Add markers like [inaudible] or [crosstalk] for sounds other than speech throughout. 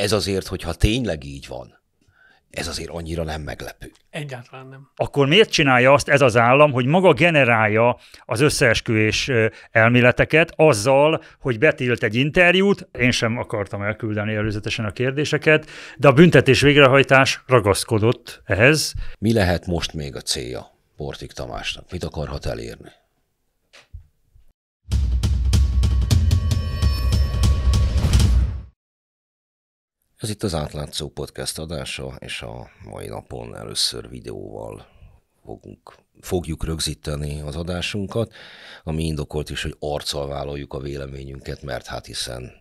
ez azért, hogyha tényleg így van, ez azért annyira nem meglepő. Egyáltalán nem. Akkor miért csinálja azt ez az állam, hogy maga generálja az összeesküvés elméleteket azzal, hogy betilt egy interjút, én sem akartam elküldeni előzetesen a kérdéseket, de a büntetés végrehajtás ragaszkodott ehhez. Mi lehet most még a célja Portik Tamásnak? Mit akarhat elérni? Ez itt az Átlátszó Podcast adása, és a mai napon először videóval fogunk, fogjuk rögzíteni az adásunkat, ami indokolt is, hogy arccal vállaljuk a véleményünket, mert hát hiszen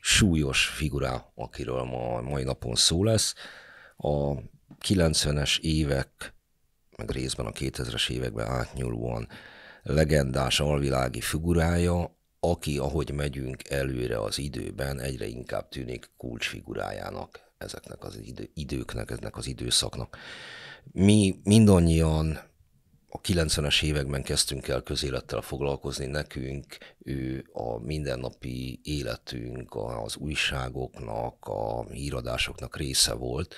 súlyos figurá, akiről ma mai napon szó lesz. A 90-es évek, meg részben a 2000-es években átnyúlóan legendás alvilági figurája, aki, ahogy megyünk előre az időben, egyre inkább tűnik kulcsfigurájának ezeknek az idő, időknek, ezeknek az időszaknak. Mi mindannyian a 90-es években kezdtünk el közélettel foglalkozni, nekünk ő a mindennapi életünk, az újságoknak, a híradásoknak része volt,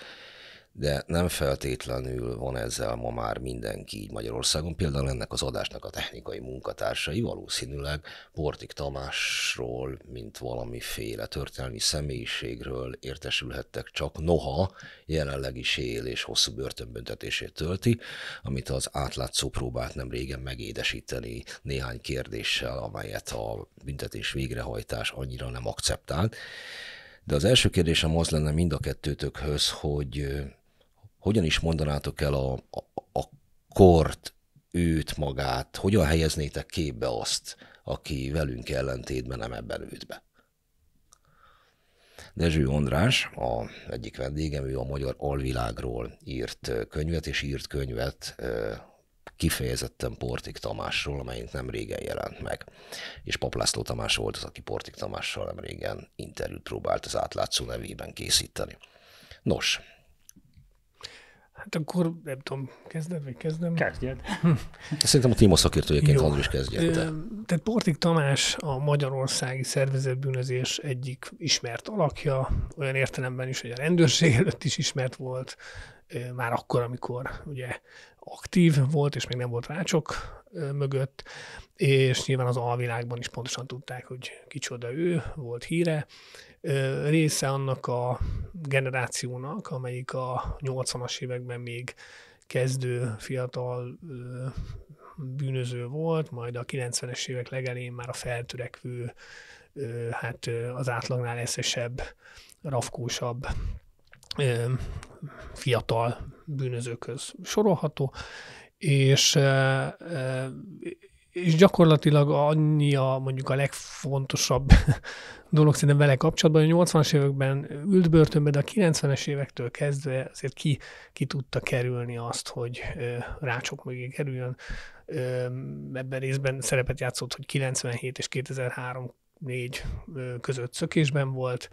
de nem feltétlenül van ezzel ma már mindenki így Magyarországon. Például ennek az adásnak a technikai munkatársai valószínűleg Portik Tamásról, mint valamiféle történelmi személyiségről értesülhettek csak, noha jelenleg is él és hosszú börtönbüntetését tölti, amit az átlátszó próbált nem régen megédesíteni néhány kérdéssel, amelyet a büntetés végrehajtás annyira nem akceptált. De az első kérdésem az lenne mind a kettőtökhöz, hogy hogyan is mondanátok el a, a, a kort, őt magát, hogyan helyeznétek képbe azt, aki velünk ellentétben nem ebben őt be. Dezső András, a egyik vendégem, ő a magyar alvilágról írt könyvet, és írt könyvet kifejezetten Portik Tamásról, amelyik nem régen jelent meg. És Paplászló Tamás volt az, aki Portik Tamással nem régen interjút próbált az átlátszó nevében készíteni. Nos, Hát akkor nem tudom, kezded, vagy kezdem? Kezdjed. [laughs] Szerintem a téma szakértőjeként is kezdjed. De. Tehát Portik Tamás a magyarországi szervezetbűnözés egyik ismert alakja, olyan értelemben is, hogy a rendőrség előtt is ismert volt, már akkor, amikor ugye aktív volt, és még nem volt rácsok mögött, és nyilván az alvilágban is pontosan tudták, hogy kicsoda ő, volt híre, része annak a generációnak, amelyik a 80-as években még kezdő fiatal bűnöző volt, majd a 90-es évek legelén már a feltörekvő, hát az átlagnál eszesebb, rafkósabb fiatal bűnözőköz sorolható, és és gyakorlatilag annyi a mondjuk a legfontosabb [laughs] dolog szerintem vele kapcsolatban, hogy a 80-as években ült börtönbe, de a 90-es évektől kezdve azért ki, ki tudta kerülni azt, hogy ö, rácsok mögé kerüljön. Ö, ebben részben szerepet játszott, hogy 97 és 2003 négy között szökésben volt,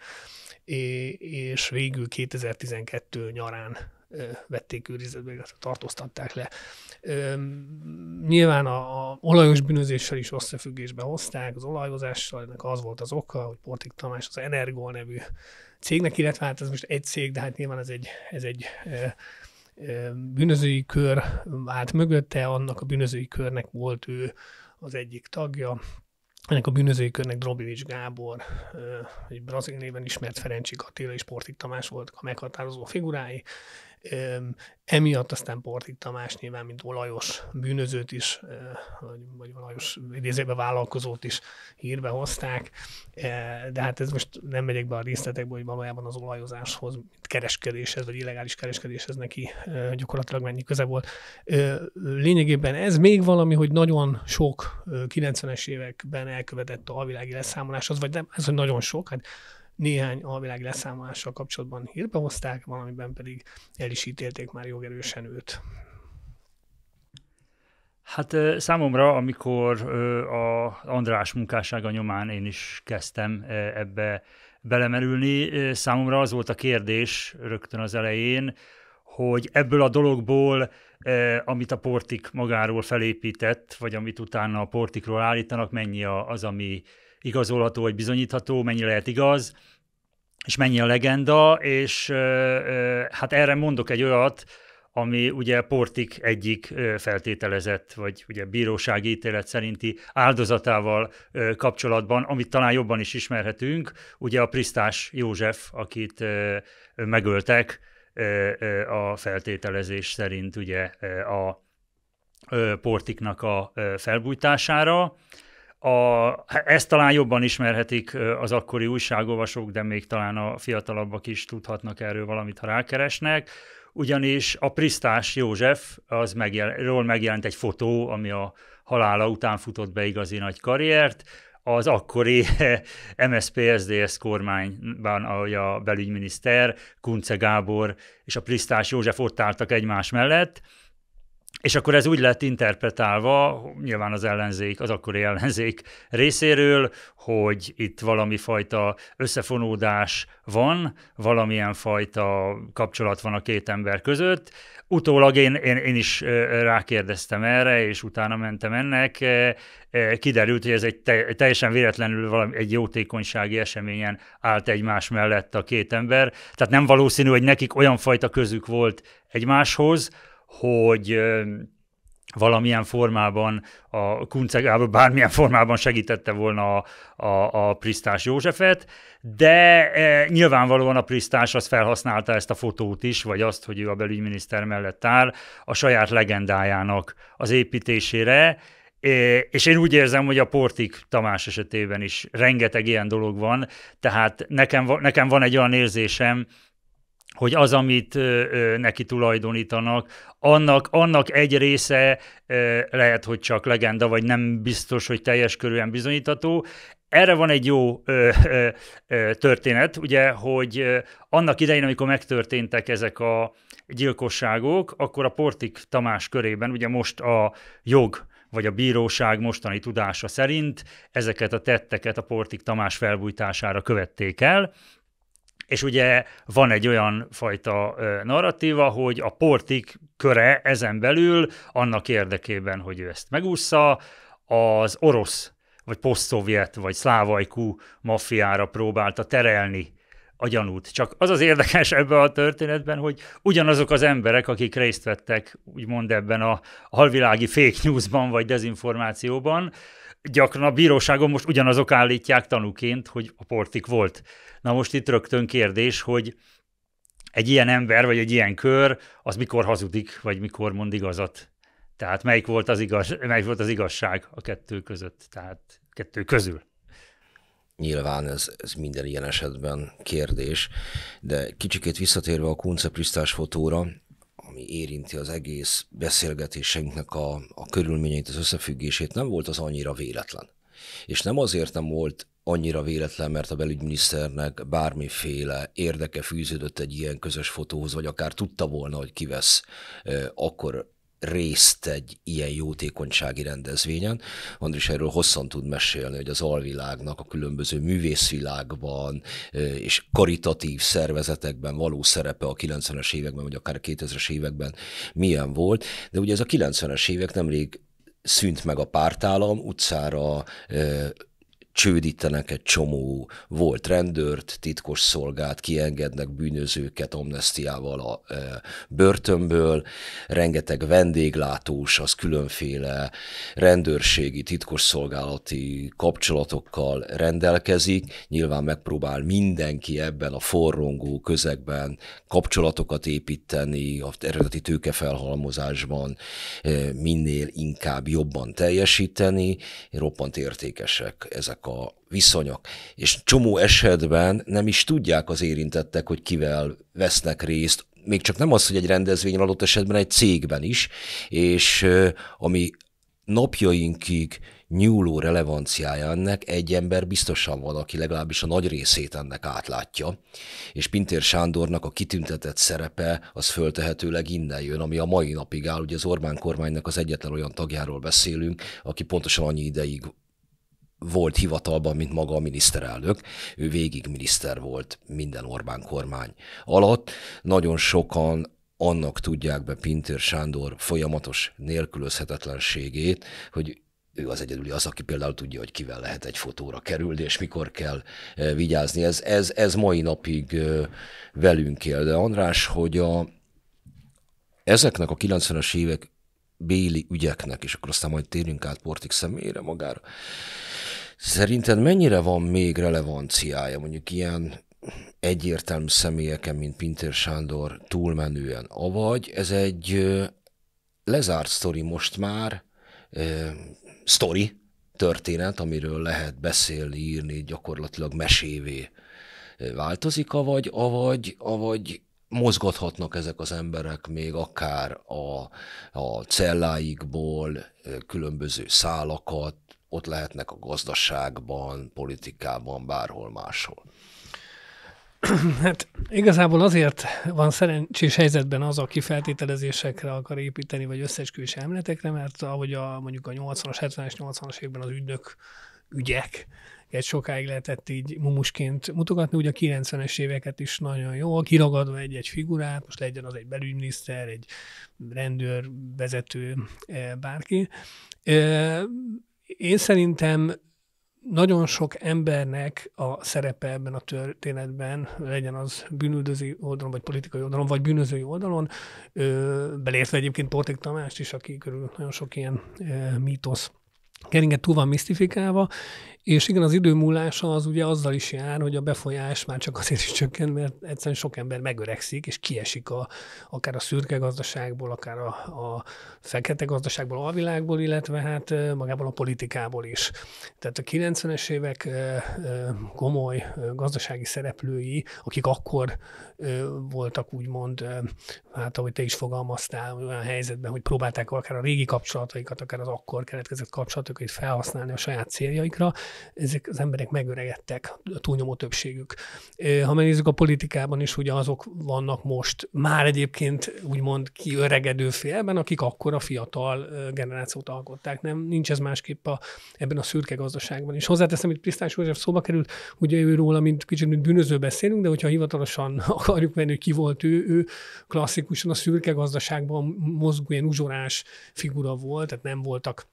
és végül 2012 nyarán vették őrizetbe, illetve tartóztatták le. Nyilván a, a olajos bűnözéssel is összefüggésbe hozták, az olajozással, ennek az volt az oka, hogy Portik Tamás az Energo nevű cégnek, illetve hát ez most egy cég, de hát nyilván ez egy, ez egy bűnözői kör vált mögötte, annak a bűnözői körnek volt ő az egyik tagja, ennek a körnek Drobivics Gábor, egy brazil néven ismert Ferencsik Attila és Portik Tamás voltak a meghatározó figurái, Emiatt aztán Portik Tamás nyilván, mint olajos bűnözőt is, vagy olajos idézőbe vállalkozót is hírbe hozták, de hát ez most nem megyek be a részletekbe, hogy valójában az olajozáshoz, mint kereskedéshez, vagy illegális kereskedéshez neki gyakorlatilag mennyi köze volt. Lényegében ez még valami, hogy nagyon sok 90-es években elkövetett a világi leszámolás, az vagy nem, ez hogy nagyon sok, hát néhány alvilág leszámolással kapcsolatban hírbe hozták, valamiben pedig el is ítélték már jogerősen őt. Hát számomra, amikor a András munkássága nyomán én is kezdtem ebbe belemerülni, számomra az volt a kérdés rögtön az elején, hogy ebből a dologból, amit a Portik magáról felépített, vagy amit utána a Portikról állítanak, mennyi az, ami igazolható vagy bizonyítható, mennyi lehet igaz, és mennyi a legenda, és hát erre mondok egy olyat, ami ugye Portik egyik feltételezett, vagy ugye bírósági ítélet szerinti áldozatával kapcsolatban, amit talán jobban is ismerhetünk, ugye a Prisztás József, akit megöltek a feltételezés szerint ugye a Portiknak a felbújtására. A, hát ezt talán jobban ismerhetik az akkori újságolvasók, de még talán a fiatalabbak is tudhatnak erről valamit, ha rákeresnek, ugyanis a Prisztás József, az megjel, ról megjelent egy fotó, ami a halála után futott be igazi nagy karriert, az akkori [laughs] MSZP-SZDSZ kormányban, a belügyminiszter, Kunce Gábor és a Prisztás József ott álltak egymás mellett, és akkor ez úgy lett interpretálva, nyilván az ellenzék, az akkori ellenzék részéről, hogy itt valami fajta összefonódás van, valamilyen fajta kapcsolat van a két ember között. Utólag én, én, én is rákérdeztem erre, és utána mentem ennek. Kiderült, hogy ez egy teljesen véletlenül valami, egy jótékonysági eseményen állt egymás mellett a két ember. Tehát nem valószínű, hogy nekik olyan fajta közük volt egymáshoz, hogy valamilyen formában a Kunce Gábor bármilyen formában segítette volna a, a, a Prisztás Józsefet, de e, nyilvánvalóan a Prisztás az felhasználta ezt a fotót is, vagy azt, hogy ő a belügyminiszter mellett áll, a saját legendájának az építésére, É, és én úgy érzem, hogy a Portik Tamás esetében is rengeteg ilyen dolog van, tehát nekem, nekem van egy olyan érzésem, hogy az, amit neki tulajdonítanak, annak, annak egy része lehet, hogy csak legenda, vagy nem biztos, hogy teljes körülön bizonyítható. Erre van egy jó történet, ugye, hogy annak idején, amikor megtörténtek ezek a gyilkosságok, akkor a Portik Tamás körében, ugye most a jog vagy a bíróság mostani tudása szerint ezeket a tetteket a Portik Tamás felbújtására követték el, és ugye van egy olyan fajta narratíva, hogy a portik köre ezen belül annak érdekében, hogy ő ezt megúszza, az orosz, vagy posztszovjet, vagy szlávajkú maffiára próbálta terelni a gyanút. Csak az az érdekes ebben a történetben, hogy ugyanazok az emberek, akik részt vettek, úgymond ebben a halvilági fake newsban, vagy dezinformációban, gyakran a bíróságon most ugyanazok állítják tanúként, hogy a portik volt. Na most itt rögtön kérdés, hogy egy ilyen ember, vagy egy ilyen kör, az mikor hazudik, vagy mikor mond igazat. Tehát melyik volt az, igaz, melyik volt az igazság a kettő között, tehát kettő közül. Nyilván ez, ez minden ilyen esetben kérdés, de kicsikét visszatérve a kunceprisztás fotóra, ami érinti az egész beszélgetéseinknek a, a körülményeit, az összefüggését, nem volt az annyira véletlen. És nem azért nem volt annyira véletlen, mert a belügyminiszternek bármiféle érdeke fűződött egy ilyen közös fotóhoz, vagy akár tudta volna, hogy kivesz akkor részt egy ilyen jótékonysági rendezvényen. Andris erről hosszan tud mesélni, hogy az alvilágnak a különböző művészvilágban és karitatív szervezetekben való szerepe a 90-es években, vagy akár a 2000-es években milyen volt. De ugye ez a 90-es évek nemrég szűnt meg a pártállam, utcára csődítenek egy csomó, volt rendőrt, titkos szolgált, kiengednek bűnözőket amnestiával a e, börtönből, rengeteg vendéglátós, az különféle rendőrségi, titkos szolgálati kapcsolatokkal rendelkezik, nyilván megpróbál mindenki ebben a forrongó közegben kapcsolatokat építeni, a eredeti tőkefelhalmozásban e, minél inkább jobban teljesíteni, roppant értékesek ezek a viszonyok. És csomó esetben nem is tudják az érintettek, hogy kivel vesznek részt, még csak nem az, hogy egy rendezvényen adott esetben egy cégben is, és ami napjainkig nyúló relevanciája ennek, egy ember biztosan van, aki legalábbis a nagy részét ennek átlátja, és Pintér Sándornak a kitüntetett szerepe az föltehetőleg innen jön, ami a mai napig áll, ugye az Orbán kormánynak az egyetlen olyan tagjáról beszélünk, aki pontosan annyi ideig volt hivatalban, mint maga a miniszterelnök. Ő végig miniszter volt minden Orbán kormány alatt. Nagyon sokan annak tudják be Pintér Sándor folyamatos nélkülözhetetlenségét, hogy ő az egyedüli az, aki például tudja, hogy kivel lehet egy fotóra kerülni, és mikor kell e, vigyázni. Ez, ez, ez mai napig e, velünk él. De András, hogy a, ezeknek a 90-es évek béli ügyeknek, és akkor aztán majd térjünk át Portik személyére magára, Szerinted mennyire van még relevanciája mondjuk ilyen egyértelmű személyeken, mint Pintér Sándor túlmenően? Avagy ez egy lezárt sztori most már, sztori, történet, amiről lehet beszélni, írni, gyakorlatilag mesévé változik, avagy, avagy, avagy mozgathatnak ezek az emberek még akár a, a celláikból különböző szálakat, ott lehetnek a gazdaságban, politikában, bárhol máshol. [clears throat] Hát igazából azért van szerencsés helyzetben az, aki feltételezésekre akar építeni, vagy összeesküvés elméletekre, mert ahogy a, mondjuk a 80-as, 70-es, 80-as évben az ügynök ügyek, egy sokáig lehetett így mumusként mutogatni, ugye a 90-es éveket is nagyon jó, kiragadva egy-egy figurát, most legyen az egy belügyminiszter, egy rendőr, vezető, eh, bárki. Eh, én szerintem nagyon sok embernek a szerepe ebben a történetben, legyen az bűnüldöző oldalon, vagy politikai oldalon, vagy bűnözői oldalon, ö, belértve egyébként Porték Tamást is, aki körül nagyon sok ilyen ö, mítosz keringet túl van misztifikálva, és igen, az idő múlása az ugye azzal is jár, hogy a befolyás már csak azért is csökken, mert egyszerűen sok ember megöregszik, és kiesik a, akár a szürke gazdaságból, akár a, a fekete gazdaságból, a világból, illetve hát magából a politikából is. Tehát a 90-es évek komoly gazdasági szereplői, akik akkor voltak úgymond hát ahogy te is fogalmaztál, olyan helyzetben, hogy próbálták akár a régi kapcsolataikat, akár az akkor keletkezett kapcsolatokat felhasználni a saját céljaikra, ezek az emberek megöregedtek, a túlnyomó többségük. Ha megnézzük a politikában is, ugye azok vannak most már egyébként úgymond kiöregedő félben, akik akkor a fiatal generációt alkották. Nem, nincs ez másképp a, ebben a szürke gazdaságban. És hozzáteszem, hogy Prisztás József szóba került, ugye róla, mint kicsit mint bűnöző beszélünk, de hogyha hivatalosan [laughs] akarjuk venni, hogy ki volt ő, ő klasszik tipikusan a szürke gazdaságban mozgó ilyen uzsorás figura volt, tehát nem voltak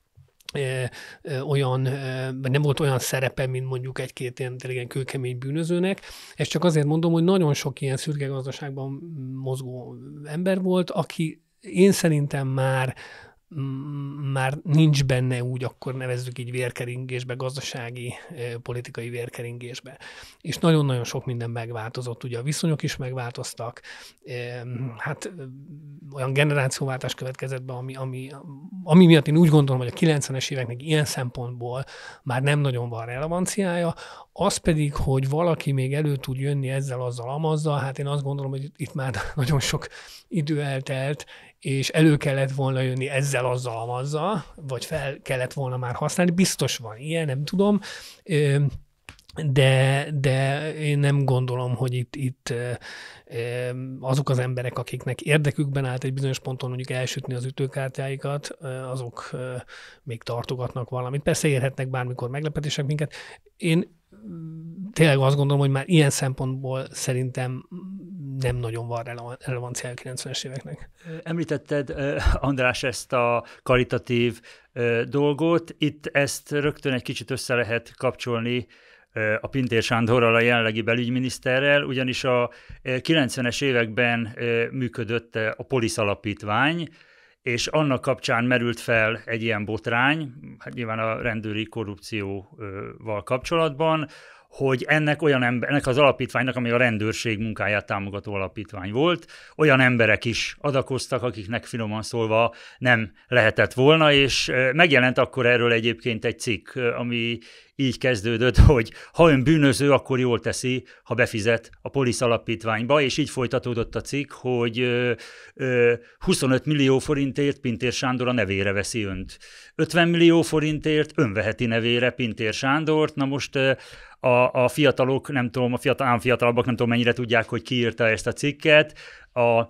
e, e, olyan, e, nem volt olyan szerepe, mint mondjuk egy-két ilyen tényleg ilyen kőkemény bűnözőnek. Ezt csak azért mondom, hogy nagyon sok ilyen szürke gazdaságban mozgó ember volt, aki én szerintem már már nincs benne úgy, akkor nevezzük így vérkeringésbe, gazdasági, politikai vérkeringésbe. És nagyon-nagyon sok minden megváltozott, ugye a viszonyok is megváltoztak, hát olyan generációváltás következett be, ami, ami, ami miatt én úgy gondolom, hogy a 90-es éveknek ilyen szempontból már nem nagyon van relevanciája, az pedig, hogy valaki még elő tud jönni ezzel, azzal, amazzal, hát én azt gondolom, hogy itt már [laughs] nagyon sok idő eltelt, és elő kellett volna jönni ezzel, azzal, azzal, vagy fel kellett volna már használni. Biztos van ilyen, nem tudom, de, de én nem gondolom, hogy itt, itt azok az emberek, akiknek érdekükben állt egy bizonyos ponton mondjuk elsütni az ütőkártyáikat, azok még tartogatnak valamit. Persze érhetnek bármikor meglepetések minket. Én tényleg azt gondolom, hogy már ilyen szempontból szerintem nem nagyon van relevancia a 90-es éveknek. Említetted, András, ezt a karitatív dolgot. Itt ezt rögtön egy kicsit össze lehet kapcsolni a Pintér Sándorral, a jelenlegi belügyminiszterrel, ugyanis a 90-es években működött a Polisz Alapítvány, és annak kapcsán merült fel egy ilyen botrány, hát nyilván a rendőri korrupcióval kapcsolatban, hogy ennek olyan ember, ennek az alapítványnak, ami a rendőrség munkáját támogató alapítvány volt, olyan emberek is adakoztak, akiknek finoman szólva nem lehetett volna, és megjelent akkor erről egyébként egy cikk, ami így kezdődött, hogy ha ön bűnöző, akkor jól teszi, ha befizet a Polisz alapítványba, és így folytatódott a cikk, hogy 25 millió forintért Pintér Sándor a nevére veszi önt. 50 millió forintért önveheti nevére Pintér Sándort, na most a, a fiatalok, nem tudom, a fiatal, ám fiatalabbak nem tudom mennyire tudják, hogy kiírta ezt a cikket, a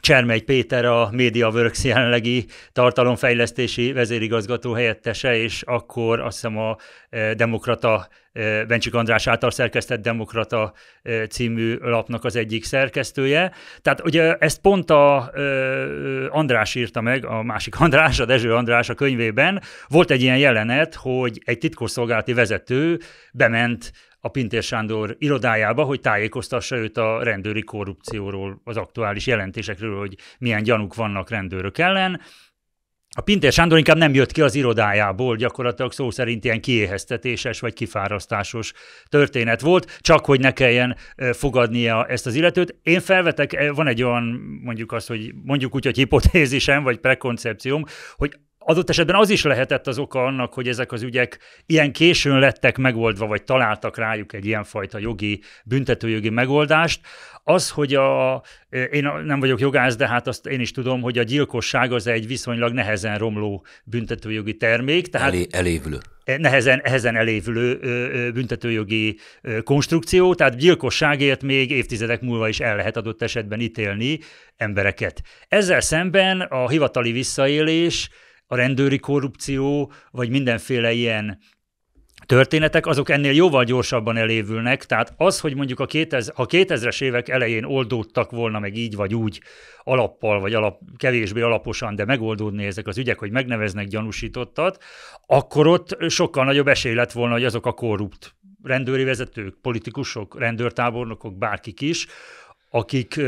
Csermegy Péter a MediaWorks jelenlegi tartalomfejlesztési vezérigazgató helyettese, és akkor azt hiszem a e, Demokrata, e, Bencsik András által szerkesztett Demokrata e, című lapnak az egyik szerkesztője. Tehát ugye ezt pont a András írta meg, a másik András, a Dezső András a könyvében. Volt egy ilyen jelenet, hogy egy titkosszolgálati vezető bement a Pintér Sándor irodájába, hogy tájékoztassa őt a rendőri korrupcióról, az aktuális jelentésekről, hogy milyen gyanúk vannak rendőrök ellen. A Pintér Sándor inkább nem jött ki az irodájából, gyakorlatilag szó szerint ilyen kiéheztetéses vagy kifárasztásos történet volt, csak hogy ne kelljen fogadnia ezt az illetőt. Én felvetek, van egy olyan, mondjuk azt, hogy mondjuk úgy, hogy hipotézisem, vagy prekoncepcióm, hogy Adott esetben az is lehetett az oka annak, hogy ezek az ügyek ilyen későn lettek megoldva, vagy találtak rájuk egy ilyenfajta jogi, büntetőjogi megoldást. Az, hogy a, én nem vagyok jogász, de hát azt én is tudom, hogy a gyilkosság az egy viszonylag nehezen romló büntetőjogi termék. Tehát Elé, elévülő e, nehezen, nehezen elévülő büntetőjogi konstrukció, tehát gyilkosságért még évtizedek múlva is el lehet adott esetben ítélni embereket. Ezzel szemben a hivatali visszaélés a rendőri korrupció, vagy mindenféle ilyen történetek, azok ennél jóval gyorsabban elévülnek, tehát az, hogy mondjuk a, 2000, a 2000-es évek elején oldódtak volna meg így vagy úgy alappal, vagy alap, kevésbé alaposan, de megoldódni ezek az ügyek, hogy megneveznek gyanúsítottat, akkor ott sokkal nagyobb esély lett volna, hogy azok a korrupt rendőri vezetők, politikusok, rendőrtábornokok, bárkik is, akik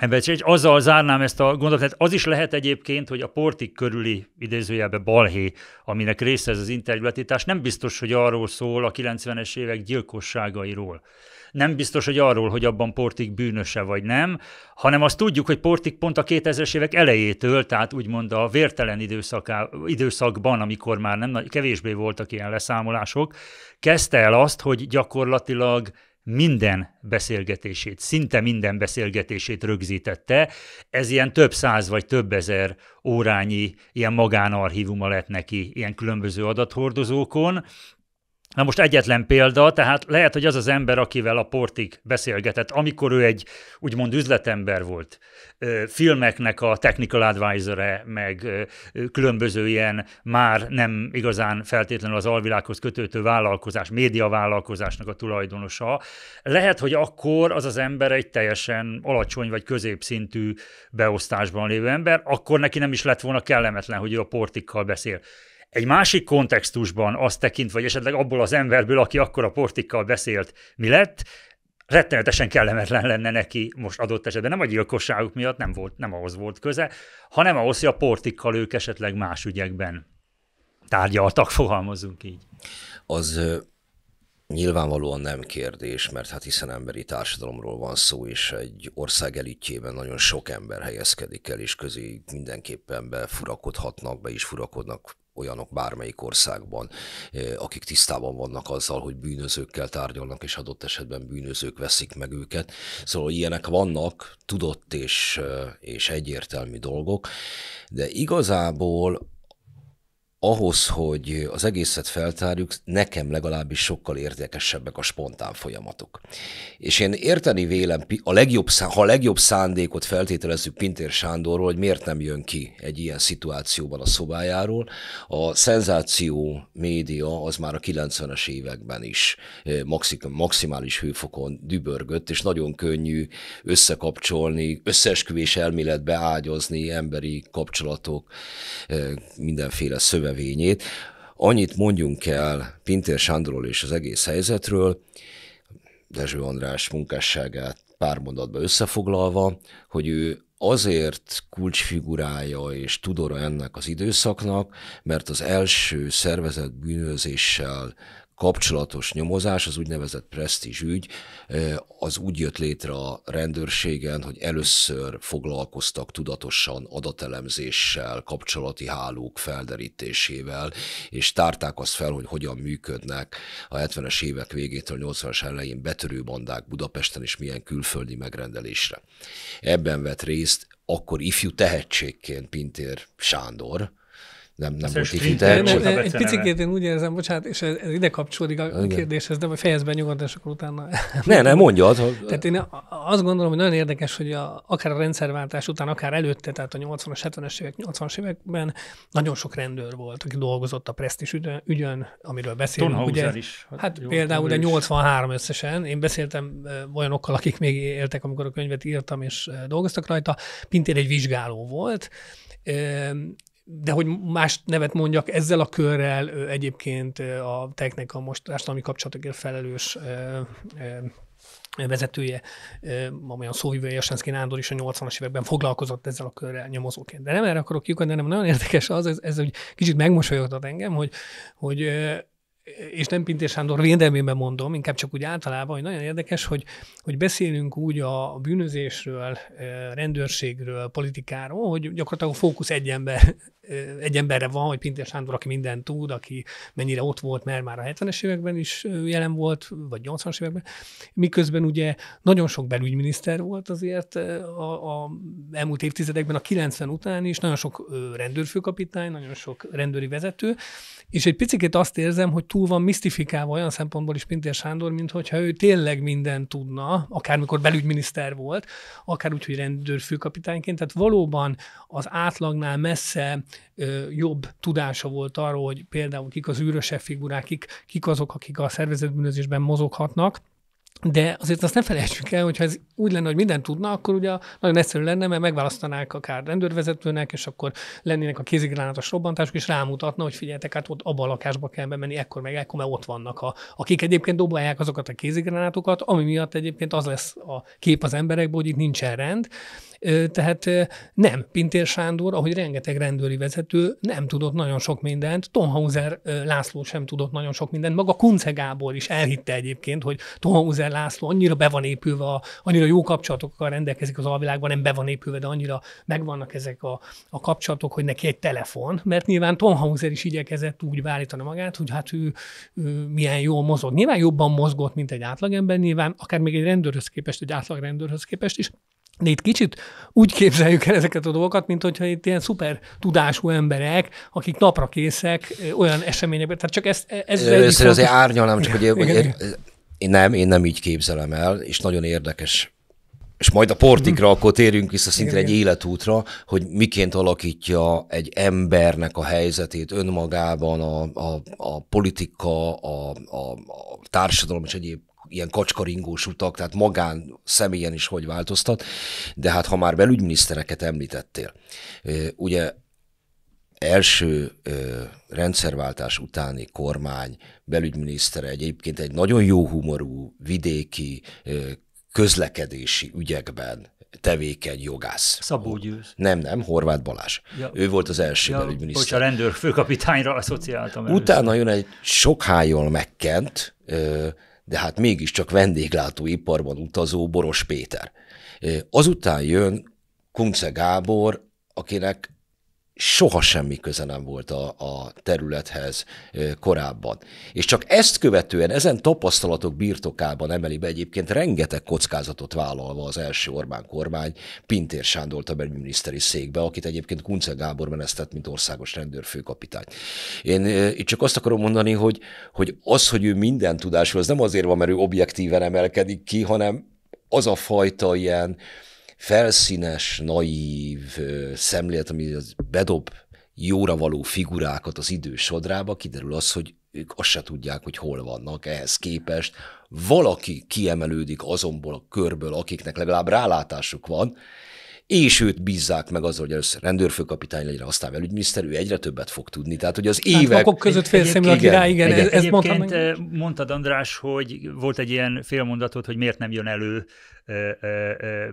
Hát Ebben, és azzal zárnám ezt a gondolatot, tehát az is lehet egyébként, hogy a portik körüli idézőjelbe balhé, aminek része ez az interjúletítás, nem biztos, hogy arról szól a 90-es évek gyilkosságairól. Nem biztos, hogy arról, hogy abban Portik bűnöse vagy nem, hanem azt tudjuk, hogy Portik pont a 2000-es évek elejétől, tehát úgymond a vértelen időszaká, időszakban, amikor már nem kevésbé voltak ilyen leszámolások, kezdte el azt, hogy gyakorlatilag minden beszélgetését, szinte minden beszélgetését rögzítette. Ez ilyen több száz vagy több ezer órányi ilyen magánarchívuma lett neki ilyen különböző adathordozókon, Na most egyetlen példa, tehát lehet, hogy az az ember, akivel a Portik beszélgetett, amikor ő egy úgymond üzletember volt, filmeknek a technical advisor-e, meg különböző ilyen már nem igazán feltétlenül az alvilághoz kötődő vállalkozás, média vállalkozásnak a tulajdonosa, lehet, hogy akkor az az ember egy teljesen alacsony vagy középszintű beosztásban lévő ember, akkor neki nem is lett volna kellemetlen, hogy ő a portikkal beszél egy másik kontextusban azt tekint, vagy esetleg abból az emberből, aki akkor a portikkal beszélt, mi lett, rettenetesen kellemetlen lenne neki most adott esetben, nem a gyilkosságuk miatt, nem, volt, nem ahhoz volt köze, hanem ahhoz, hogy a portikkal ők esetleg más ügyekben tárgyaltak, fogalmazunk így. Az Nyilvánvalóan nem kérdés, mert hát hiszen emberi társadalomról van szó, és egy ország elitjében nagyon sok ember helyezkedik el, és közé mindenképpen befurakodhatnak, be is furakodnak olyanok bármelyik országban, eh, akik tisztában vannak azzal, hogy bűnözőkkel tárgyalnak, és adott esetben bűnözők veszik meg őket. Szóval ilyenek vannak, tudott és, eh, és egyértelmű dolgok, de igazából ahhoz, hogy az egészet feltárjuk, nekem legalábbis sokkal érdekesebbek a spontán folyamatok. És én érteni vélem, a legjobb, ha a legjobb szándékot feltételezzük Pintér Sándorról, hogy miért nem jön ki egy ilyen szituációban a szobájáról, a szenzáció média az már a 90-es években is eh, maximális hőfokon dübörgött, és nagyon könnyű összekapcsolni, összeesküvés elméletbe ágyazni emberi kapcsolatok, eh, mindenféle szöveg véleményét. Annyit mondjunk el Pintér Sándorról és az egész helyzetről, Dezső András munkásságát pár mondatba összefoglalva, hogy ő azért kulcsfigurája és tudora ennek az időszaknak, mert az első szervezett bűnözéssel kapcsolatos nyomozás, az úgynevezett presztízs ügy, az úgy jött létre a rendőrségen, hogy először foglalkoztak tudatosan adatelemzéssel, kapcsolati hálók felderítésével, és tárták azt fel, hogy hogyan működnek a 70-es évek végétől 80-as elején betörő bandák Budapesten, és milyen külföldi megrendelésre. Ebben vett részt akkor ifjú tehetségként Pintér Sándor, nem, nem volt így tehetség. Egy, picit én úgy érzem, bocsánat, és ez, ez ide kapcsolódik a Igen. kérdéshez, de fejezd be nyugodtan, és akkor utána... Ne, ne, hogy. [laughs] Tehát én azt gondolom, hogy nagyon érdekes, hogy a, akár a rendszerváltás után, akár előtte, tehát a 80-as, 70-es évek, 80-as években nagyon sok rendőr volt, aki dolgozott a presztis ügyön, ügyön amiről beszélünk. Tom ugye, is. Hát, hát jó, például, de 83 összesen. Én beszéltem olyanokkal, akik még éltek, amikor a könyvet írtam, és dolgoztak rajta. Pintér egy vizsgáló volt, de hogy más nevet mondjak, ezzel a körrel egyébként a Technika most társadalmi kapcsolatokért felelős vezetője, amolyan szóhívője, Jasenszki Nándor is a 80-as években foglalkozott ezzel a körrel nyomozóként. De nem erre akarok kiukadni, hanem nagyon érdekes az, ez, ez hogy kicsit megmosolyogtat engem, hogy, hogy és nem Pintér Sándor védelmében mondom, inkább csak úgy általában, hogy nagyon érdekes, hogy, hogy beszélünk úgy a bűnözésről, rendőrségről, politikáról, hogy gyakorlatilag a fókusz egy, ember, egy emberre van, hogy Pintér Sándor, aki mindent tud, aki mennyire ott volt, mert már a 70-es években is jelen volt, vagy 80-as években, miközben ugye nagyon sok belügyminiszter volt azért a, a elmúlt évtizedekben, a 90 után is, nagyon sok rendőrfőkapitány, nagyon sok rendőri vezető, és egy picit azt érzem, hogy túl van misztifikálva olyan szempontból is Pintér Sándor, mint ő tényleg mindent tudna, akármikor belügyminiszter volt, akár úgy, hogy rendőrfőkapitányként, tehát valóban az átlagnál messze ö, jobb tudása volt arról, hogy például kik az űröse figurák, kik, kik azok, akik a szervezetbűnözésben mozoghatnak, de azért azt nem felejtsük el, hogyha ez úgy lenne, hogy mindent tudna, akkor ugye nagyon egyszerű lenne, mert megválasztanák akár rendőrvezetőnek, és akkor lennének a kézigránátos robbantások, és rámutatna, hogy figyeljetek, hát ott abba a lakásba kell bemenni, ekkor meg ekkor, mert ott vannak, a, akik egyébként dobálják azokat a kézigránátokat, ami miatt egyébként az lesz a kép az emberekből, hogy itt nincsen rend, tehát nem, Pintér Sándor, ahogy rengeteg rendőri vezető, nem tudott nagyon sok mindent, Tonhauser László sem tudott nagyon sok mindent, maga Kunce Gábor is elhitte egyébként, hogy Tonhauser László annyira be van épülve, a, annyira jó kapcsolatokkal rendelkezik az alvilágban, nem be van épülve, de annyira megvannak ezek a, a kapcsolatok, hogy neki egy telefon, mert nyilván Tonhauser is igyekezett úgy válítani magát, hogy hát ő, ő milyen jól mozog. Nyilván jobban mozgott, mint egy átlagember, nyilván akár még egy rendőrhöz képest, egy átlagrendőrhöz képest is, de itt kicsit úgy képzeljük el ezeket a dolgokat, mint hogyha itt ilyen szuper tudású emberek, akik napra készek olyan eseményekben. Tehát csak e- ez... Ez Először az azért árnyalnám, csak igen, hogy igen, én, nem, én nem így képzelem el, és nagyon érdekes és majd a portikra mhm. akkor térünk vissza szintén egy életútra, hogy miként alakítja egy embernek a helyzetét önmagában a, a, a politika, a, a, a társadalom és egyéb ilyen kacskaringós utak, tehát magán személyen is hogy változtat, de hát ha már belügyminisztereket említettél, ugye első rendszerváltás utáni kormány belügyminisztere egyébként egy nagyon jó humorú vidéki közlekedési ügyekben tevékeny jogász. Szabó Győz. Nem, nem, Horváth Balázs. Ja. Ő volt az első ja, belügyminiszter. Bocs, a rendőr főkapitányra asszociáltam. [laughs] Utána jön egy sok hájjal megkent, ö, de hát mégiscsak vendéglátóiparban utazó Boros Péter. Azután jön Kunce Gábor, akinek soha semmi köze nem volt a, a területhez korábban. És csak ezt követően, ezen tapasztalatok birtokában emeli be egyébként rengeteg kockázatot vállalva az első Orbán kormány Pintér Sándort a belügyminiszteri székbe, akit egyébként Kunce Gábor menesztett, mint országos rendőrfőkapitány. Én itt csak azt akarom mondani, hogy, hogy az, hogy ő minden tudású, az nem azért van, mert ő objektíven emelkedik ki, hanem az a fajta ilyen, felszínes, naív szemlélet, ami bedob jóra való figurákat az idő sodrába, kiderül az, hogy ők azt se tudják, hogy hol vannak ehhez képest. Valaki kiemelődik azonból a körből, akiknek legalább rálátásuk van, és őt bízzák meg azzal, hogy először rendőrfőkapitány legyen, aztán belügyminiszter, ő egyre többet fog tudni. Tehát, hogy az hát évek... Hát, között félszemű a király, igen, igen. igen. Ezt mondtam. mondtad, András, hogy volt egy ilyen félmondatod, hogy miért nem jön elő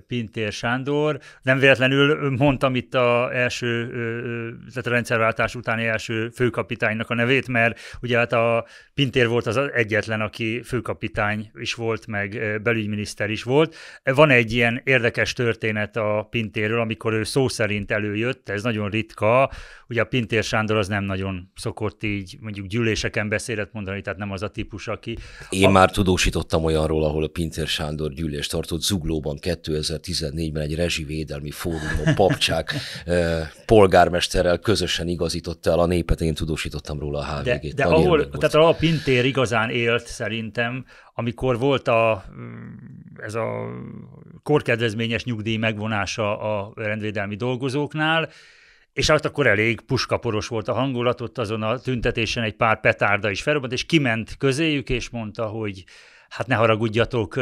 Pintér Sándor. Nem véletlenül mondtam itt a első, tehát a rendszerváltás utáni első főkapitánynak a nevét, mert ugye hát a Pintér volt az egyetlen, aki főkapitány is volt, meg belügyminiszter is volt. Van egy ilyen érdekes történet a Pintérről, amikor ő szó szerint előjött, ez nagyon ritka. Ugye a Pintér Sándor az nem nagyon szokott így mondjuk gyűléseken beszélet mondani, tehát nem az a típus, aki... Én a... már tudósítottam olyanról, ahol a Pintér Sándor gyűlést tartott Zuglóban 2014-ben egy rezsivédelmi fórumon papcsák [laughs] polgármesterrel közösen igazította el a népet, én tudósítottam róla a HVG-t. De, de ahol, tehát a Pintér igazán élt szerintem, amikor volt a, mm, ez a korkedvezményes nyugdíj megvonása a rendvédelmi dolgozóknál, és hát akkor elég puskaporos volt a hangulat, ott azon a tüntetésen egy pár petárda is felrobbant, és kiment közéjük, és mondta, hogy hát ne haragudjatok,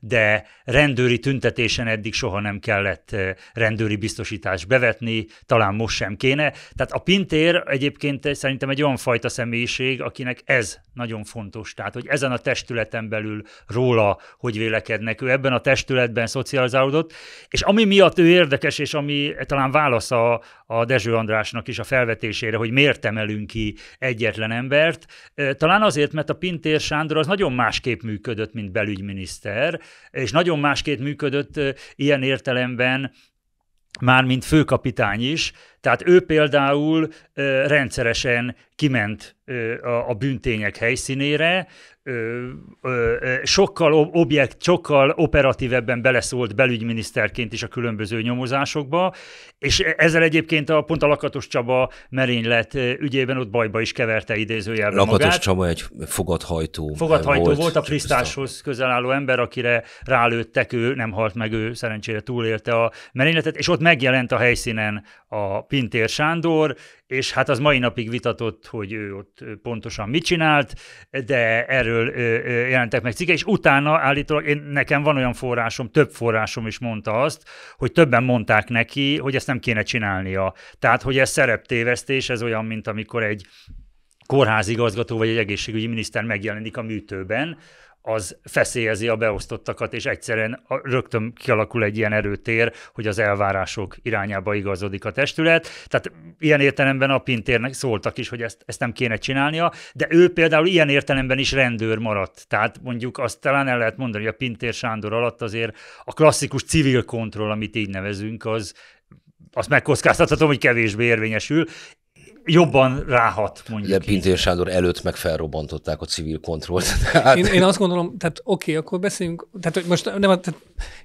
de rendőri tüntetésen eddig soha nem kellett rendőri biztosítást bevetni, talán most sem kéne. Tehát a Pintér egyébként szerintem egy olyan fajta személyiség, akinek ez nagyon fontos. Tehát, hogy ezen a testületen belül róla, hogy vélekednek. Ő ebben a testületben szocializálódott, és ami miatt ő érdekes, és ami talán válasz a, a Dezső Andrásnak is a felvetésére, hogy miért emelünk ki egyetlen embert, talán azért, mert a Pintér Sándor az nagyon másképp működik működött, mint belügyminiszter, és nagyon másképp működött ilyen értelemben, már mint főkapitány is, tehát ő például ö, rendszeresen kiment ö, a, a bűntények helyszínére, ö, ö, sokkal objekt, sokkal operatívebben beleszólt belügyminiszterként is a különböző nyomozásokba, és e-, ezzel egyébként a, pont a Lakatos Csaba merénylet ügyében ott bajba is keverte idézőjelben Lakatos magát. Csaba egy fogadhajtó. Fogadhajtó volt, volt a Prisztáshoz közel álló ember, akire rálőttek, ő nem halt meg, ő szerencsére túlélte a merényletet, és ott megjelent a helyszínen a Pintér Sándor, és hát az mai napig vitatott, hogy ő ott pontosan mit csinált, de erről jelentek meg cikke, és utána állítólag, én, nekem van olyan forrásom, több forrásom is mondta azt, hogy többen mondták neki, hogy ezt nem kéne csinálnia. Tehát, hogy ez szereptévesztés, ez olyan, mint amikor egy kórházigazgató vagy egy egészségügyi miniszter megjelenik a műtőben, az feszélyezi a beosztottakat, és egyszerűen rögtön kialakul egy ilyen erőtér, hogy az elvárások irányába igazodik a testület. Tehát ilyen értelemben a Pintérnek szóltak is, hogy ezt, ezt nem kéne csinálnia, de ő például ilyen értelemben is rendőr maradt. Tehát mondjuk azt talán el lehet mondani, hogy a Pintér Sándor alatt azért a klasszikus civil kontroll, amit így nevezünk, az azt megkockáztathatom, hogy kevésbé érvényesül, jobban ráhat, mondjuk. De Pintér Sándor előtt meg felrobbantották a civil kontrollt. [laughs] Hát... Én, én azt gondolom, tehát oké, okay, akkor beszéljünk, tehát hogy most nem, tehát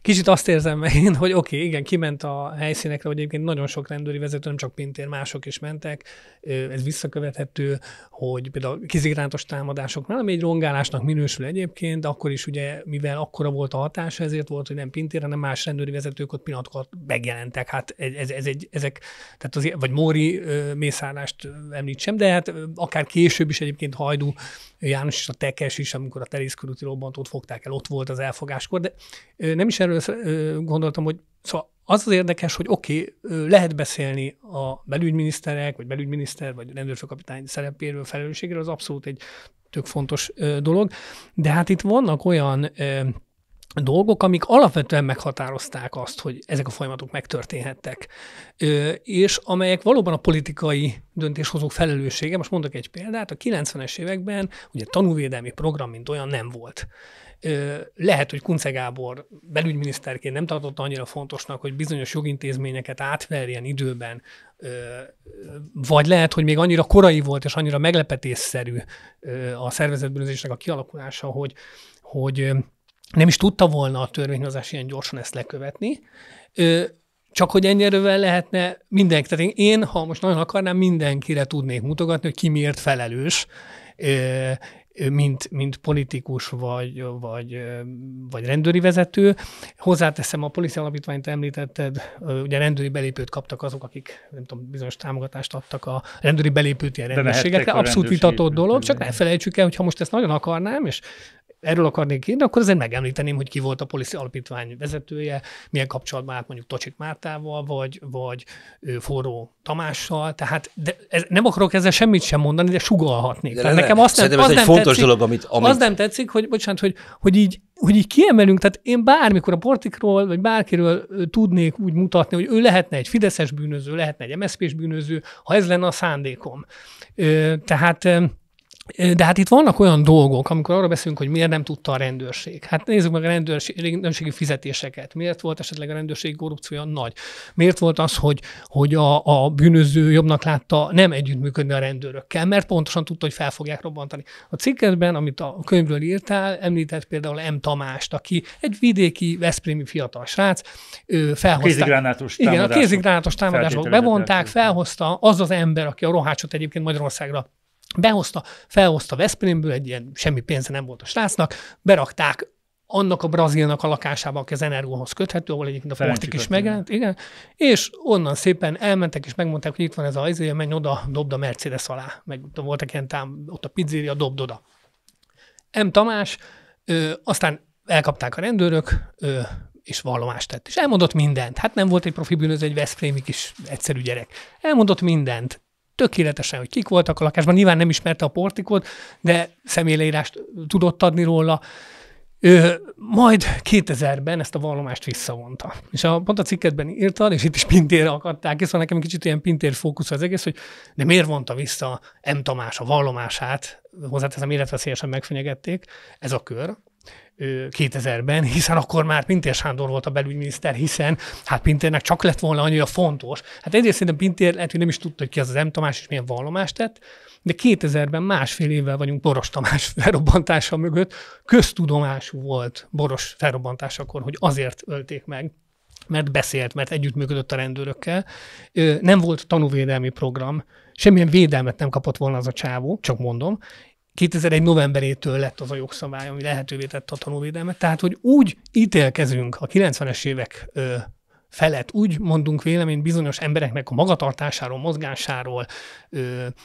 kicsit azt érzem meg én, hogy oké, okay, igen, kiment a helyszínekre, hogy egyébként nagyon sok rendőri vezető, nem csak Pintér, mások is mentek, ez visszakövethető, hogy például kizigrántos támadásoknál, nem egy rongálásnak minősül egyébként, de akkor is ugye, mivel akkora volt a hatása, ezért volt, hogy nem Pintér, hanem más rendőri vezetők ott pillanatokat megjelentek. Hát ez, ez, ez egy, ezek, tehát az, vagy Móri mészárlás mást említsem, de hát akár később is egyébként Hajdú János és a Tekes is, amikor a terészkörúti robbantót fogták el, ott volt az elfogáskor, de nem is erről gondoltam, hogy szóval az az érdekes, hogy oké, okay, lehet beszélni a belügyminiszterek, vagy belügyminiszter, vagy rendőrfőkapitány szerepéről, felelősségéről, az abszolút egy tök fontos dolog, de hát itt vannak olyan dolgok, amik alapvetően meghatározták azt, hogy ezek a folyamatok megtörténhettek, és amelyek valóban a politikai döntéshozók felelőssége. Most mondok egy példát, a 90-es években ugye tanúvédelmi program, mint olyan nem volt. Lehet, hogy Kunce Gábor belügyminiszterként nem tartotta annyira fontosnak, hogy bizonyos jogintézményeket átverjen időben, vagy lehet, hogy még annyira korai volt és annyira meglepetésszerű a szervezetbűnözésnek a kialakulása, hogy, hogy nem is tudta volna a törvényhozás ilyen gyorsan ezt lekövetni, csak hogy ennyire lehetne mindenki. Tehát én, ha most nagyon akarnám, mindenkire tudnék mutogatni, hogy ki miért felelős, mint, mint politikus vagy, vagy, vagy rendőri vezető. Hozzáteszem, a policia alapítványt említetted, ugye rendőri belépőt kaptak azok, akik nem tudom, bizonyos támogatást adtak a rendőri belépőt ilyen rendőrségekre. Abszolút vitatott dolog, csak ne felejtsük el, hogy ha most ezt nagyon akarnám, és erről akarnék írni, akkor azért megemlíteném, hogy ki volt a Policy Alapítvány vezetője, milyen kapcsolatban állt mondjuk Tocsik Mártával, vagy, vagy Forró Tamással, tehát de ez, nem akarok ezzel semmit sem mondani, de sugalhatnék. De nekem azt nem, az ez nem egy fontos tetszik, dolog, amit, amit... Az nem tetszik, hogy, bocsánat, hogy, hogy így hogy így kiemelünk, tehát én bármikor a portikról, vagy bárkiről tudnék úgy mutatni, hogy ő lehetne egy Fideszes bűnöző, lehetne egy MSZP-s bűnöző, ha ez lenne a szándékom. Tehát de hát itt vannak olyan dolgok, amikor arra beszélünk, hogy miért nem tudta a rendőrség. Hát nézzük meg a rendőrség, rendőrségi fizetéseket. Miért volt esetleg a rendőrség korrupciója nagy? Miért volt az, hogy, hogy a, a bűnöző jobbnak látta nem együttműködni a rendőrökkel, mert pontosan tudta, hogy fel fogják robbantani. A cikkedben, amit a könyvről írtál, említett például M. Tamást, aki egy vidéki veszprémi fiatal srác, felhozta. A kézigránátos Igen, a kézigránátos támadások bevonták, felhozta az az ember, aki a rohácsot egyébként Magyarországra behozta, felhozta Veszprémből, egy ilyen semmi pénze nem volt a srácnak, berakták annak a brazilnak a lakásába, aki az Energóhoz köthető, ahol egyébként a Fortik is megjelent, igen, és onnan szépen elmentek, és megmondták, hogy itt van ez a hajzéje, menj oda, dobd a Mercedes alá, meg ott voltak ilyen tám, ott a pizzéria, dobd oda. M. Tamás, ö, aztán elkapták a rendőrök, ö, és vallomást tett. És elmondott mindent. Hát nem volt egy profi bűnöző, egy Veszprémi kis egyszerű gyerek. Elmondott mindent tökéletesen, hogy kik voltak a lakásban, nyilván nem ismerte a portikot, de személyleírást tudott adni róla. Ő, majd 2000-ben ezt a vallomást visszavonta. És a, pont a cikketben írta, és itt is Pintérre akadták, és szóval nekem kicsit ilyen Pintér fókusz az egész, hogy de miért vonta vissza M. Tamás a vallomását, hozzáteszem életveszélyesen megfenyegették, ez a kör, 2000-ben, hiszen akkor már Pintér Sándor volt a belügyminiszter, hiszen hát Pintérnek csak lett volna annyira fontos. Hát egyrészt szerintem Pintér lehet, hogy nem is tudta, hogy ki az az M. Tamás, és milyen vallomást tett, de 2000-ben másfél évvel vagyunk Boros Tamás [laughs] felrobbantása mögött. Köztudomású volt Boros felrobbantásakor, hogy azért ölték meg mert beszélt, mert együttműködött a rendőrökkel. Nem volt tanúvédelmi program, semmilyen védelmet nem kapott volna az a csávó, csak mondom, 2001. novemberétől lett az a jogszabály, ami lehetővé tette a tanulvédelmet. Tehát, hogy úgy ítélkezünk a 90-es évek ö, felett, úgy mondunk véleményt bizonyos embereknek a magatartásáról, mozgásáról,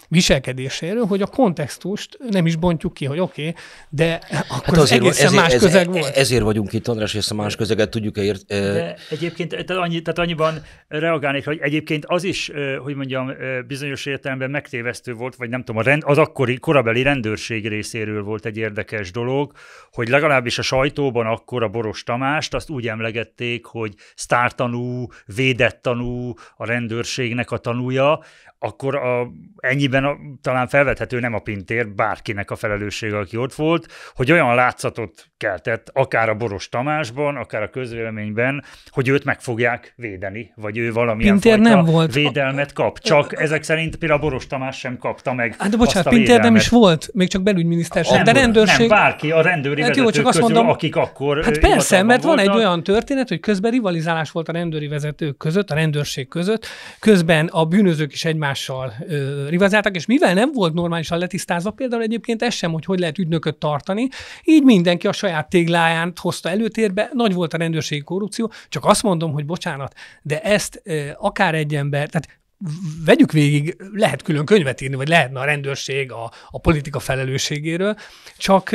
viselkedéséről, hogy a kontextust nem is bontjuk ki, hogy oké, okay, de akkor hát azért, egészen ezért, más közeg e- volt. Ezért vagyunk itt, András, és a más közeget tudjuk-e ért... De egyébként, tehát, annyi, tehát annyiban reagálnék, hogy egyébként az is, hogy mondjam, bizonyos értelemben megtévesztő volt, vagy nem tudom, az akkori korabeli rendőrség részéről volt egy érdekes dolog, hogy legalábbis a sajtóban akkor a Boros Tamást azt úgy emlegették, hogy sztártanú, védett tanú, a rendőrségnek a tanúja, akkor a ennyiben a, talán felvethető nem a Pintér, bárkinek a felelőssége, aki ott volt, hogy olyan látszatot keltett, akár a Boros Tamásban, akár a közvéleményben, hogy őt meg fogják védeni, vagy ő valamilyen Pintér fajta nem volt. védelmet kap. Csak ezek szerint például a Boros Tamás sem kapta meg Hát de bocsánat, Pintér védelmet. nem is volt, még csak belügyminiszter sem, de rendőrség... Nem, bárki a rendőri hát jó, csak azt mondom, akik akkor Hát persze, mert voltak. van egy olyan történet, hogy közben rivalizálás volt a rendőri vezetők között, a rendőrség között, közben a bűnözők is egymással ö, ö, rivalizáltak, és mivel nem volt normálisan letisztázva például egyébként ez sem, hogy hogy lehet ügynököt tartani, így mindenki a saját tégláján hozta előtérbe, nagy volt a rendőrségi korrupció, csak azt mondom, hogy bocsánat, de ezt ö, akár egy ember, tehát vegyük végig, lehet külön könyvet írni, vagy lehetne a rendőrség a, a politika felelősségéről, csak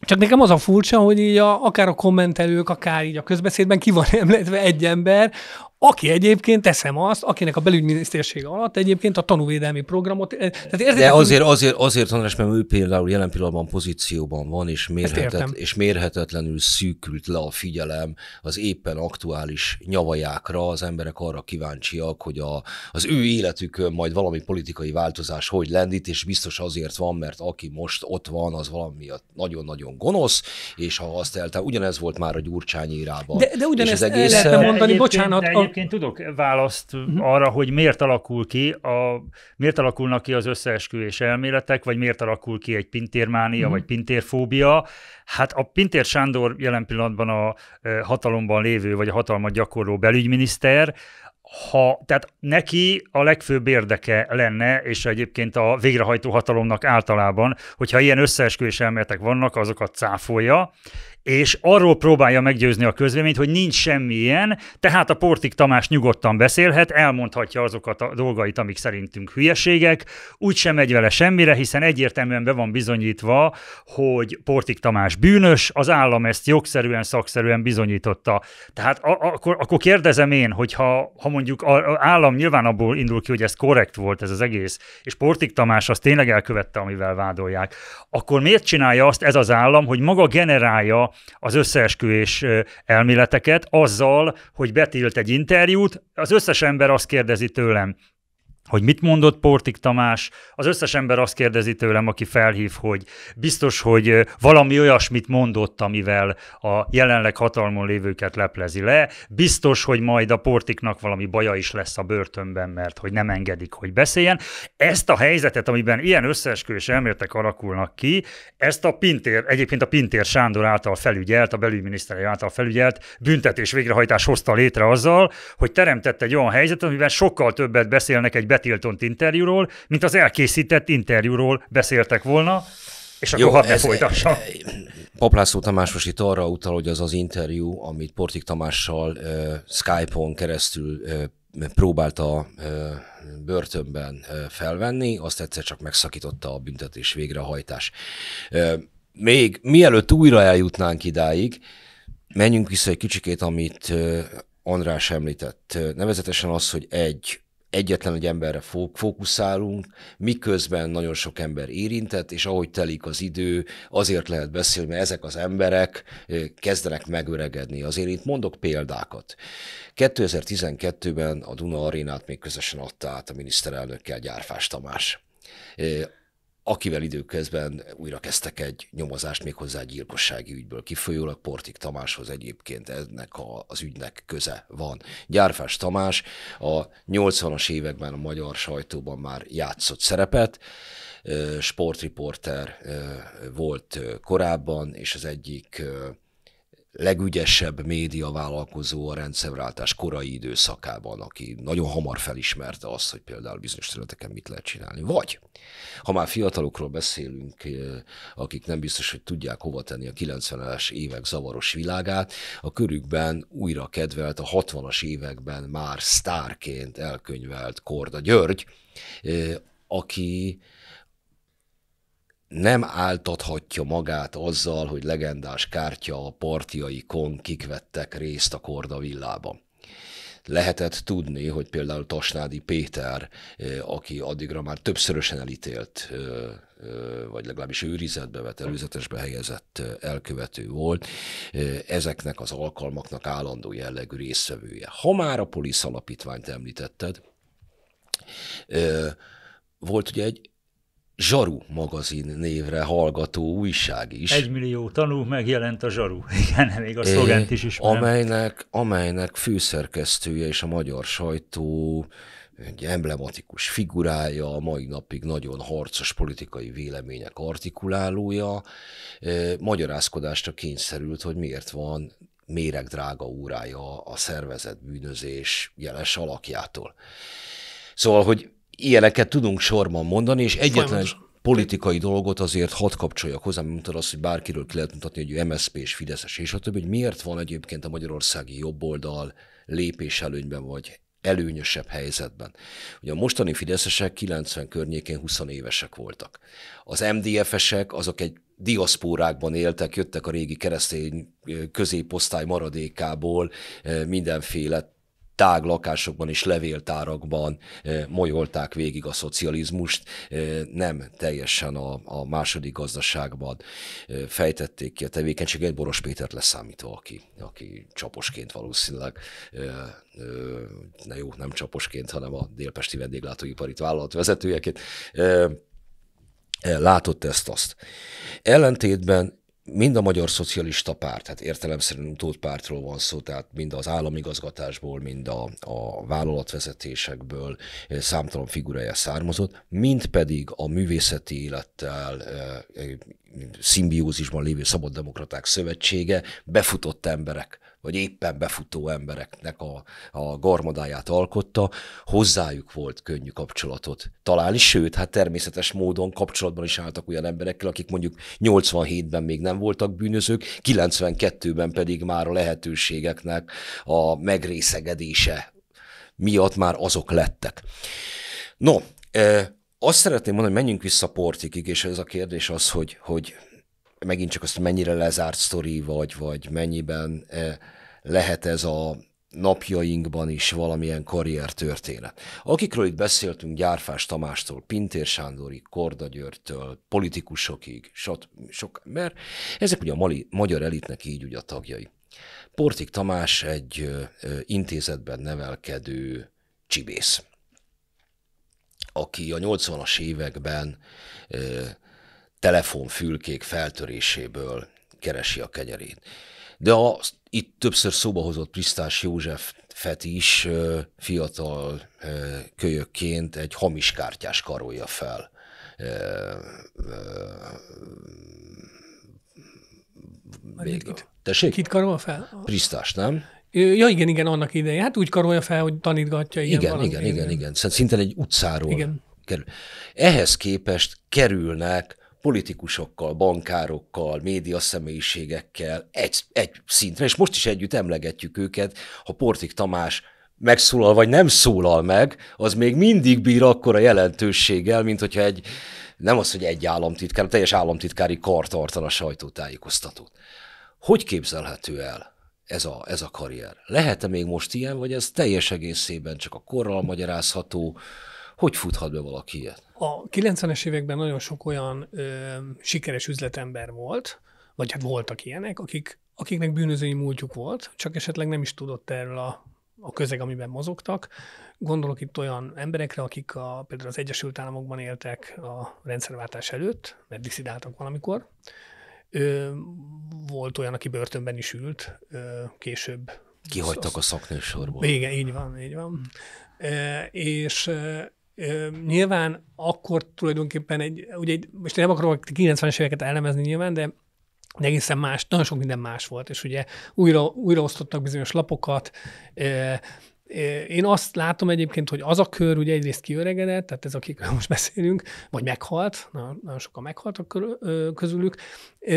csak nekem az a furcsa, hogy így a, akár a kommentelők, akár így a közbeszédben ki van [laughs] emletve egy ember, aki egyébként teszem azt, akinek a belügyminisztérsége alatt egyébként a tanúvédelmi programot. Eh, tehát érted, De azért, azért, azért tanulás, mert ő például jelen pillanatban pozícióban van, és, mérhetet, és mérhetetlenül szűkült le a figyelem az éppen aktuális nyavajákra, az emberek arra kíváncsiak, hogy a, az ő életükön majd valami politikai változás hogy lendít, és biztos azért van, mert aki most ott van, az valami nagyon-nagyon gonosz, és ha azt eltál, ugyanez volt már a gyurcsányírában. De, de ugyanez ez lehetne mondani, bocsánat, a egyébként tudok választ uh-huh. arra, hogy miért alakul ki a, miért alakulnak ki az összeesküvés elméletek, vagy miért alakul ki egy pintérmánia, uh-huh. vagy pintérfóbia. Hát a Pintér Sándor jelen pillanatban a hatalomban lévő, vagy a hatalmat gyakorló belügyminiszter, ha, tehát neki a legfőbb érdeke lenne, és egyébként a végrehajtó hatalomnak általában, hogyha ilyen összeesküvés elméletek vannak, azokat cáfolja, és arról próbálja meggyőzni a közvéleményt, hogy nincs semmilyen, tehát a Portik Tamás nyugodtan beszélhet, elmondhatja azokat a dolgait, amik szerintünk hülyeségek, úgysem megy vele semmire, hiszen egyértelműen be van bizonyítva, hogy Portik Tamás bűnös, az állam ezt jogszerűen, szakszerűen bizonyította. Tehát akkor, akkor kérdezem én, hogy ha, ha mondjuk az állam nyilván abból indul ki, hogy ez korrekt volt ez az egész, és Portik Tamás azt tényleg elkövette, amivel vádolják, akkor miért csinálja azt ez az állam, hogy maga generálja az összeesküvés elméleteket azzal, hogy betilt egy interjút, az összes ember azt kérdezi tőlem, hogy mit mondott Portik Tamás. Az összes ember azt kérdezi tőlem, aki felhív, hogy biztos, hogy valami olyasmit mondott, amivel a jelenleg hatalmon lévőket leplezi le. Biztos, hogy majd a Portiknak valami baja is lesz a börtönben, mert hogy nem engedik, hogy beszéljen. Ezt a helyzetet, amiben ilyen összeesküvés elméletek alakulnak ki, ezt a Pintér, egyébként a Pintér Sándor által felügyelt, a belügyminiszter által felügyelt büntetés végrehajtás hozta létre azzal, hogy teremtett egy olyan helyzetet, amiben sokkal többet beszélnek egy betiltott interjúról, mint az elkészített interjúról beszéltek volna, és akkor hadd ne folytassa. E, Paplászló Tamás most itt arra utal, hogy az az interjú, amit Portik Tamással uh, Skype-on keresztül uh, próbálta börtönben felvenni, azt egyszer csak megszakította a büntetés végrehajtás. még mielőtt újra eljutnánk idáig, menjünk vissza egy kicsikét, amit András említett. Nevezetesen az, hogy egy, egyetlen egy emberre fókuszálunk, miközben nagyon sok ember érintett, és ahogy telik az idő, azért lehet beszélni, mert ezek az emberek eh, kezdenek megöregedni. Azért itt mondok példákat. 2012-ben a Duna Arénát még közösen adta át a miniszterelnökkel Gyárfás Tamás eh, akivel időközben újra kezdtek egy nyomozást méghozzá egy gyilkossági ügyből kifolyólag. Portik Tamáshoz egyébként ennek a, az ügynek köze van. Gyárfás Tamás a 80-as években a magyar sajtóban már játszott szerepet, sportriporter volt korábban, és az egyik legügyesebb vállalkozó a rendszerváltás korai időszakában, aki nagyon hamar felismerte azt, hogy például bizonyos területeken mit lehet csinálni. Vagy, ha már fiatalokról beszélünk, eh, akik nem biztos, hogy tudják hova tenni a 90-es évek zavaros világát, a körükben újra kedvelt a 60-as években már sztárként elkönyvelt Korda György, eh, aki nem áltathatja magát azzal, hogy legendás kártya a partjaikon kikvettek részt a Korda villában. Lehetett tudni, hogy például Tasnádi Péter, aki addigra már többszörösen elítélt, vagy legalábbis őrizetbe vett, előzetesbe helyezett elkövető volt, ezeknek az alkalmaknak állandó jellegű részvevője. Ha már a polisz alapítványt említetted, volt ugye egy Zsaru magazin névre hallgató újság is. Egy millió tanú, megjelent a Zsaru. [laughs] Igen, még a szlogent is ismerem. Amelynek, amelynek főszerkesztője és a magyar sajtó egy emblematikus figurája, a mai napig nagyon harcos politikai vélemények artikulálója, magyarázkodásra kényszerült, hogy miért van méreg drága órája a szervezet bűnözés jeles alakjától. Szóval, hogy ilyeneket tudunk sorban mondani, és egyetlen politikai dolgot azért hadd kapcsoljak hozzá, mint az, hogy bárkiről ki lehet mutatni, hogy MSZP és Fideszes és a többi, hogy miért van egyébként a magyarországi jobboldal lépés előnyben vagy előnyösebb helyzetben. Ugye a mostani fideszesek 90 környékén 20 évesek voltak. Az MDF-esek azok egy diaszpórákban éltek, jöttek a régi keresztény középosztály maradékából mindenféle tág lakásokban és levéltárakban eh, molyolták végig a szocializmust, eh, nem teljesen a, a második gazdaságban eh, fejtették ki a tevékenységet, Boros Pétert leszámítva, aki, aki csaposként valószínűleg, ne jó, nem csaposként, hanem a délpesti vendéglátóiparit vállalat vezetőjeként, látott ezt-azt. Ellentétben mind a Magyar Szocialista Párt, hát értelemszerűen utód pártról van szó, tehát mind az államigazgatásból, mind a, a vállalatvezetésekből eh, számtalan figurája származott, mind pedig a művészeti élettel eh, eh, szimbiózisban lévő Szabaddemokraták Szövetsége befutott emberek vagy éppen befutó embereknek a, a garmadáját alkotta, hozzájuk volt könnyű kapcsolatot találni, sőt, hát természetes módon kapcsolatban is álltak olyan emberekkel, akik mondjuk 87-ben még nem voltak bűnözők, 92-ben pedig már a lehetőségeknek a megrészegedése miatt már azok lettek. No, eh, azt szeretném mondani, hogy menjünk vissza Portikig, és ez a kérdés az, hogy, hogy megint csak azt, mennyire lezárt sztori vagy, vagy mennyiben eh, lehet ez a napjainkban is valamilyen karrier történet. Akikről itt beszéltünk, Gyárfás Tamástól, Pintér Sándori, Korda Györgytől, politikusokig, sok, sok ember, ezek ugye a mali, magyar elitnek így ugye a tagjai. Portik Tamás egy eh, eh, intézetben nevelkedő csibész, aki a 80-as években telefonfülkék feltöréséből keresi a kenyerét. De a itt többször szóba hozott Prisztás József Fet is fiatal kölyökként egy hamis kártyás karolja fel végül. Tessék? Kit karol fel? Prisztás, nem? Ja, igen, igen, annak idején. Hát úgy karolja fel, hogy tanítgatja. Igen, igen, igen, igen, igen. Szóval szinte egy utcáról igen. kerül. Ehhez képest kerülnek politikusokkal, bankárokkal, médiaszemélyiségekkel egy, egy szintre, és most is együtt emlegetjük őket, ha Portik Tamás megszólal vagy nem szólal meg, az még mindig bír akkora jelentőséggel, mint hogyha egy, nem az, hogy egy államtitkár, teljes államtitkári kar tartana sajtótájékoztatót. Hogy képzelhető el ez a, ez a karrier? Lehet-e még most ilyen, vagy ez teljes egészében csak a korral magyarázható, hogy futhat be valaki ilyet? A 90-es években nagyon sok olyan ö, sikeres üzletember volt, vagy hát voltak ilyenek, akik, akiknek bűnözői múltjuk volt, csak esetleg nem is tudott erről a a közeg, amiben mozogtak. Gondolok itt olyan emberekre, akik a, például az Egyesült Államokban éltek a rendszerváltás előtt, mert diszidáltak valamikor. Ö, volt olyan, aki börtönben is ült ö, később. Kihagytak a szaknősorból. Igen, így van, így van. E, és Nyilván akkor tulajdonképpen egy, ugye egy, most nem akarok a 90-es éveket elemezni nyilván, de de egészen más, nagyon sok minden más volt, és ugye újra, újraosztottak bizonyos lapokat, én azt látom egyébként, hogy az a kör ugye egyrészt kiöregedett, tehát ez akikről most beszélünk, vagy meghalt, nagyon sokan meghaltak közülük,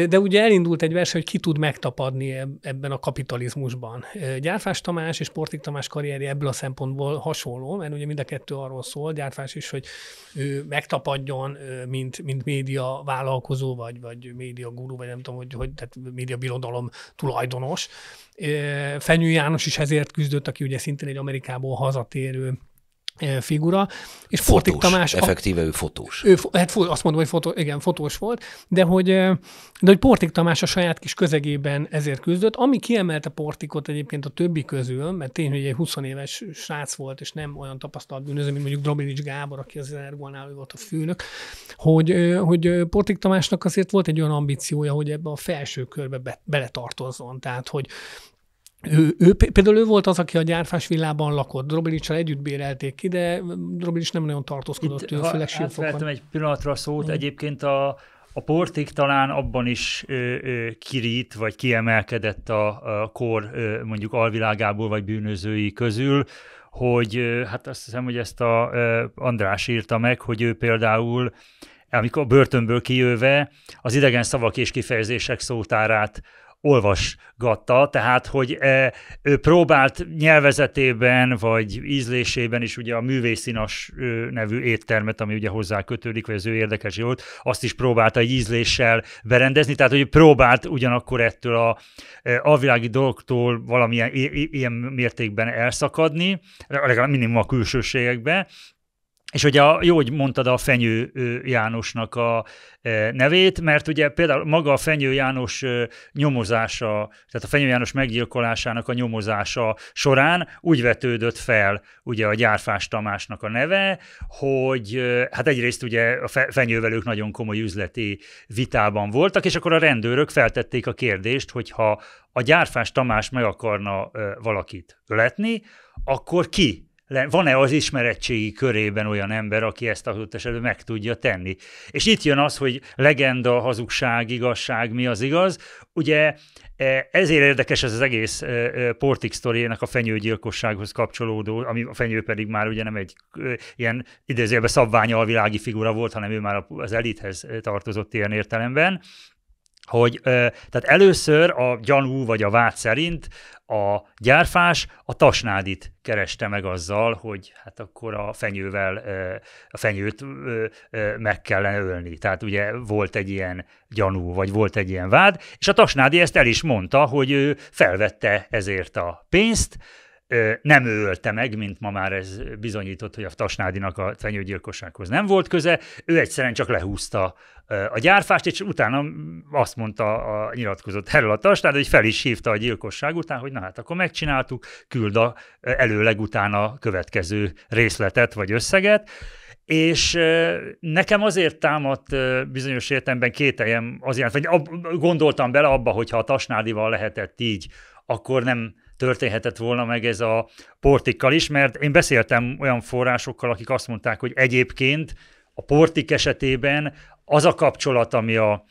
de ugye elindult egy verseny, hogy ki tud megtapadni ebben a kapitalizmusban. Gyárfás Tamás és Portik Tamás karrierje ebből a szempontból hasonló, mert ugye mind a kettő arról szól, Gyárfás is, hogy ő megtapadjon, mint, mint média vállalkozó, vagy, vagy média guru, vagy nem tudom, hogy, hogy tehát média birodalom tulajdonos. Fenyő János is ezért küzdött, aki ugye szintén egy Amerikából hazatérő figura, és fotós, Fortik Tamás... effektíve ő fotós. Ő, hát azt mondom, hogy fotó, igen, fotós volt, de hogy, de hogy Portik Tamás a saját kis közegében ezért küzdött, ami kiemelte Portikot egyébként a többi közül, mert tény, hogy egy 20 éves srác volt, és nem olyan tapasztalt bűnöző, mint mondjuk Drobinics Gábor, aki az Ergolnál volt a főnök, hogy, hogy Portik Tamásnak azért volt egy olyan ambíciója, hogy ebbe a felső körbe be, beletartozzon, tehát hogy ő, ő, például ő volt az, aki a gyárfás villában lakott. Drobilicsal együtt bérelték ki, de Drobilics nem nagyon tartózkodott, Itt, ő főleg sírfokon. egy pillanatra szót, mm. egyébként a, a porték talán abban is ö, ö, kirít, vagy kiemelkedett a, a kor ö, mondjuk alvilágából, vagy bűnözői közül, hogy ö, hát azt hiszem, hogy ezt a ö, András írta meg, hogy ő például amikor a börtönből kijöve az idegen szavak és kifejezések szótárát olvasgatta, tehát hogy e, ő próbált nyelvezetében vagy ízlésében is ugye a művészinas nevű éttermet, ami ugye hozzá kötődik, vagy az ő érdekes volt, azt is próbálta egy ízléssel berendezni, tehát hogy próbált ugyanakkor ettől a e, alvilági dologtól valamilyen ilyen mértékben elszakadni, legalább minimum a külsőségekbe, és ugye a, jó, hogy mondtad a Fenyő Jánosnak a e, nevét, mert ugye például maga a Fenyő János nyomozása, tehát a Fenyő János meggyilkolásának a nyomozása során úgy vetődött fel ugye a Gyárfás Tamásnak a neve, hogy hát egyrészt ugye a Fenyővel ők nagyon komoly üzleti vitában voltak, és akkor a rendőrök feltették a kérdést, hogyha a Gyárfás Tamás meg akarna valakit öletni, akkor ki van-e az ismeretségi körében olyan ember, aki ezt adott esetben meg tudja tenni. És itt jön az, hogy legenda, hazugság, igazság, mi az igaz. Ugye e, ezért érdekes ez az egész e, e, Portik sztoriének a fenyőgyilkossághoz kapcsolódó, ami a fenyő pedig már ugye nem egy ilyen idézőjelben szabványalvilági figura volt, hanem ő már az elithez tartozott ilyen értelemben hogy tehát először a gyanú vagy a vád szerint a gyárfás a tasnádit kereste meg azzal, hogy hát akkor a fenyővel, a fenyőt meg kellene ölni. Tehát ugye volt egy ilyen gyanú, vagy volt egy ilyen vád, és a tasnádi ezt el is mondta, hogy ő felvette ezért a pénzt, nem ő ölte meg, mint ma már ez bizonyított, hogy a Tasnádinak a fenyőgyilkossághoz nem volt köze, ő egyszerűen csak lehúzta a gyárfást, és utána azt mondta a nyilatkozott erről a Tasnád, hogy fel is hívta a gyilkosság után, hogy na hát akkor megcsináltuk, küld a előleg utána a következő részletet vagy összeget, és nekem azért támadt bizonyos értelemben kételjem az iránt, vagy gondoltam bele abba, hogyha a Tasnádival lehetett így, akkor nem történhetett volna meg ez a portikkal is, mert én beszéltem olyan forrásokkal, akik azt mondták, hogy egyébként a portik esetében az a kapcsolat, ami a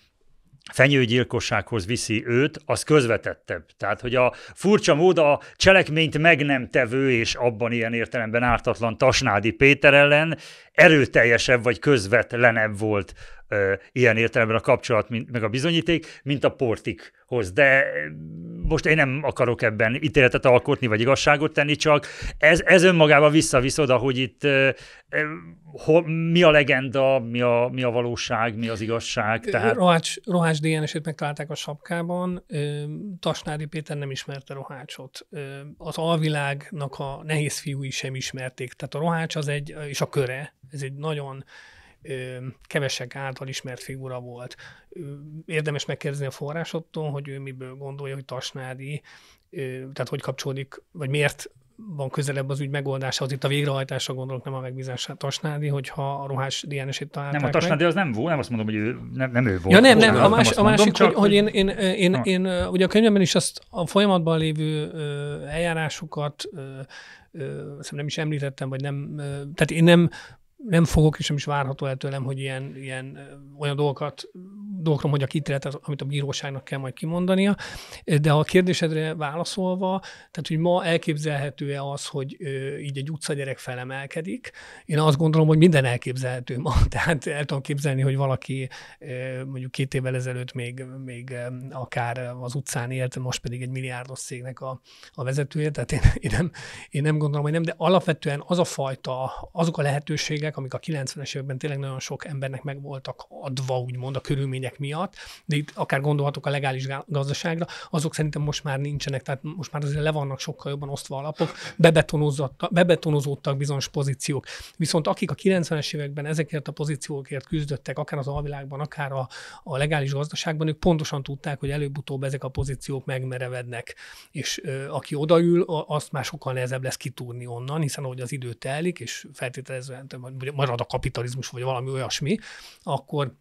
fenyőgyilkossághoz viszi őt, az közvetettebb. Tehát, hogy a furcsa mód a cselekményt meg nem tevő, és abban ilyen értelemben ártatlan Tasnádi Péter ellen erőteljesebb vagy közvetlenebb volt ilyen értelemben a kapcsolat, meg a bizonyíték, mint a portikhoz. De most én nem akarok ebben ítéletet alkotni, vagy igazságot tenni, csak ez, ez önmagában visszavisz oda, hogy itt ho, mi a legenda, mi a, mi a valóság, mi az igazság. Tehát... Rohács, Rohács DNS-ét megtalálták a sapkában, Tasnádi Péter nem ismerte Rohácsot. Az alvilágnak a nehéz fiúi sem ismerték. Tehát a Rohács az egy, és a köre, ez egy nagyon kevesek által ismert figura volt. Érdemes megkérdezni a forrásodtól, hogy ő miből gondolja, hogy Tasnádi, tehát hogy kapcsolódik, vagy miért van közelebb az ügy Az Itt a végrehajtásra gondolok, nem a megbízásra Tasnádi, hogyha a ruhás DNS-ét találták Nem, a Tasnádi meg. az nem volt, nem azt mondom, hogy ő, nem, nem ő volt. Ja, nem, nem, a, más, nem a másik, mondom, hogy, hogy, hogy én, én, én, én, ugye a könyvemben is azt a folyamatban lévő eljárásokat ö, ö, nem is említettem, vagy nem, ö, tehát én nem nem fogok, és nem is várható el tőlem, hogy ilyen, ilyen olyan dolgokat, dolgokra mondjak ítéletet, amit a bíróságnak kell majd kimondania. De a kérdésedre válaszolva, tehát hogy ma elképzelhető-e az, hogy így egy utcagyerek felemelkedik? Én azt gondolom, hogy minden elképzelhető ma. [laughs] Tehát el tudom képzelni, hogy valaki mondjuk két évvel ezelőtt még, még akár az utcán élt, most pedig egy milliárdos cégnek a, a vezetője. Tehát én, én, nem, én nem gondolom, hogy nem, de alapvetően az a fajta, azok a lehetőségek, lehetőségek, amik a 90-es években tényleg nagyon sok embernek meg voltak adva, úgymond a körülmények miatt, de itt akár gondolhatok a legális gazdaságra, azok szerintem most már nincsenek, tehát most már azért le vannak sokkal jobban osztva alapok, bebetonozódtak bizonyos pozíciók. Viszont akik a 90-es években ezekért a pozíciókért küzdöttek, akár az alvilágban, akár a, a legális gazdaságban, ők pontosan tudták, hogy előbb-utóbb ezek a pozíciók megmerevednek, és ö, aki odaül, azt már sokkal nehezebb lesz kitúrni onnan, hiszen ahogy az idő telik, és feltételezően marad a kapitalizmus, vagy valami olyasmi, akkor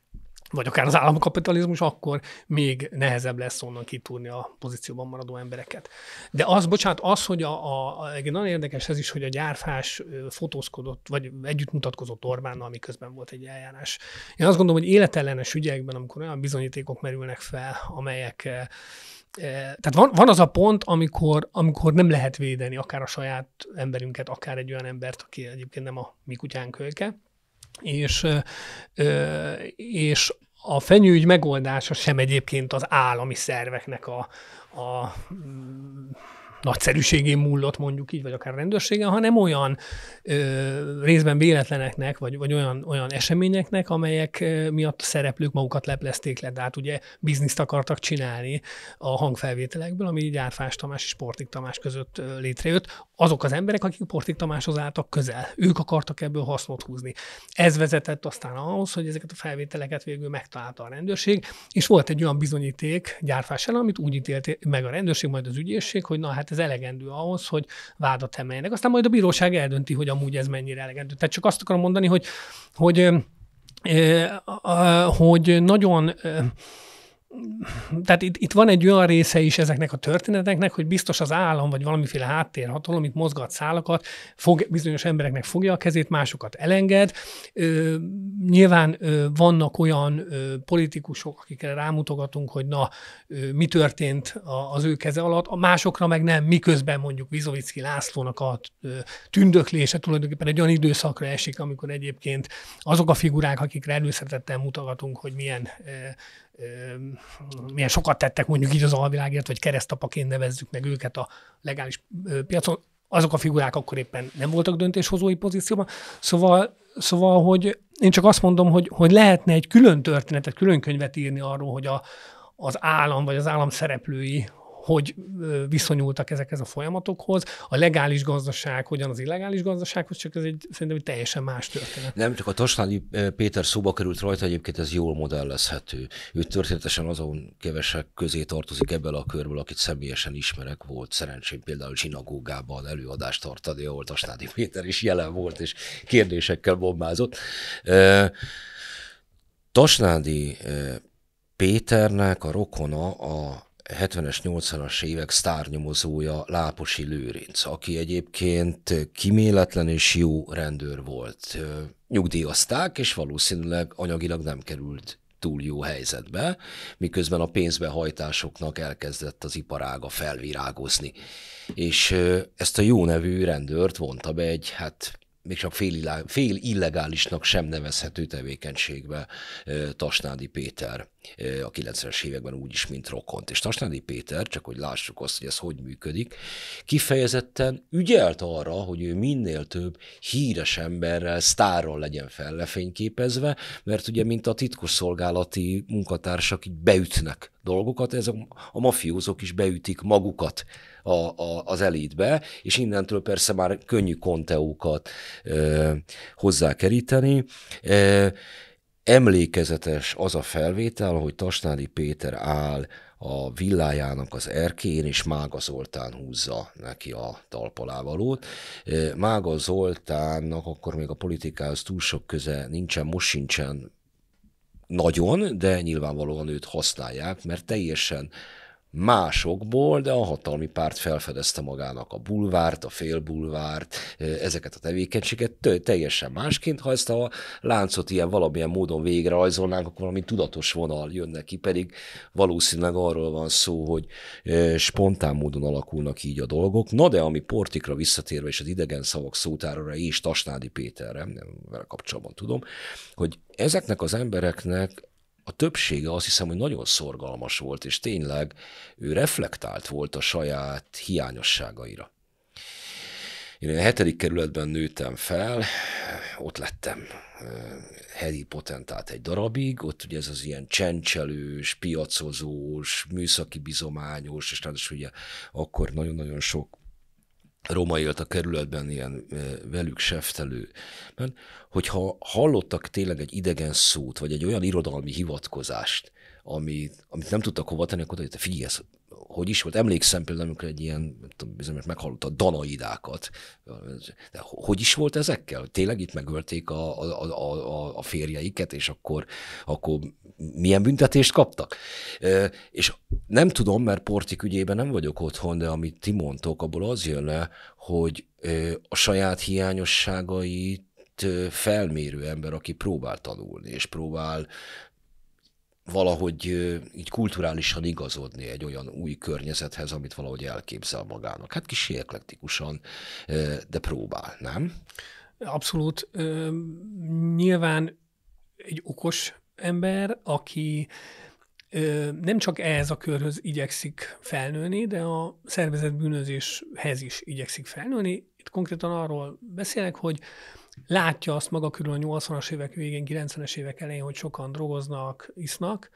vagy akár az államkapitalizmus, akkor még nehezebb lesz onnan kitúrni a pozícióban maradó embereket. De az, bocsánat, az, hogy a, a, a egy nagyon érdekes ez is, hogy a gyárfás fotózkodott, vagy együtt mutatkozott Orbánnal, miközben volt egy eljárás. Én azt gondolom, hogy életellenes ügyekben, amikor olyan bizonyítékok merülnek fel, amelyek Eh, tehát van, van az a pont, amikor, amikor nem lehet védeni akár a saját emberünket, akár egy olyan embert, aki egyébként nem a mi kutyánk kölyke, és, eh, eh, és a fenyőügy megoldása sem egyébként az állami szerveknek a, a nagyszerűségén múlott mondjuk így, vagy akár rendőrségen, hanem olyan ö, részben véletleneknek, vagy, vagy olyan, olyan eseményeknek, amelyek miatt a szereplők magukat leplezték le. De hát ugye bizniszt akartak csinálni a hangfelvételekből, ami így Árfás Tamás és Portik Tamás között létrejött. Azok az emberek, akik Portik Tamáshoz álltak közel, ők akartak ebből hasznot húzni. Ez vezetett aztán ahhoz, hogy ezeket a felvételeket végül megtalálta a rendőrség, és volt egy olyan bizonyíték gyárfás ellen, amit úgy ítélt meg a rendőrség, majd az ügyészség, hogy na hát ez ez elegendő ahhoz, hogy vádat emeljenek. Aztán majd a bíróság eldönti, hogy amúgy ez mennyire elegendő. Tehát csak azt akarom mondani, hogy, hogy, hogy nagyon tehát itt, itt van egy olyan része is ezeknek a történeteknek, hogy biztos az állam, vagy valamiféle háttérhatalom, amit mozgat szálakat, fog, bizonyos embereknek fogja a kezét, másokat elenged. Ö, nyilván ö, vannak olyan ö, politikusok, akikre rámutogatunk, hogy na, ö, mi történt a, az ő keze alatt, a másokra meg nem, miközben mondjuk Vizovicki Lászlónak a ö, tündöklése tulajdonképpen egy olyan időszakra esik, amikor egyébként azok a figurák, akikre előszeretettel mutogatunk, hogy milyen ö, milyen sokat tettek mondjuk így az alvilágért, vagy keresztapaként nevezzük meg őket a legális piacon, azok a figurák akkor éppen nem voltak döntéshozói pozícióban. Szóval, szóval hogy én csak azt mondom, hogy, hogy lehetne egy külön történetet, külön könyvet írni arról, hogy a, az állam vagy az állam szereplői hogy viszonyultak ezekhez a folyamatokhoz, a legális gazdaság hogyan az illegális gazdasághoz, csak ez egy szerintem egy teljesen más történet. Nem csak a Tasnádi Péter szóba került rajta, egyébként ez jól modellezhető. Ő történetesen azon kevesek közé tartozik ebből a körből, akit személyesen ismerek, volt szerencsém például zsinagógában előadást tartani, ahol Tasnádi Péter is jelen volt, és kérdésekkel bombázott. Tasnádi Péternek a rokona a 70-es, 80-as évek sztárnyomozója Láposi Lőrinc, aki egyébként kiméletlen és jó rendőr volt. Nyugdíjazták, és valószínűleg anyagilag nem került túl jó helyzetbe, miközben a pénzbehajtásoknak elkezdett az iparága felvirágozni. És ezt a jó nevű rendőrt vonta be egy, hát még csak fél, fél illegálisnak sem nevezhető tevékenységbe Tasnádi Péter a 90-es években úgyis, mint rokont. És Tasnádi Péter, csak hogy lássuk azt, hogy ez hogy működik, kifejezetten ügyelt arra, hogy ő minél több híres emberrel, sztárral legyen fellefényképezve, mert ugye, mint a titkosszolgálati munkatársak így beütnek dolgokat, ezek a mafiózók is beütik magukat a, a, az elitbe, és innentől persze már könnyű konteókat ö, hozzákeríteni. Ö, emlékezetes az a felvétel, hogy Tasnádi Péter áll a villájának az erkén, és Mága Zoltán húzza neki a talpalávalót. Mága Zoltánnak akkor még a politikához túl sok köze nincsen, most sincsen nagyon, de nyilvánvalóan őt használják, mert teljesen másokból, de a hatalmi párt felfedezte magának a bulvárt, a félbulvárt, ezeket a tevékenységet teljesen másként. Ha ezt a láncot ilyen valamilyen módon végrehajzolnánk, akkor valami tudatos vonal jönne ki, pedig valószínűleg arról van szó, hogy spontán módon alakulnak így a dolgok. Na de ami Portikra visszatérve, és az idegen szavak szótárára és Tasnádi Péterre, nem vele kapcsolatban tudom, hogy ezeknek az embereknek a többsége azt hiszem, hogy nagyon szorgalmas volt, és tényleg ő reflektált volt a saját hiányosságaira. Én a hetedik kerületben nőttem fel, ott lettem heli potentát egy darabig, ott ugye ez az ilyen csencselős, piacozós, műszaki bizományos, és ráadásul ugye akkor nagyon-nagyon sok Róma élt a kerületben ilyen velük seftelő, hogyha hallottak tényleg egy idegen szót, vagy egy olyan irodalmi hivatkozást, amit, amit nem tudtak hova tenni, akkor hogy te figyelj, ez hogy is volt. Emlékszem például, amikor egy ilyen, nem tudom, bizony, meghallott a danaidákat. De hogy is volt ezekkel? Tényleg itt megölték a, a, a, a férjeiket, és akkor, akkor milyen büntetést kaptak? E, és nem tudom, mert portik ügyében nem vagyok otthon, de amit ti mondtok, abból az jön le, hogy a saját hiányosságait felmérő ember, aki próbál tanulni, és próbál valahogy így kulturálisan igazodni egy olyan új környezethez, amit valahogy elképzel magának. Hát kis eklektikusan, de próbál, nem? Abszolút. Nyilván egy okos ember, aki nem csak ehhez a körhöz igyekszik felnőni, de a szervezetbűnözéshez is igyekszik felnőni. Itt konkrétan arról beszélek, hogy látja azt maga körül a 80-as évek végén, 90-es évek elején, hogy sokan drogoznak, isznak,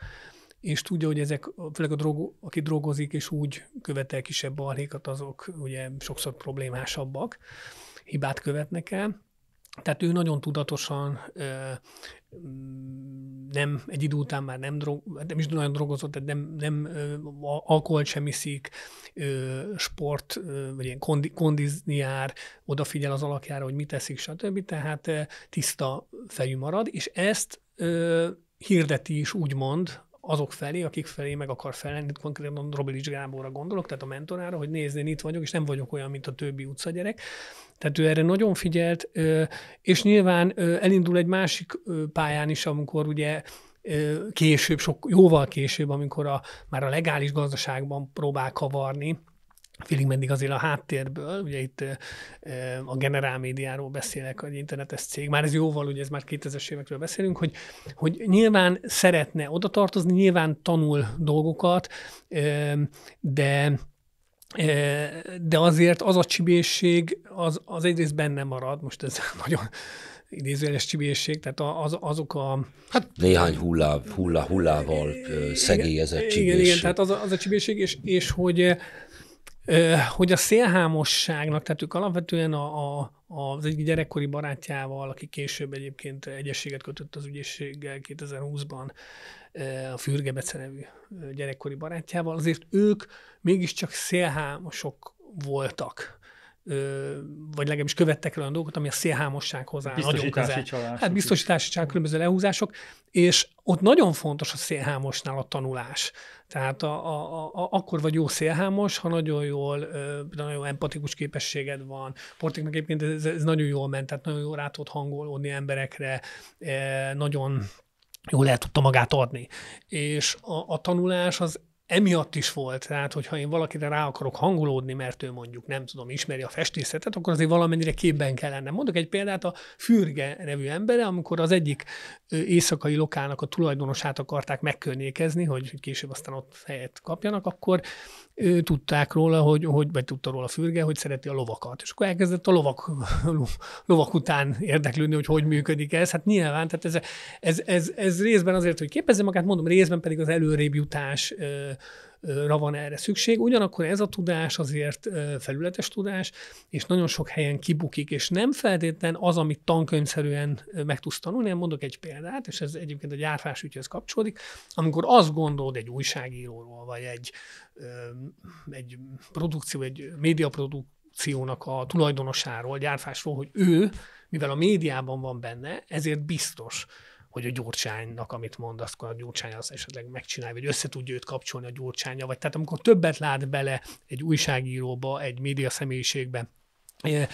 és tudja, hogy ezek, főleg a drog, aki drogozik és úgy követel kisebb balhékat, azok ugye sokszor problémásabbak, hibát követnek el. Tehát ő nagyon tudatosan mm, nem, egy idő után már nem, drog, nem is nagyon drogozott, tehát nem, nem alkoholt sem iszik, sport, vagy ilyen kondi, kondizni jár, odafigyel az alakjára, hogy mit eszik, stb. Tehát tiszta fejű marad, és ezt hirdeti is úgymond azok felé, akik felé meg akar felelni, konkrétan Robilics Gáborra gondolok, tehát a mentorára, hogy nézd, én itt vagyok, és nem vagyok olyan, mint a többi utcagyerek. Tehát ő erre nagyon figyelt, és nyilván elindul egy másik pályán is, amikor ugye később, sok, jóval később, amikor a, már a legális gazdaságban próbál kavarni, félig meddig azért a háttérből, ugye itt a generál médiáról beszélek, egy internetes cég, már ez jóval, ugye ez már 2000-es évekről beszélünk, hogy, hogy nyilván szeretne oda tartozni, nyilván tanul dolgokat, de de azért az a csibészség, az, az egyrészt benne marad, most ez [laughs] nagyon idézőjeles csibészség, tehát az, azok a... Hát néhány hullá, hullá, hullával szegélyezett csibészség. Igen, igen, tehát az a, az a csibészség, és, és hogy, hogy a szélhámosságnak, tehát ők alapvetően a, a, az egy gyerekkori barátjával, aki később egyébként egyességet kötött az ügyészséggel 2020-ban, a Fürgebece nevű gyerekkori barátjával, azért ők mégiscsak szélhámosok voltak vagy legalábbis követtek el olyan dolgokat, ami a szélhámossághoz áll. Biztosítási csalások. Hát biztosítási csalások, különböző lehúzások, és ott nagyon fontos a szélhámosnál a tanulás. Tehát a, a, a, akkor vagy jó szélhámos, ha nagyon jól, nagyon empatikus képességed van. Portéknak egyébként ez, ez nagyon jól ment, tehát nagyon jól rá tudott hangolódni emberekre, nagyon jól lehet tudta magát adni. És a, a tanulás az emiatt is volt, tehát hogyha én valakire rá akarok hangulódni, mert ő mondjuk nem tudom, ismeri a festészetet, akkor azért valamennyire képben kell lennem. Mondok egy példát, a Fürge nevű embere, amikor az egyik éjszakai lokálnak a tulajdonosát akarták megkörnyékezni, hogy később aztán ott helyet kapjanak, akkor ő, tudták róla, hogy, hogy vagy tudta róla a fürge, hogy szereti a lovakat. És akkor elkezdett a lovak, [laughs] lovak után érdeklődni, hogy hogy működik ez. Hát nyilván, tehát ez, ez, ez, ez részben azért, hogy képezze magát, mondom, részben pedig az előrébb jutás ra van erre szükség. Ugyanakkor ez a tudás azért felületes tudás, és nagyon sok helyen kibukik, és nem feltétlen az, amit tankönyvszerűen meg tudsz tanulni. Én mondok egy példát, és ez egyébként a gyárfás ügyhöz kapcsolódik, amikor azt gondolod egy újságíróról, vagy egy, egy produkció, egy médiaprodukciónak a tulajdonosáról, gyárfásról, hogy ő, mivel a médiában van benne, ezért biztos hogy a gyurcsánynak, amit mondasz, azt a gyurcsány az esetleg megcsinálja, vagy össze tudja őt kapcsolni a gyurcsánya, vagy tehát amikor többet lát bele egy újságíróba, egy média személyiségbe, eh,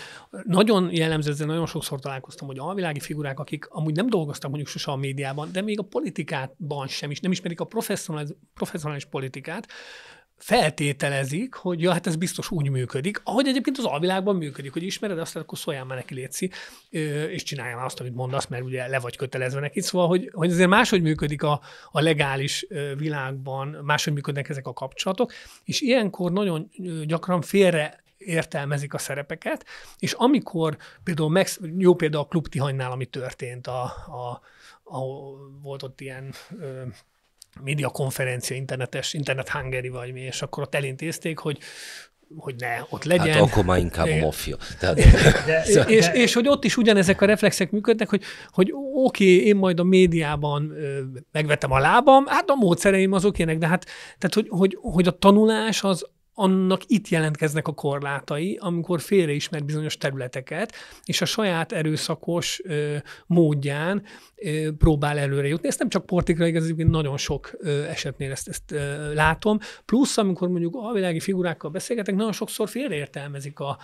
nagyon jellemző, ezzel nagyon sokszor találkoztam, hogy alvilági figurák, akik amúgy nem dolgoztak mondjuk sose a médiában, de még a politikában sem is, nem ismerik a professzionális, professzionális politikát, feltételezik, hogy ja, hát ez biztos úgy működik, ahogy egyébként az alvilágban működik, hogy ismered azt, akkor szóljál már neki létszi, és csináljál már azt, amit mondasz, mert ugye le vagy kötelezve neki. Szóval, hogy, hogy azért máshogy működik a, a legális világban, máshogy működnek ezek a kapcsolatok, és ilyenkor nagyon gyakran félre értelmezik a szerepeket, és amikor például, meg, jó példa a Klub Tihanynál, ami történt, a, a, a, volt ott ilyen ö, média konferencia internetes, internet hangeri vagy mi, és akkor ott elintézték, hogy hogy ne ott hát legyen. Hát akkor már inkább a mafia. Tehát... De, és, szóval- és, és hogy ott is ugyanezek a reflexek működnek, hogy, hogy oké, okay, én majd a médiában megvetem a lábam, hát a módszereim azok ilyenek, de hát tehát, hogy, hogy, hogy a tanulás az, annak itt jelentkeznek a korlátai, amikor félreismer bizonyos területeket, és a saját erőszakos ö, módján ö, próbál előre jutni. Ezt nem csak portikra, igaz, nagyon sok ö, esetnél ezt, ezt ö, látom. Plusz, amikor mondjuk a világi figurákkal beszélgetek, nagyon sokszor félreértelmezik a,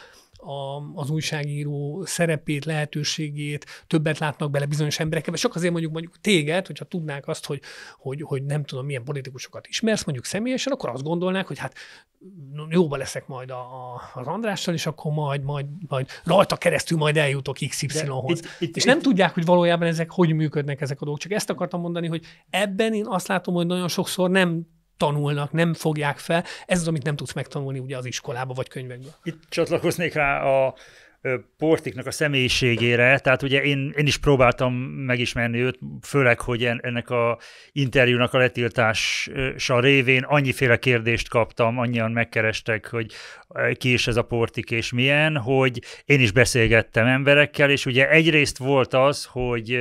a, az újságíró szerepét, lehetőségét, többet látnak bele bizonyos emberek. sok azért mondjuk mondjuk téged, hogyha tudnák azt, hogy, hogy, hogy nem tudom, milyen politikusokat ismersz, mondjuk személyesen, akkor azt gondolnák, hogy hát jóba leszek majd a, a, az Andrással, és akkor majd, majd, majd rajta keresztül majd eljutok XY-hoz. itt, és nem itt. tudják, hogy valójában ezek hogy működnek ezek a dolgok. Csak ezt akartam mondani, hogy ebben én azt látom, hogy nagyon sokszor nem tanulnak, nem fogják fel. Ez az, amit nem tudsz megtanulni ugye az iskolába vagy könyvekben. Itt csatlakoznék rá a Portiknak a személyiségére, tehát ugye én, én is próbáltam megismerni őt, főleg, hogy ennek a interjúnak a letiltása révén annyiféle kérdést kaptam, annyian megkerestek, hogy ki is ez a Portik és milyen, hogy én is beszélgettem emberekkel, és ugye egyrészt volt az, hogy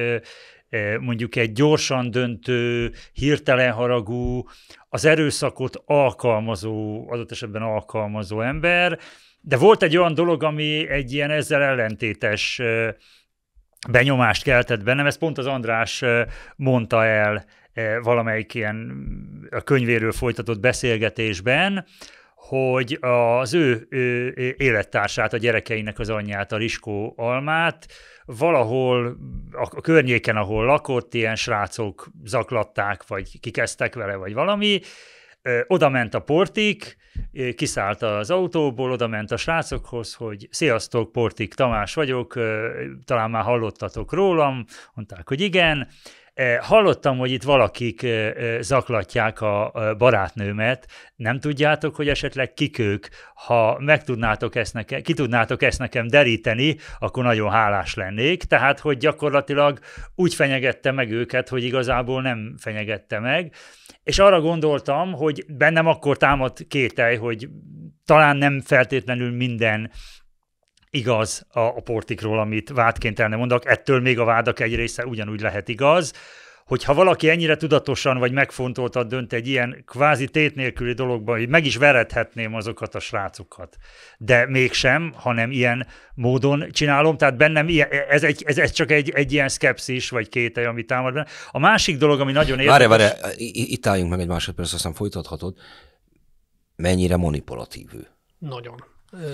mondjuk egy gyorsan döntő, hirtelen haragú, az erőszakot alkalmazó, adott esetben alkalmazó ember, de volt egy olyan dolog, ami egy ilyen ezzel ellentétes benyomást keltett bennem, ezt pont az András mondta el valamelyik ilyen a könyvéről folytatott beszélgetésben, hogy az ő, ő élettársát, a gyerekeinek az anyját, a Riskó Almát, valahol a környéken, ahol lakott, ilyen srácok zaklatták, vagy kikezdtek vele, vagy valami, oda ment a portik, kiszállt az autóból, oda ment a srácokhoz, hogy sziasztok, portik Tamás vagyok, talán már hallottatok rólam, mondták, hogy igen, Eh, hallottam, hogy itt valakik eh, eh, zaklatják a barátnőmet. Nem tudjátok, hogy esetleg kik ők? Ha meg tudnátok ezt nekem, ki tudnátok ezt nekem deríteni, akkor nagyon hálás lennék. Tehát, hogy gyakorlatilag úgy fenyegette meg őket, hogy igazából nem fenyegette meg. És arra gondoltam, hogy bennem akkor támadt kételj, hogy talán nem feltétlenül minden igaz a, a portikról, amit vádként el nem mondok, ettől még a vádak egy része ugyanúgy lehet igaz, hogyha valaki ennyire tudatosan vagy megfontoltan dönt egy ilyen kvázi tét nélküli dologban, hogy meg is veredhetném azokat a srácokat, de mégsem, hanem ilyen módon csinálom, tehát bennem ilyen, ez, egy, ez, ez csak egy, egy ilyen szkepszis vagy kételj, ami támad benne. A másik dolog, ami nagyon érdekes... Várj, várj, itt álljunk meg egy másodperc, aztán folytathatod. Mennyire manipulatív ő? Nagyon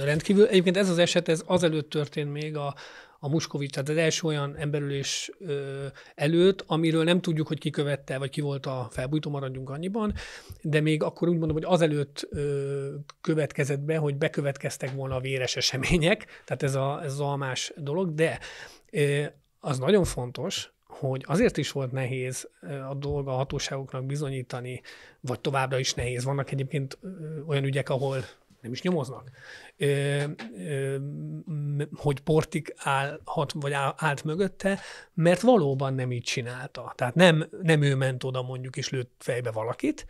rendkívül. Egyébként ez az eset, ez azelőtt történt még a, a Muskovics, tehát az első olyan emberülés ö, előtt, amiről nem tudjuk, hogy ki követte, vagy ki volt a felbújtó, maradjunk annyiban, de még akkor úgy mondom, hogy azelőtt ö, következett be, hogy bekövetkeztek volna a véres események, tehát ez, a, ez az almás dolog, de ö, az nagyon fontos, hogy azért is volt nehéz a dolga a hatóságoknak bizonyítani, vagy továbbra is nehéz. Vannak egyébként olyan ügyek, ahol nem is nyomoznak, ö, ö, hogy portik állhat, vagy állt mögötte, mert valóban nem így csinálta. Tehát nem, nem ő ment oda mondjuk, és lőtt fejbe valakit.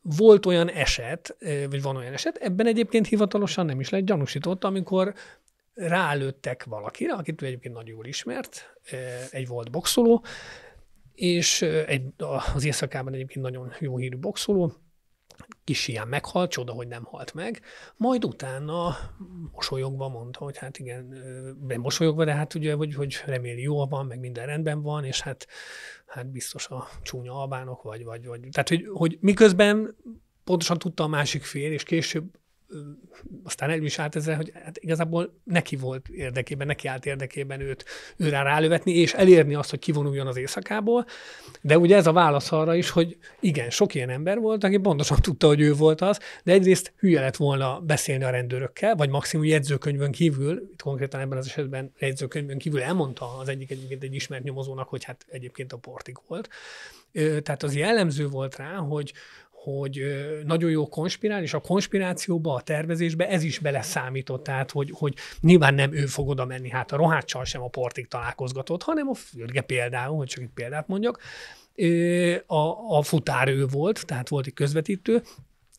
Volt olyan eset, vagy van olyan eset, ebben egyébként hivatalosan nem is lett gyanúsított, amikor rálőttek valakire, akit ő egyébként nagyon jól ismert, egy volt boxoló, és egy, az éjszakában egyébként nagyon jó hírű boxoló, kis ilyen meghalt, csoda, hogy nem halt meg, majd utána mosolyogva mondta, hogy hát igen, nem mosolyogva, de hát ugye, hogy, hogy reméli jól van, meg minden rendben van, és hát, hát biztos a csúnya albánok, vagy, vagy, vagy. Tehát, hogy, hogy miközben pontosan tudta a másik fél, és később aztán el is állt ezzel, hogy hát igazából neki volt érdekében, neki állt érdekében őt őrá rálövetni, és elérni azt, hogy kivonuljon az éjszakából. De ugye ez a válasz arra is, hogy igen, sok ilyen ember volt, aki pontosan tudta, hogy ő volt az, de egyrészt hülye lett volna beszélni a rendőrökkel, vagy maximum jegyzőkönyvön kívül, itt konkrétan ebben az esetben jegyzőkönyvön kívül elmondta az egyik egyébként egy ismert nyomozónak, hogy hát egyébként a portik volt. Tehát az jellemző volt rá, hogy hogy nagyon jó konspirál, és a konspirációba, a tervezésbe ez is beleszámított, tehát hogy, hogy nyilván nem ő fog oda menni, hát a roháccsal sem a portig találkozgatott, hanem a fürge például, hogy csak itt példát mondjak, a, a futár ő volt, tehát volt egy közvetítő,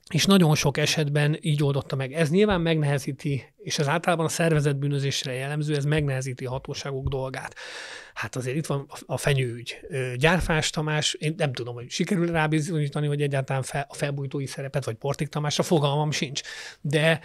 és nagyon sok esetben így oldotta meg. Ez nyilván megnehezíti, és az általában a szervezetbűnözésre jellemző, ez megnehezíti a hatóságok dolgát. Hát azért itt van a fenyőügy. Gyárfás Tamás, én nem tudom, hogy sikerül rábizonyítani, hogy egyáltalán fel, a felbújtói szerepet, vagy Portik a fogalmam sincs. De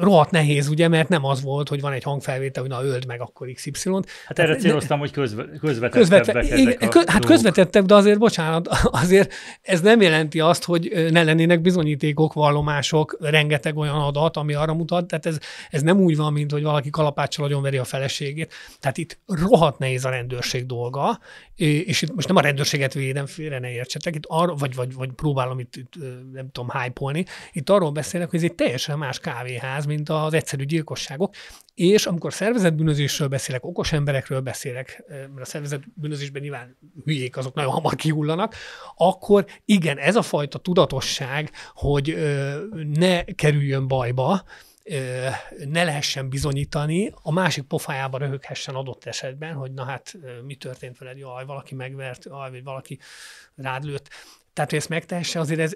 rohadt nehéz, ugye, mert nem az volt, hogy van egy hangfelvétel, hogy na öld meg akkor XY-t. Hát erre hát, céloztam, hogy közve, közvetettebbek közvetve igen, Hát közvetettek, de azért, bocsánat, [laughs] azért ez nem jelenti azt, hogy ne lennének bizonyítékok, vallomások, rengeteg olyan adat, ami arra mutat, tehát ez, ez nem úgy van, mint hogy valaki kalapáccsal veri a feleségét. Tehát itt rohadt nehéz a rendőrség dolga, és itt most nem a rendőrséget védem, félre ne értsetek, itt arra, vagy, vagy, vagy próbálom itt, itt nem tudom, hype Itt arról beszélek, hogy ez egy teljes teljesen más kávéház, mint az egyszerű gyilkosságok. És amikor szervezetbűnözésről beszélek, okos emberekről beszélek, eh, mert a szervezetbűnözésben nyilván hülyék, azok nagyon hamar kihullanak, akkor igen, ez a fajta tudatosság, hogy ne kerüljön bajba, ne lehessen bizonyítani, a másik pofájába röhöghessen adott esetben, hogy na hát mi történt veled, jaj, valaki megvert, jaj, vagy valaki rád lőtt. Tehát, hogy ezt megtehesse, azért ez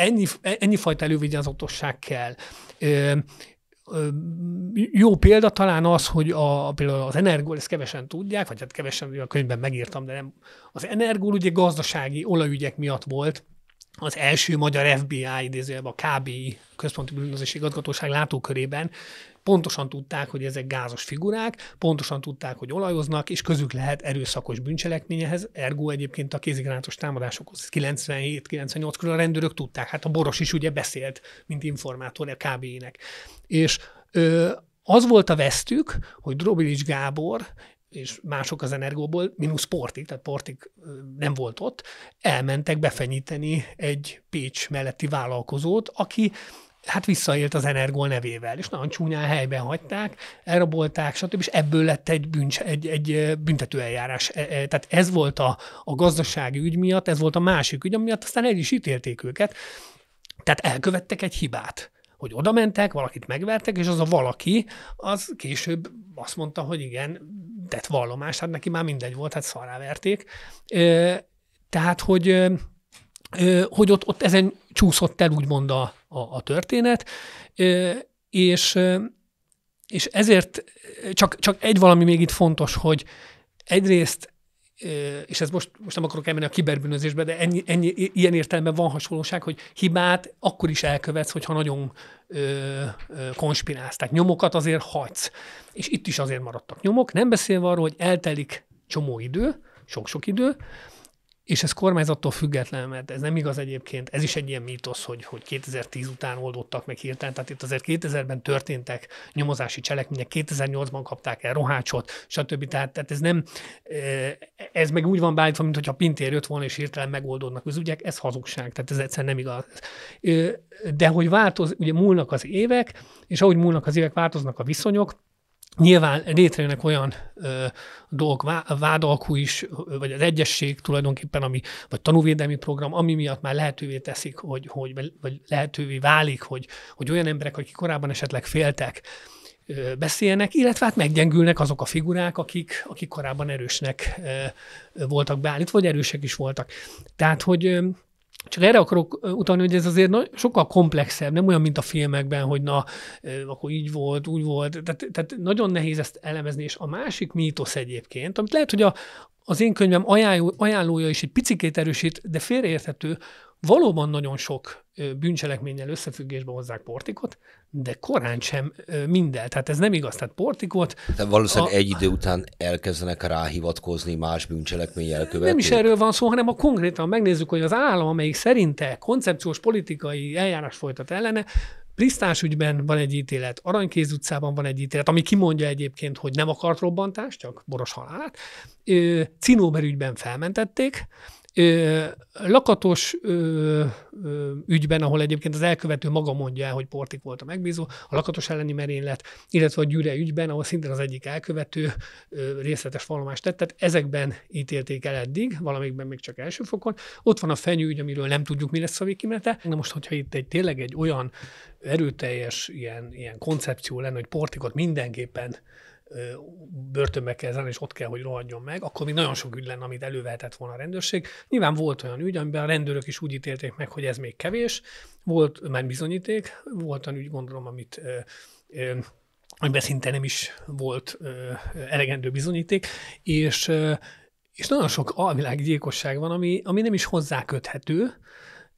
ennyi, ennyi fajta elővigyázatosság kell. Ö, jó példa talán az, hogy a, például az energól, ezt kevesen tudják, vagy hát kevesen a könyvben megírtam, de nem. Az energól ugye gazdasági olajügyek miatt volt az első magyar FBI, idézőjelben a KBI, Központi Bűnözési Igazgatóság látókörében Pontosan tudták, hogy ezek gázos figurák, pontosan tudták, hogy olajoznak, és közük lehet erőszakos bűncselekményehez, ergo egyébként a kézigránatos támadásokhoz 97-98 körül a rendőrök tudták, hát a Boros is ugye beszélt, mint informátor a KB-nek. És ö, az volt a vesztük, hogy Drobilics Gábor és mások az Energóból, mínusz Portik, tehát Portik nem volt ott, elmentek befenyíteni egy Pécs melletti vállalkozót, aki hát visszaélt az Energol nevével, és nagyon csúnyán helyben hagyták, elrabolták, stb., és ebből lett egy, bűncs, egy, egy eljárás, e, e, Tehát ez volt a, a gazdasági ügy miatt, ez volt a másik ügy, miatt aztán el is ítélték őket. Tehát elkövettek egy hibát hogy oda mentek, valakit megvertek, és az a valaki, az később azt mondta, hogy igen, tett vallomás, hát neki már mindegy volt, hát szaráverték, Tehát, hogy hogy ott, ott ezen csúszott el úgymond a, a, a történet, és, és ezért csak, csak egy valami még itt fontos, hogy egyrészt és ez most, most nem akarok elmenni a kiberbűnözésbe, de ennyi, ennyi, ilyen értelemben van hasonlóság, hogy hibát akkor is elkövetsz, hogyha nagyon ö, ö, konspirálsz. Tehát nyomokat azért hagysz. És itt is azért maradtak nyomok, nem beszélve arról, hogy eltelik csomó idő, sok-sok idő, és ez kormányzattól független, mert ez nem igaz egyébként, ez is egy ilyen mítosz, hogy, hogy 2010 után oldottak meg hirtelen, tehát itt azért 2000-ben történtek nyomozási cselekmények, 2008-ban kapták el rohácsot, stb. Tehát, tehát ez nem, eh, ez meg úgy van beállítva, mint hogyha pintér jött volna, és hirtelen megoldódnak az ügyek, ez hazugság, tehát ez egyszerűen nem igaz. De hogy változ, ugye múlnak az évek, és ahogy múlnak az évek, változnak a viszonyok, Nyilván létrejönnek olyan ö, dolgok, vádalkú is, vagy az egyesség tulajdonképpen, ami, vagy tanúvédelmi program, ami miatt már lehetővé teszik, hogy, hogy vagy lehetővé válik, hogy, hogy olyan emberek, akik korábban esetleg féltek, ö, beszélnek, illetve hát meggyengülnek azok a figurák, akik, akik korábban erősnek ö, voltak beállítva, vagy erősek is voltak. Tehát, hogy csak erre akarok utalni, hogy ez azért sokkal komplexebb, nem olyan, mint a filmekben, hogy na, akkor így volt, úgy volt. Tehát, tehát nagyon nehéz ezt elemezni, és a másik mítosz egyébként, amit lehet, hogy a, az én könyvem ajánló, ajánlója is egy picikét erősít, de félreérthető, valóban nagyon sok bűncselekménnyel összefüggésben hozzák portikot, de korán sem minden. Tehát ez nem igaz. Tehát portikot... De valószínűleg a... egy idő után elkezdenek ráhivatkozni más bűncselekmény elkövetők. Nem is erről van szó, hanem a konkrétan megnézzük, hogy az állam, amelyik szerinte koncepciós politikai eljárás folytat ellene, Prisztás ügyben van egy ítélet, Aranykéz utcában van egy ítélet, ami kimondja egyébként, hogy nem akart robbantást, csak boros halálát. Cinóber ügyben felmentették, Lakatos ügyben, ahol egyébként az elkövető maga mondja el, hogy Portik volt a megbízó, a lakatos elleni merénylet, illetve a Gyüre ügyben, ahol szintén az egyik elkövető részletes vallomást tett, tehát ezekben ítélték el eddig, valamikben még csak első fokon. Ott van a fenyő ügy, amiről nem tudjuk, mi lesz a végkimenete. Na most, hogyha itt egy tényleg egy olyan erőteljes ilyen, ilyen koncepció lenne, hogy Portikot mindenképpen börtönbe kell zárni, és ott kell, hogy rohadjon meg, akkor még nagyon sok ügy lenne, amit elővehetett volna a rendőrség. Nyilván volt olyan ügy, amiben a rendőrök is úgy ítélték meg, hogy ez még kevés, volt már bizonyíték, volt olyan ügy, gondolom, amit ö, ö, amiben szinte nem is volt ö, elegendő bizonyíték, és, ö, és nagyon sok gyilkosság van, ami, ami nem is hozzáköthető,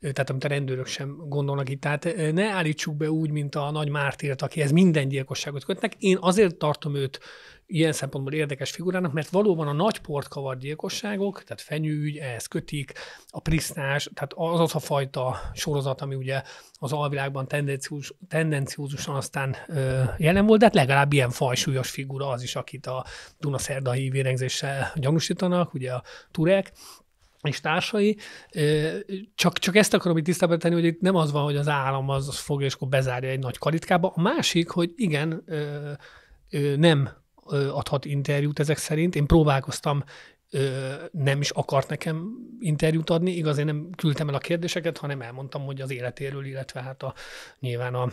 tehát amit a rendőrök sem gondolnak itt. Tehát ne állítsuk be úgy, mint a nagy Mártírt, ez minden gyilkosságot kötnek. Én azért tartom őt ilyen szempontból érdekes figurának, mert valóban a nagy port kavar gyilkosságok, tehát fenyőügy, ehhez kötik, a prisztás, tehát az az a fajta sorozat, ami ugye az alvilágban tendenciózus, tendenciózusan aztán ö, jelen volt, de hát legalább ilyen fajsúlyos figura az is, akit a Dunaszerdai vérengzéssel gyanúsítanak, ugye a Turek és társai. Csak, csak ezt akarom itt tisztában tenni, hogy itt nem az van, hogy az állam az, az fogja, és akkor bezárja egy nagy karitkába. A másik, hogy igen, nem adhat interjút ezek szerint. Én próbálkoztam nem is akart nekem interjút adni, igaz, én nem küldtem el a kérdéseket, hanem elmondtam, hogy az életéről, illetve hát a, nyilván a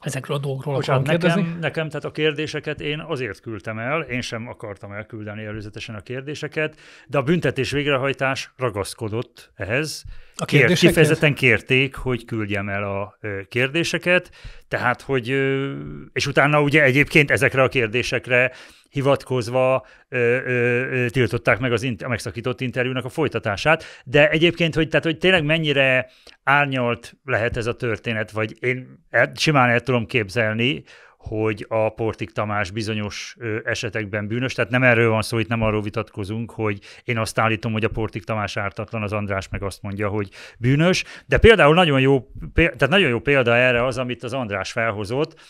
ezekről a dolgokról Bocsánat, nekem, kérdezni. nekem, tehát a kérdéseket én azért küldtem el, én sem akartam elküldeni előzetesen a kérdéseket, de a büntetés végrehajtás ragaszkodott ehhez, a Kért, kifejezetten kérték, hogy küldjem el a kérdéseket, tehát hogy, és utána ugye egyébként ezekre a kérdésekre hivatkozva ö, ö, tiltották meg az a megszakított interjúnak a folytatását, de egyébként, hogy, tehát, hogy tényleg mennyire árnyalt lehet ez a történet, vagy én el, simán el tudom képzelni, hogy a Portik Tamás bizonyos esetekben bűnös. Tehát nem erről van szó, itt nem arról vitatkozunk, hogy én azt állítom, hogy a Portik Tamás ártatlan, az András meg azt mondja, hogy bűnös. De például nagyon jó, tehát nagyon jó példa erre az, amit az András felhozott,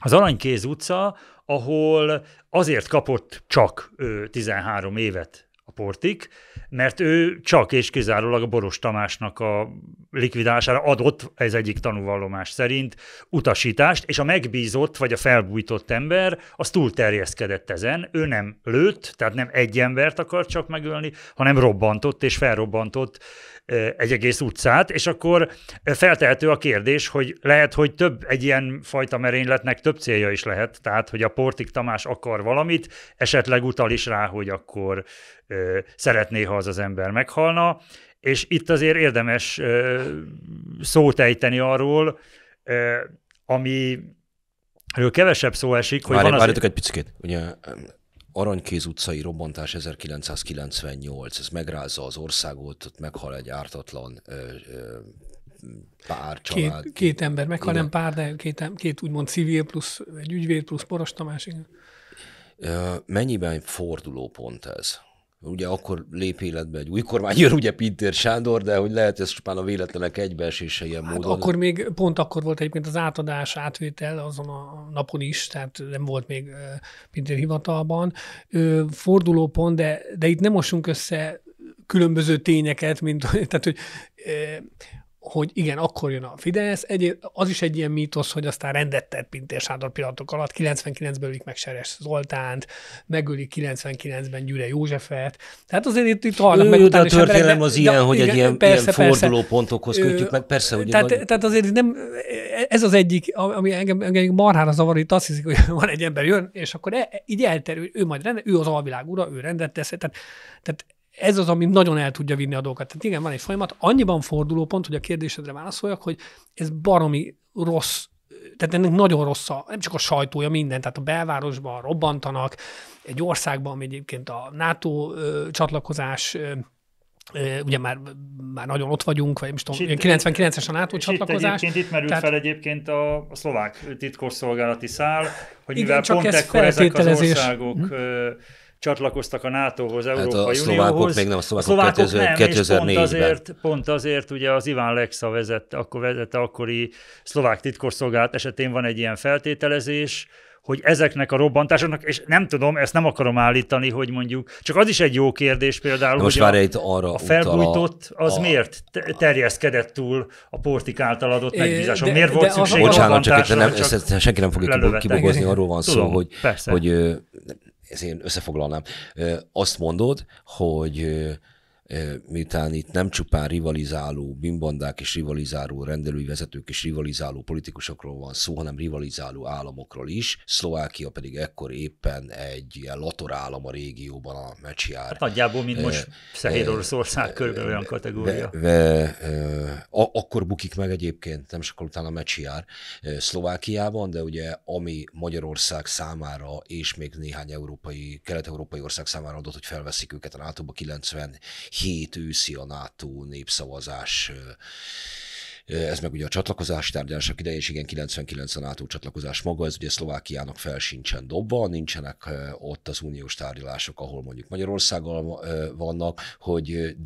az Aranykéz utca, ahol azért kapott csak 13 évet csoportig, mert ő csak és kizárólag a Boros Tamásnak a likvidálására adott, ez egyik tanúvallomás szerint, utasítást, és a megbízott vagy a felbújtott ember az túlterjeszkedett ezen, ő nem lőtt, tehát nem egy embert akar csak megölni, hanem robbantott és felrobbantott egy egész utcát, és akkor feltehető a kérdés, hogy lehet, hogy több egy ilyen fajta merényletnek több célja is lehet, tehát, hogy a Portik Tamás akar valamit, esetleg utal is rá, hogy akkor ö, szeretné, ha az az ember meghalna, és itt azért érdemes ö, szót ejteni arról, ö, ami Erről kevesebb szó esik, hogy Várj, van azért... egy picit, ugye Aranykéz utcai robbantás 1998, ez megrázza az országot, ott meghal egy ártatlan ö, ö, pár család. Két, két ember meghal, igen. nem pár, de két, két úgymond civil plusz egy ügyvéd plusz Poros Tamás, igen. Mennyiben fordulópont ez? ugye akkor lép életbe egy új kormány, jön ugye Pintér Sándor, de hogy lehet ez csupán a véletlenek egybeesése ilyen hát módon. Akkor még, pont akkor volt egyébként az átadás, átvétel azon a napon is, tehát nem volt még Pintér hivatalban. pont, de, de itt nem mosunk össze különböző tényeket, mint [laughs] tehát, hogy hogy igen, akkor jön a Fidesz. Egy, az is egy ilyen mítosz, hogy aztán rendet tett Pintér Sándor pillanatok alatt. 99-ben ölik meg Seres Zoltánt, megölik 99-ben Gyüre Józsefet. Tehát azért itt, itt hallnak meg. De a történelem az ilyen, de, hogy igen, egy ilyen, persze, ilyen pontokhoz kötjük meg, persze. hogy tehát, van. tehát azért nem, ez az egyik, ami engem, engem marhára zavar, itt azt hiszik, hogy [laughs] van egy ember jön, és akkor e, így elterül, ő majd rende, ő az alvilág ura, ő rendet tesz. Tehát, tehát ez az, ami nagyon el tudja vinni a dolgokat. Tehát igen, van egy folyamat, annyiban forduló pont, hogy a kérdésedre válaszoljak, hogy ez baromi rossz tehát ennek nagyon rossz a, nem csak a sajtója, minden, tehát a belvárosban robbantanak, egy országban, ami egyébként a NATO ö, csatlakozás ö, ugye már, már nagyon ott vagyunk, vagy most tudom, 99-es a NATO csatlakozás. Itt itt merül tehát, fel egyébként a, a szlovák titkosszolgálati szál, hogy igen, mivel pont ez ekkor ezek az országok hm? csatlakoztak a NATO-hoz, Európai hát a Unióhoz. Szlovákok még nem, a szlovákok, szlovákok 2000, nem, 2004 pont azért, pont azért ugye az Iván Lexa vezet, akkor vezette akkori szlovák titkosszolgált esetén van egy ilyen feltételezés, hogy ezeknek a robbantásoknak, és nem tudom, ezt nem akarom állítani, hogy mondjuk, csak az is egy jó kérdés például, Most hogy a, itt arra a felbújtott az a, miért terjeszkedett túl a portik által adott megbízáson? Miért volt de, szükség Bocsánat, csak, nem, csak ezt senki nem fogja kibogozni arról van tudom, szó, hogy, hogy ezt én összefoglalnám. Azt mondod, hogy miután itt nem csupán rivalizáló bimbandák és rivalizáló rendelői vezetők és rivalizáló politikusokról van szó, hanem rivalizáló államokról is. Szlovákia pedig ekkor éppen egy ilyen lator állam a régióban a meccsjár. Hát nagyjából, mint most Szehéd Oroszország körülbelül olyan kategória. Ve, ve, a, akkor bukik meg egyébként, nem csak utána a meccsjár Szlovákiában, de ugye ami Magyarország számára és még néhány európai, kelet-európai ország számára adott, hogy felveszik őket a NATO-ba 90 hét őszi a NATO népszavazás ez meg ugye a csatlakozás tárgyalások idején, és igen, 99 a NATO csatlakozás maga, ez ugye Szlovákiának fel sincsen dobva, nincsenek ott az uniós tárgyalások, ahol mondjuk Magyarországgal vannak, hogy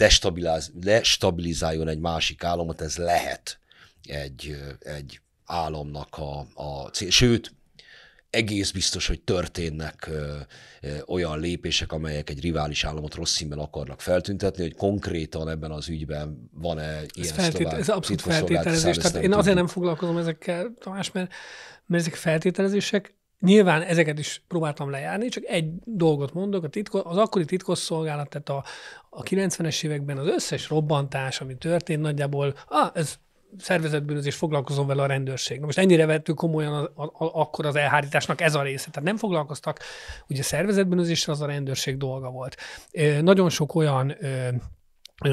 destabilizáljon egy másik államot, ez lehet egy, egy államnak a, a cél. Sőt, egész biztos, hogy történnek ö, ö, olyan lépések, amelyek egy rivális államot rossz színben akarnak feltüntetni, hogy konkrétan ebben az ügyben van-e ez ilyen feltét, Ez abszolút feltételezés. Tehát én azért nem foglalkozom ezekkel, Tamás, mert, mert ezek feltételezések, Nyilván ezeket is próbáltam lejárni, csak egy dolgot mondok, a titko, az akkori titkosszolgálat, tehát a, a 90-es években az összes robbantás, ami történt nagyjából, ah, ez szervezetbűnözés foglalkozom vele a rendőrség. Na most ennyire vettük komolyan a, a, a, akkor az elhárításnak ez a része. Tehát nem foglalkoztak, ugye szervezetbűnözéssel az a rendőrség dolga volt. E, nagyon sok olyan e,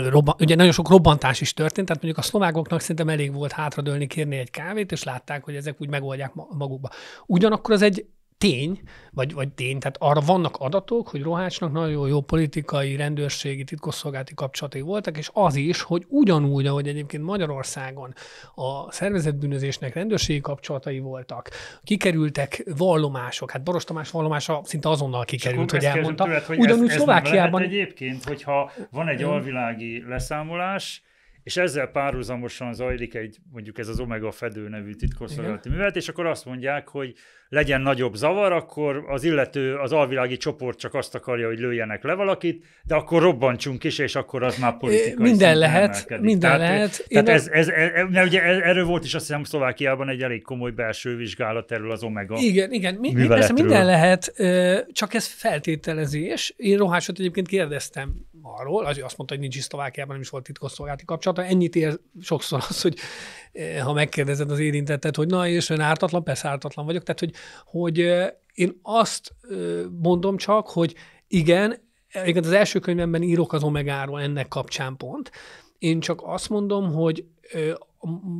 Robban, ugye nagyon sok robbantás is történt, tehát mondjuk a szlovákoknak szerintem elég volt hátradőlni, kérni egy kávét, és látták, hogy ezek úgy megoldják magukba. Ugyanakkor az egy tény, vagy, vagy tény, tehát arra vannak adatok, hogy Rohácsnak nagyon jó politikai, rendőrségi, titkosszolgálati kapcsolatai voltak, és az is, hogy ugyanúgy, ahogy egyébként Magyarországon a szervezetbűnözésnek rendőrségi kapcsolatai voltak, kikerültek vallomások, hát Boros Tamás vallomása szinte azonnal kikerült, hogy elmondta. Tőled, hogy ugyanúgy ez, ez Szlovákiában... egyébként, hogyha van egy alvilági leszámolás, és ezzel párhuzamosan zajlik egy, mondjuk ez az Omega Fedő nevű titkosszolgálati művelet, és akkor azt mondják, hogy legyen nagyobb zavar, akkor az illető, az alvilági csoport csak azt akarja, hogy lőjenek le valakit, de akkor robbantsunk is, és akkor az már politikai Minden lehet, emelkedik. minden tehát, lehet. tehát ez, ez, ez, ez, mert ugye e, erről volt is azt hiszem Szlovákiában egy elég komoly belső vizsgálat erről az Omega Igen, igen, mi, persze minden lehet, csak ez feltételezés. Én Rohásot egyébként kérdeztem arról, az, azt mondta, hogy nincs is Szlovákiában, nem is volt titkosszolgálati kapcsolata. Ennyit ér sokszor az, hogy eh, ha megkérdezed az érintettet, hogy na, és ön ártatlan, persze ártatlan vagyok. Tehát, hogy, hogy eh, én azt eh, mondom csak, hogy igen, igen, az első könyvemben írok az Omegáról ennek kapcsán pont. Én csak azt mondom, hogy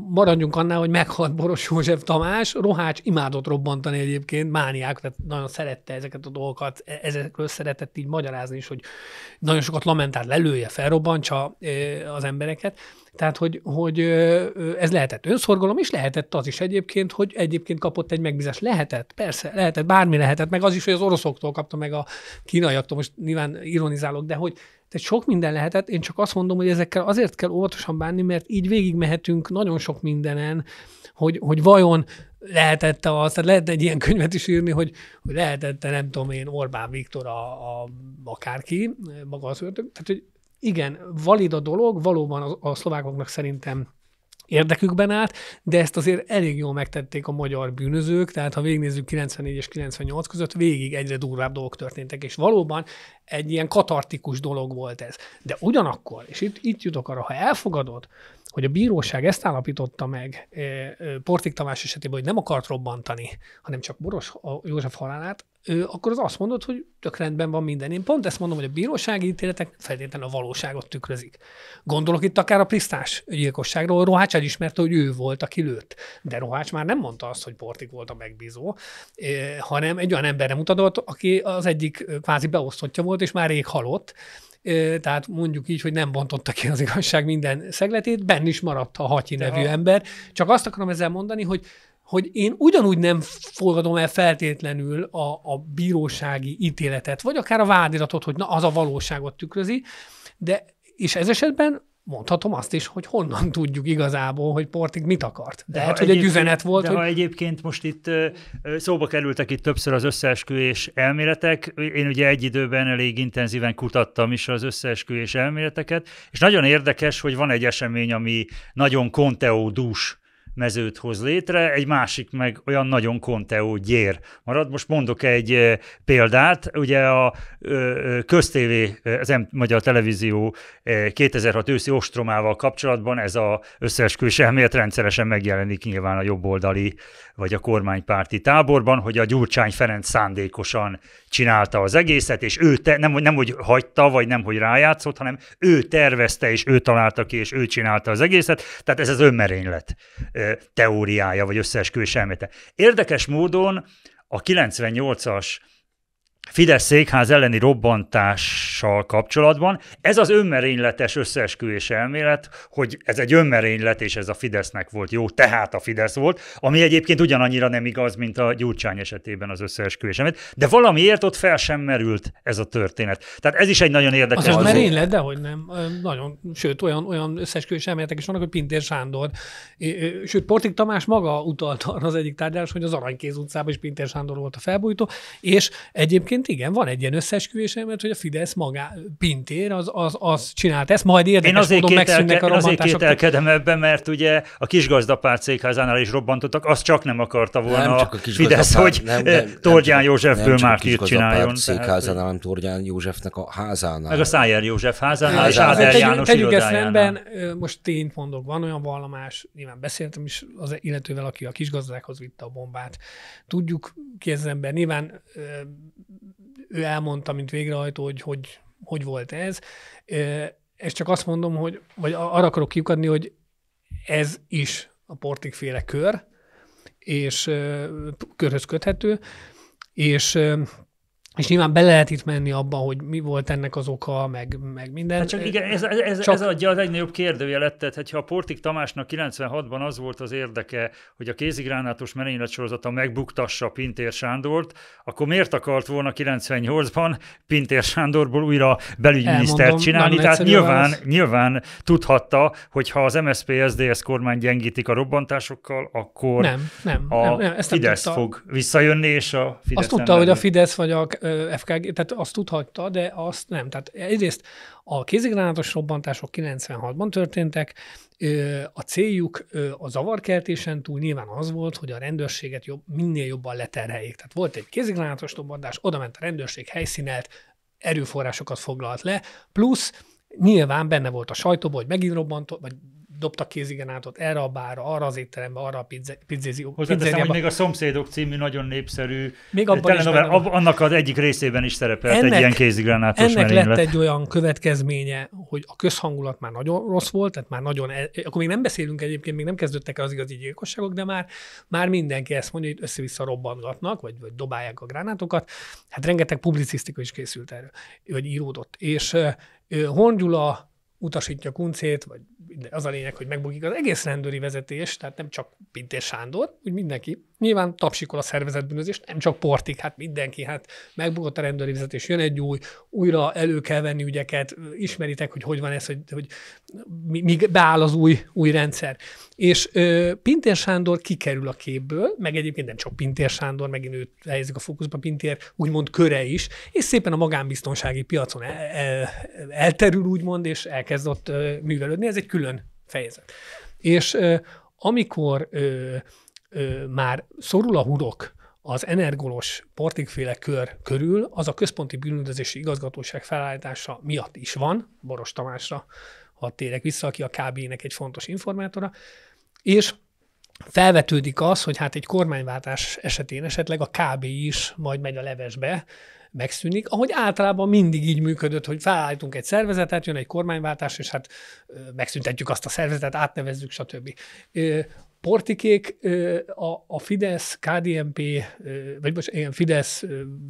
maradjunk annál, hogy meghalt Boros József Tamás, Rohács imádott robbantani egyébként, mániák, tehát nagyon szerette ezeket a dolgokat, e, ezekről szeretett így magyarázni is, hogy nagyon sokat lamentált, lelője, felrobbantsa e, az embereket, tehát, hogy, hogy ez lehetett önszorgalom, és lehetett az is egyébként, hogy egyébként kapott egy megbízást. Lehetett, persze, lehetett, bármi lehetett, meg az is, hogy az oroszoktól kapta, meg a kínaiaktól, most nyilván ironizálok, de hogy tehát sok minden lehetett, én csak azt mondom, hogy ezekkel azért kell óvatosan bánni, mert így végigmehetünk nagyon sok mindenen, hogy, hogy vajon lehetette azt, tehát lehet egy ilyen könyvet is írni, hogy, hogy lehetette, nem tudom én, Orbán Viktor a, a akárki, maga az ördög, tehát hogy igen, valid a dolog, valóban a, a szlovákoknak szerintem érdekükben állt, de ezt azért elég jól megtették a magyar bűnözők, tehát ha végignézzük 94 és 98 között, végig egyre durvább dolgok történtek, és valóban egy ilyen katartikus dolog volt ez. De ugyanakkor, és itt, itt jutok arra, ha elfogadod, hogy a bíróság ezt állapította meg eh, eh, Portik Tamás esetében, hogy nem akart robbantani, hanem csak Boros József halálát, akkor az azt mondod, hogy tök rendben van minden. Én pont ezt mondom, hogy a bírósági ítéletek feltétlenül a valóságot tükrözik. Gondolok itt akár a prisztás gyilkosságról, Rohács elismerte, hogy ő volt, aki lőtt. De Rohács már nem mondta azt, hogy Portik volt a megbízó, hanem egy olyan emberre mutatott, aki az egyik kvázi beosztottja volt, és már rég halott, tehát mondjuk így, hogy nem bontotta ki az igazság minden szegletét, benn is maradt a Hatyi nevű ember. Csak azt akarom ezzel mondani, hogy hogy én ugyanúgy nem fogadom el feltétlenül a, a bírósági ítéletet, vagy akár a vádiratot, hogy na, az a valóságot tükrözi, de és ez esetben mondhatom azt is, hogy honnan [laughs] tudjuk igazából, hogy Portig mit akart. De hát hogy egy üzenet volt. De hogy... ha egyébként most itt szóba kerültek itt többször az összeesküvés elméletek, én ugye egy időben elég intenzíven kutattam is az összeesküvés elméleteket, és nagyon érdekes, hogy van egy esemény, ami nagyon konteódús mezőt hoz létre, egy másik meg olyan nagyon konteó gyér marad. Most mondok egy példát, ugye a köztévé, az M Magyar Televízió 2006 őszi ostromával kapcsolatban ez a összeesküvés elmélet rendszeresen megjelenik nyilván a jobboldali vagy a kormánypárti táborban, hogy a Gyurcsány Ferenc szándékosan csinálta az egészet, és ő te, nem, nem hogy hagyta, vagy nem hogy rájátszott, hanem ő tervezte, és ő találta ki, és ő csinálta az egészet, tehát ez az önmerénylet teóriája, vagy összeesküvés elmélete. Érdekes módon a 98-as Fidesz székház elleni robbantással kapcsolatban. Ez az önmerényletes összeesküvés elmélet, hogy ez egy önmerénylet, és ez a Fidesznek volt jó, tehát a Fidesz volt, ami egyébként ugyanannyira nem igaz, mint a Gyurcsány esetében az összeesküvés elmélet, de valamiért ott fel sem merült ez a történet. Tehát ez is egy nagyon érdekes. Az, az merénylet, de hogy nem. Nagyon, sőt, olyan, olyan összeesküvés elméletek is vannak, hogy Pintér Sándor, sőt, Portik Tamás maga utalt arra az egyik tárgyalás, hogy az Aranykéz utcában is Pintér Sándor volt a felbújtó, és egyébként egyébként igen, van egy ilyen összeesküvés mert hogy a Fidesz magá, Pintér, az, az, az csinált ezt, majd érdekes én azért módon megszűnnek a romantások. Én azért két ebben, mert ugye a kisgazdapár székházánál is robbantottak, azt csak nem akarta volna nem csak a, a Fidesz, hogy eh, nem, nem, Tordján Józsefből már írt csináljon. Nem cégházánál, hanem Tordján Józsefnek a házánál. Meg a Szájer József házánál, és Áder János Tegyük ezt rendben, most tényt mondok, van olyan vallomás, nyilván beszéltem is az illetővel, aki a kisgazdákhoz vitte a bombát. Tudjuk ki ez ember, nyilván ő elmondta, mint végrehajtó, hogy hogy, hogy volt ez, és csak azt mondom, hogy, vagy arra akarok kiukadni, hogy ez is a portikféle kör, és körhöz köthető, és és nyilván bele lehet itt menni abba, hogy mi volt ennek az oka, meg, meg minden. Hát csak igen, ez, ez, csak... ez adja az egy nagyobb kérdőjelet, tehát hogyha a Portik Tamásnak 96-ban az volt az érdeke, hogy a kézigránátos merényletsorozata megbuktassa Pintér Sándort, akkor miért akart volna 98-ban Pintér Sándorból újra belügyminisztert csinálni? Tehát nyilván, nyilván tudhatta, hogy ha az MSZP SZDSZ kormány gyengítik a robbantásokkal, akkor nem, nem, a nem, nem, ezt nem Fidesz tudta. fog visszajönni, és a Fidesz Azt tudta, hogy a Fidesz vagy a FKG, tehát azt tudhatta, de azt nem. Tehát egyrészt a kézigránátos robbantások 96-ban történtek, a céljuk a zavarkeltésen túl nyilván az volt, hogy a rendőrséget jobb, minél jobban leterheljék. Tehát volt egy kézigránátos robbantás, oda ment a rendőrség, helyszínelt, erőforrásokat foglalt le, plusz nyilván benne volt a sajtóban, hogy megint robbantott, vagy dobtak kézigenátot erre a bárra, arra az étterembe, arra a pizze, hogy még a Szomszédok című nagyon népszerű még abban is ab, annak az egyik részében is szerepelt ennek, egy ilyen kézigránátos Ennek merénylet. lett egy olyan következménye, hogy a közhangulat már nagyon rossz volt, tehát már nagyon, e- e- akkor még nem beszélünk egyébként, még nem kezdődtek el az igazi gyilkosságok, de már, már mindenki ezt mondja, hogy össze-vissza robbantgatnak, vagy, vagy dobálják a gránátokat. Hát rengeteg publicisztika is készült erről, vagy íródott. És Hongyula utasítja Kuncét, vagy az a lényeg, hogy megbukik az egész rendőri vezetés, tehát nem csak Pintér Sándor, úgy mindenki. Nyilván tapsikol a szervezetbűnözés, nem csak portik, hát mindenki, hát megbukott a rendőri vezetés, jön egy új, újra elő kell venni ügyeket, ismeritek, hogy hogy van ez, hogy, hogy míg beáll az új, új rendszer. És ö, Pintér Sándor kikerül a képből, meg egyébként nem csak Pintér Sándor, megint őt helyezik a fókuszba, Pintér úgymond köre is, és szépen a magánbiztonsági piacon el, el, elterül úgymond, és elkezdott ö, művelődni. Ez egy külön fejezet. És amikor már szorul a hurok az energolos portikféle kör körül, az a központi bűnüldözési igazgatóság felállítása miatt is van, Boros Tamásra ha térek vissza, aki a KB-nek egy fontos informátora, és felvetődik az, hogy hát egy kormányváltás esetén esetleg a KB is majd megy a levesbe, megszűnik, ahogy általában mindig így működött, hogy felállítunk egy szervezetet, jön egy kormányváltás, és hát megszüntetjük azt a szervezetet, átnevezzük, stb. Portikék a, a Fidesz, KDNP, vagy most igen, Fidesz,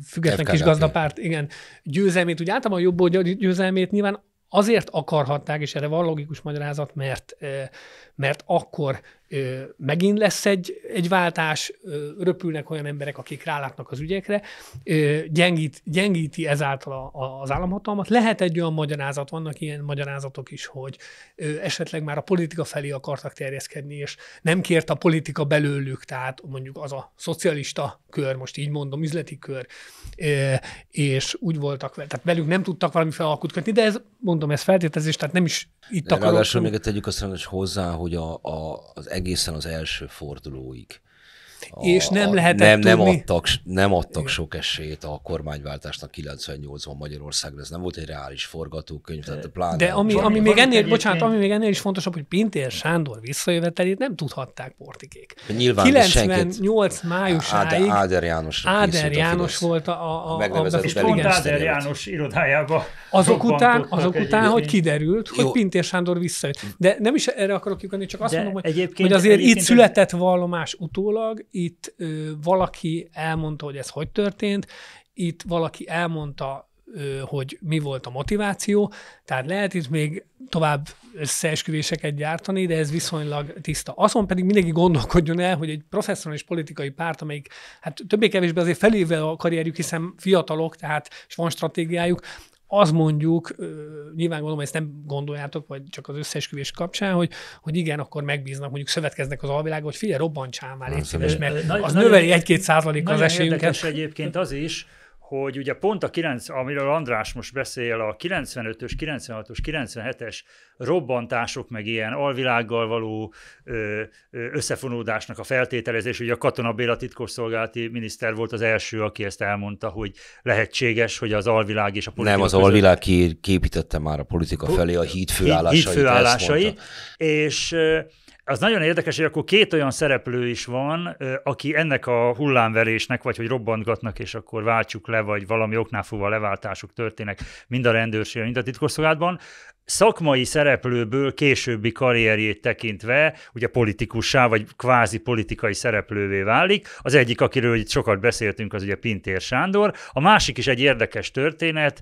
független FKDP. kis gazdapárt, igen, győzelmét, úgy általában jobb győzelmét nyilván azért akarhatták, és erre van logikus magyarázat, mert mert akkor ö, megint lesz egy, egy váltás, ö, röpülnek olyan emberek, akik rálátnak az ügyekre, ö, gyengít, gyengíti ezáltal a, a, az államhatalmat. Lehet egy olyan magyarázat, vannak ilyen magyarázatok is, hogy ö, esetleg már a politika felé akartak terjeszkedni, és nem kért a politika belőlük, tehát mondjuk az a szocialista kör, most így mondom, üzleti kör, ö, és úgy voltak, tehát velük nem tudtak valami felalkut kötni, de ez, mondom, ez feltételezés, tehát nem is itt akarok. Ráadásul még tegyük azt, hogy hozzá, hogy hogy a, a, az egészen az első fordulóig a, és nem lehetett nem, nem tudni... Adtak, nem adtak sok esélyt a kormányváltásnak 98-ban Magyarországra, ez nem volt egy reális forgatókönyv, tehát pláne... De ami, ami, még ennél, bocsánat, ami még ennél is fontosabb, hogy Pintér Sándor visszajövetelét nem tudhatták portikék. Nyilván 98 májusáig Áder János, Áder János volt a, a, a, a, a és pont Áder János irodájába. Azok után, azok után hogy kiderült, hogy Pintér Sándor visszajött. De nem is erre akarok kiukodni, csak azt mondom, hogy, hogy azért itt született vallomás utólag, itt ö, valaki elmondta, hogy ez hogy történt, itt valaki elmondta, ö, hogy mi volt a motiváció, tehát lehet itt még tovább összeesküvéseket gyártani, de ez viszonylag tiszta. Azon pedig mindenki gondolkodjon el, hogy egy professzionális politikai párt, amelyik hát többé-kevésbé azért felével a karrierjük, hiszen fiatalok, tehát és van stratégiájuk, az mondjuk, nyilván gondolom, ezt nem gondoljátok, vagy csak az összeesküvés kapcsán, hogy, hogy igen, akkor megbíznak, mondjuk szövetkeznek az alvilágot, hogy figyelj, robbantsál már, mert az növeli egy-két százalék az esélyünket. egyébként az is, hogy ugye pont a 9, amiről András most beszél, a 95-ös, 96-os, 97-es robbantások, meg ilyen alvilággal való összefonódásnak a feltételezés, ugye a Katona Béla titkosszolgálati miniszter volt az első, aki ezt elmondta, hogy lehetséges, hogy az alvilág és a politika Nem, az között... alvilág képítette már a politika felé a híd főállásait. Híd, főállásai, és az nagyon érdekes, hogy akkor két olyan szereplő is van, aki ennek a hullámverésnek, vagy hogy robbantgatnak, és akkor váltsuk le, vagy valami oknál fogva leváltásuk történnek, mind a rendőrség, mind a titkosszolgálatban. Szakmai szereplőből későbbi karrierjét tekintve, ugye politikussá, vagy kvázi politikai szereplővé válik. Az egyik, akiről itt sokat beszéltünk, az ugye Pintér Sándor. A másik is egy érdekes történet,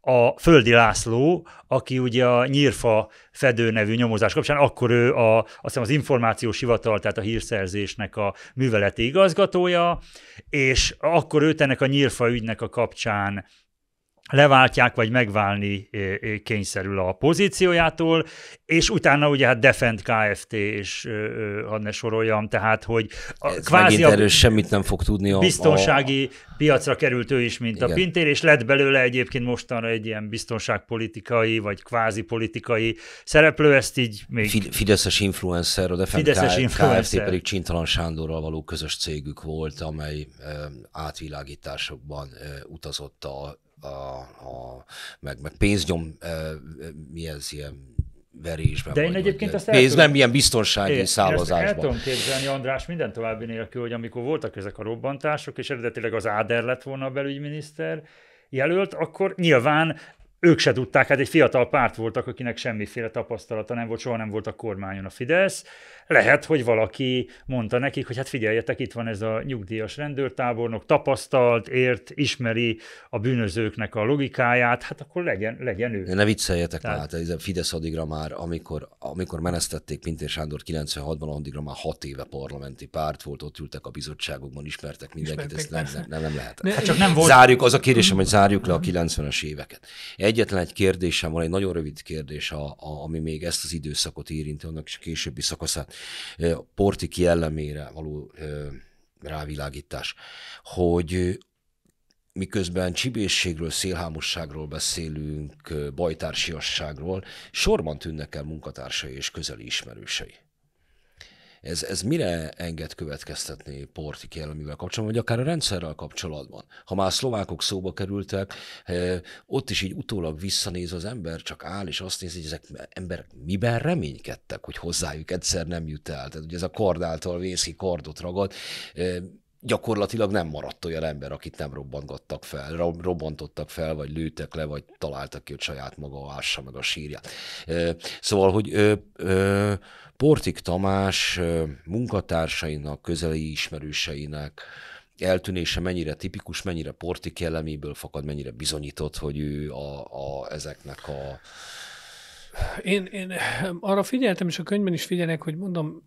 a Földi László, aki ugye a Nyírfa Fedő nevű nyomozás kapcsán, akkor ő a, azt hiszem az információs hivatal, tehát a hírszerzésnek a műveleti igazgatója, és akkor őt ennek a Nyírfa ügynek a kapcsán leváltják, vagy megválni kényszerül a pozíciójától, és utána ugye hát Defend Kft. és hadd ne soroljam, tehát hogy a Ez kvázi a erős, semmit nem fog tudni a, biztonsági a... piacra került ő is, mint Igen. a Pintér, és lett belőle egyébként mostanra egy ilyen biztonságpolitikai, vagy kvázi politikai szereplő, ezt így még... Fideszes influencer, a Defend Fideszes Kft. Influencer. Kft. pedig Csintalan Sándorral való közös cégük volt, amely átvilágításokban utazott a a, a, meg, meg pénznyom, e, mi ez ilyen verésben. De én vagy, egyébként vagy, ezt pénz, tudom, nem ilyen biztonsági én, származásban. Én el tudom képzelni, András, minden további nélkül, hogy amikor voltak ezek a robbantások, és eredetileg az Áder lett volna a belügyminiszter jelölt, akkor nyilván ők se tudták, hát egy fiatal párt voltak, akinek semmiféle tapasztalata nem volt, soha nem volt a kormányon a Fidesz, lehet, hogy valaki mondta nekik, hogy hát figyeljetek, itt van ez a nyugdíjas rendőrtábornok, tapasztalt, ért, ismeri a bűnözőknek a logikáját, hát akkor legyen, legyen ő. Ne vicceljetek Tehát... már, hát, ez a Fidesz addigra már, amikor, amikor menesztették Pintér Sándor 96-ban, addigra már hat éve parlamenti párt volt, ott ültek a bizottságokban, ismertek mindenkit, ez nem, nem, nem, nem lehet. hát csak nem volt... Zárjuk, az a kérdésem, hogy zárjuk le a 90-es éveket. Egyetlen egy kérdésem van, egy nagyon rövid kérdés, a, a, ami még ezt az időszakot érinti, annak is a későbbi szakaszát porti kiellemére való rávilágítás, hogy miközben csibészségről, szélhámosságról beszélünk, bajtársiasságról, sorban tűnnek el munkatársai és közeli ismerősei. Ez, ez mire enged következtetni Porti jellemével kapcsolatban, vagy akár a rendszerrel kapcsolatban? Ha már a szlovákok szóba kerültek, eh, ott is így utólag visszanéz az ember, csak áll és azt nézi, hogy ezek emberek miben reménykedtek, hogy hozzájuk egyszer nem jut el. Tehát ugye ez a kard által vészi kardot ragad eh, gyakorlatilag nem maradt olyan ember, akit nem robbantottak fel, robbantottak fel, vagy lőttek le, vagy találtak ki, hogy saját maga ássa meg a sírját. Eh, szóval, hogy Portik Tamás munkatársainak, közeli ismerőseinek eltűnése mennyire tipikus, mennyire Portik jelleméből fakad, mennyire bizonyított, hogy ő a, a, ezeknek a én, én arra figyeltem, és a könyvben is figyelek, hogy mondom,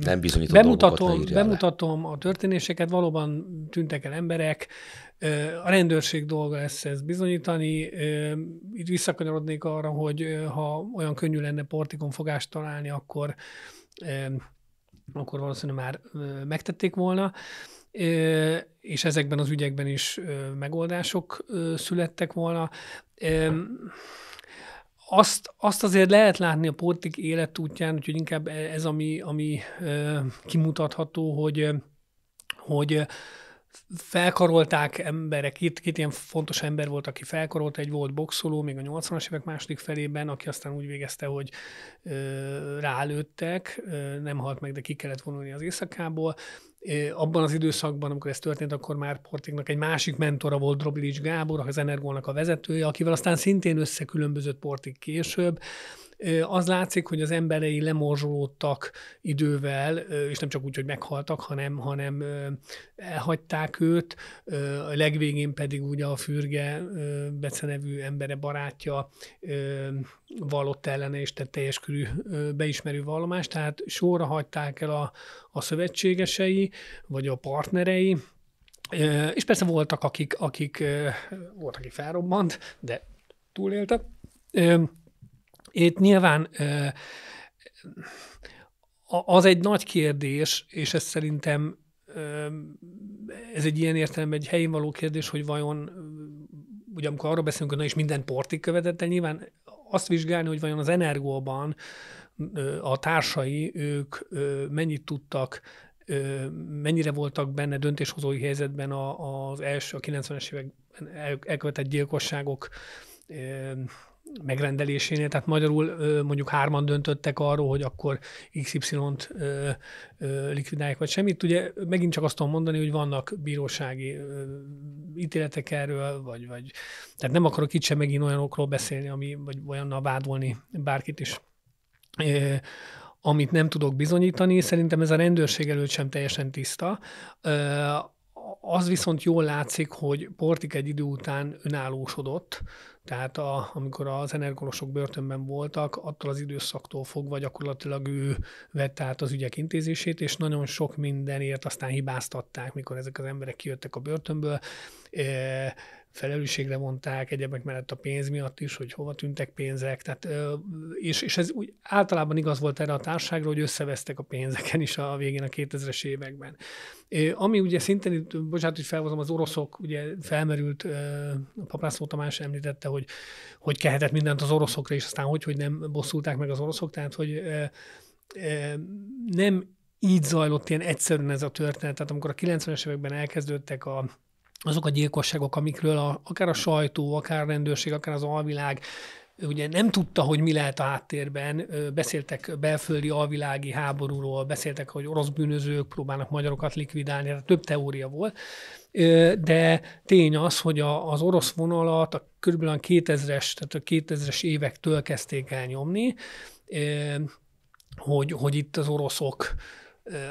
nem bemutatom, bemutatom a történéseket, valóban tűntek el emberek, a rendőrség dolga lesz ezt bizonyítani. Itt visszakanyarodnék arra, hogy ha olyan könnyű lenne portikon fogást találni, akkor, akkor valószínűleg már megtették volna és ezekben az ügyekben is megoldások születtek volna azt, azt azért lehet látni a Portik életútján, úgyhogy inkább e- ez, ami, ami kimutatható, hogy, hogy felkarolták emberek, két, két ilyen fontos ember volt, aki felkarolt egy volt boxoló még a 80-as évek második felében, aki aztán úgy végezte, hogy ö, rálőttek, ö, nem halt meg, de ki kellett vonulni az éjszakából, abban az időszakban, amikor ez történt, akkor már Portiknak egy másik mentora volt Droblics Gábor, az Energónak a vezetője, akivel aztán szintén összekülönbözött Portik később, az látszik, hogy az emberei lemorzsolódtak idővel, és nem csak úgy, hogy meghaltak, hanem, hanem elhagyták őt, a legvégén pedig ugye a fürge becenevű embere barátja vallott ellene, és tett teljes körű beismerő vallomást, tehát sorra hagyták el a, a szövetségesei, vagy a partnerei, és persze voltak, akik, akik volt, aki felrobbant, de túlélte. Itt nyilván az egy nagy kérdés, és ez szerintem ez egy ilyen értelemben egy helyén való kérdés, hogy vajon, ugye amikor arról beszélünk, hogy na is minden portig követett, de nyilván azt vizsgálni, hogy vajon az energóban a társai, ők mennyit tudtak mennyire voltak benne döntéshozói helyzetben az első, a 90-es években elkövetett gyilkosságok megrendelésénél, tehát magyarul mondjuk hárman döntöttek arról, hogy akkor XY-t likvidálják, vagy semmit. Ugye megint csak azt tudom mondani, hogy vannak bírósági ítéletek erről, vagy, vagy tehát nem akarok itt sem megint olyanokról beszélni, ami, vagy olyannal vádolni bárkit is, amit nem tudok bizonyítani. Szerintem ez a rendőrség előtt sem teljesen tiszta az viszont jól látszik, hogy Portik egy idő után önállósodott, tehát a, amikor az energolosok börtönben voltak, attól az időszaktól fogva gyakorlatilag ő vette át az ügyek intézését, és nagyon sok mindenért aztán hibáztatták, mikor ezek az emberek kijöttek a börtönből. E, felelősségre vonták, egyebek mellett a pénz miatt is, hogy hova tűntek pénzek, tehát, és, és ez úgy általában igaz volt erre a társágra, hogy összevesztek a pénzeken is a végén a 2000-es években. Ami ugye szintén, bocsánat, hogy felhozom, az oroszok, ugye felmerült, a Paprászló Tamás említette, hogy hogy kehetett mindent az oroszokra, és aztán hogy, hogy nem bosszulták meg az oroszok, tehát hogy nem így zajlott ilyen egyszerűen ez a történet. Tehát amikor a 90-es években elkezdődtek a azok a gyilkosságok, amikről a, akár a sajtó, akár a rendőrség, akár az alvilág ugye nem tudta, hogy mi lehet a háttérben, beszéltek belföldi alvilági háborúról, beszéltek, hogy orosz bűnözők próbálnak magyarokat likvidálni, tehát több teória volt, de tény az, hogy a, az orosz vonalat a kb. 2000-es, tehát a 2000-es évektől kezdték el nyomni, hogy, hogy itt az oroszok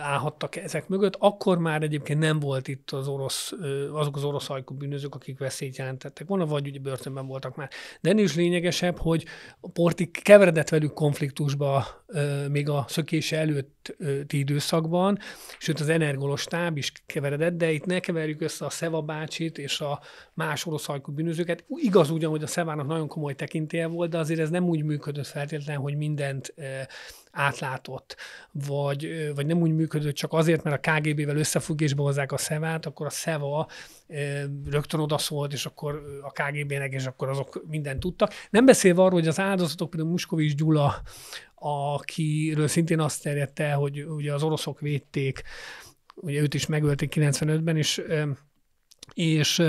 állhattak ezek mögött. Akkor már egyébként nem volt itt az orosz, azok az orosz ajkú bűnözők, akik veszélyt jelentettek volna, vagy ugye börtönben voltak már. De ennél is lényegesebb, hogy a Portik keveredett velük konfliktusba még a szökése előtti időszakban, sőt az táb is keveredett, de itt ne keverjük össze a Szeva bácsit és a más orosz ajkú bűnözőket. Igaz ugyan, hogy a Szevának nagyon komoly tekintélye volt, de azért ez nem úgy működött feltétlenül, hogy mindent átlátott, vagy, vagy nem úgy működött csak azért, mert a KGB-vel összefüggésbe hozzák a szevát, akkor a szeva rögtön odaszólt, és akkor a KGB-nek, és akkor azok mindent tudtak. Nem beszélve arról, hogy az áldozatok, például Muskovics Gyula, akiről szintén azt terjedte, el, hogy ugye az oroszok védték, ugye őt is megölték 95-ben, és és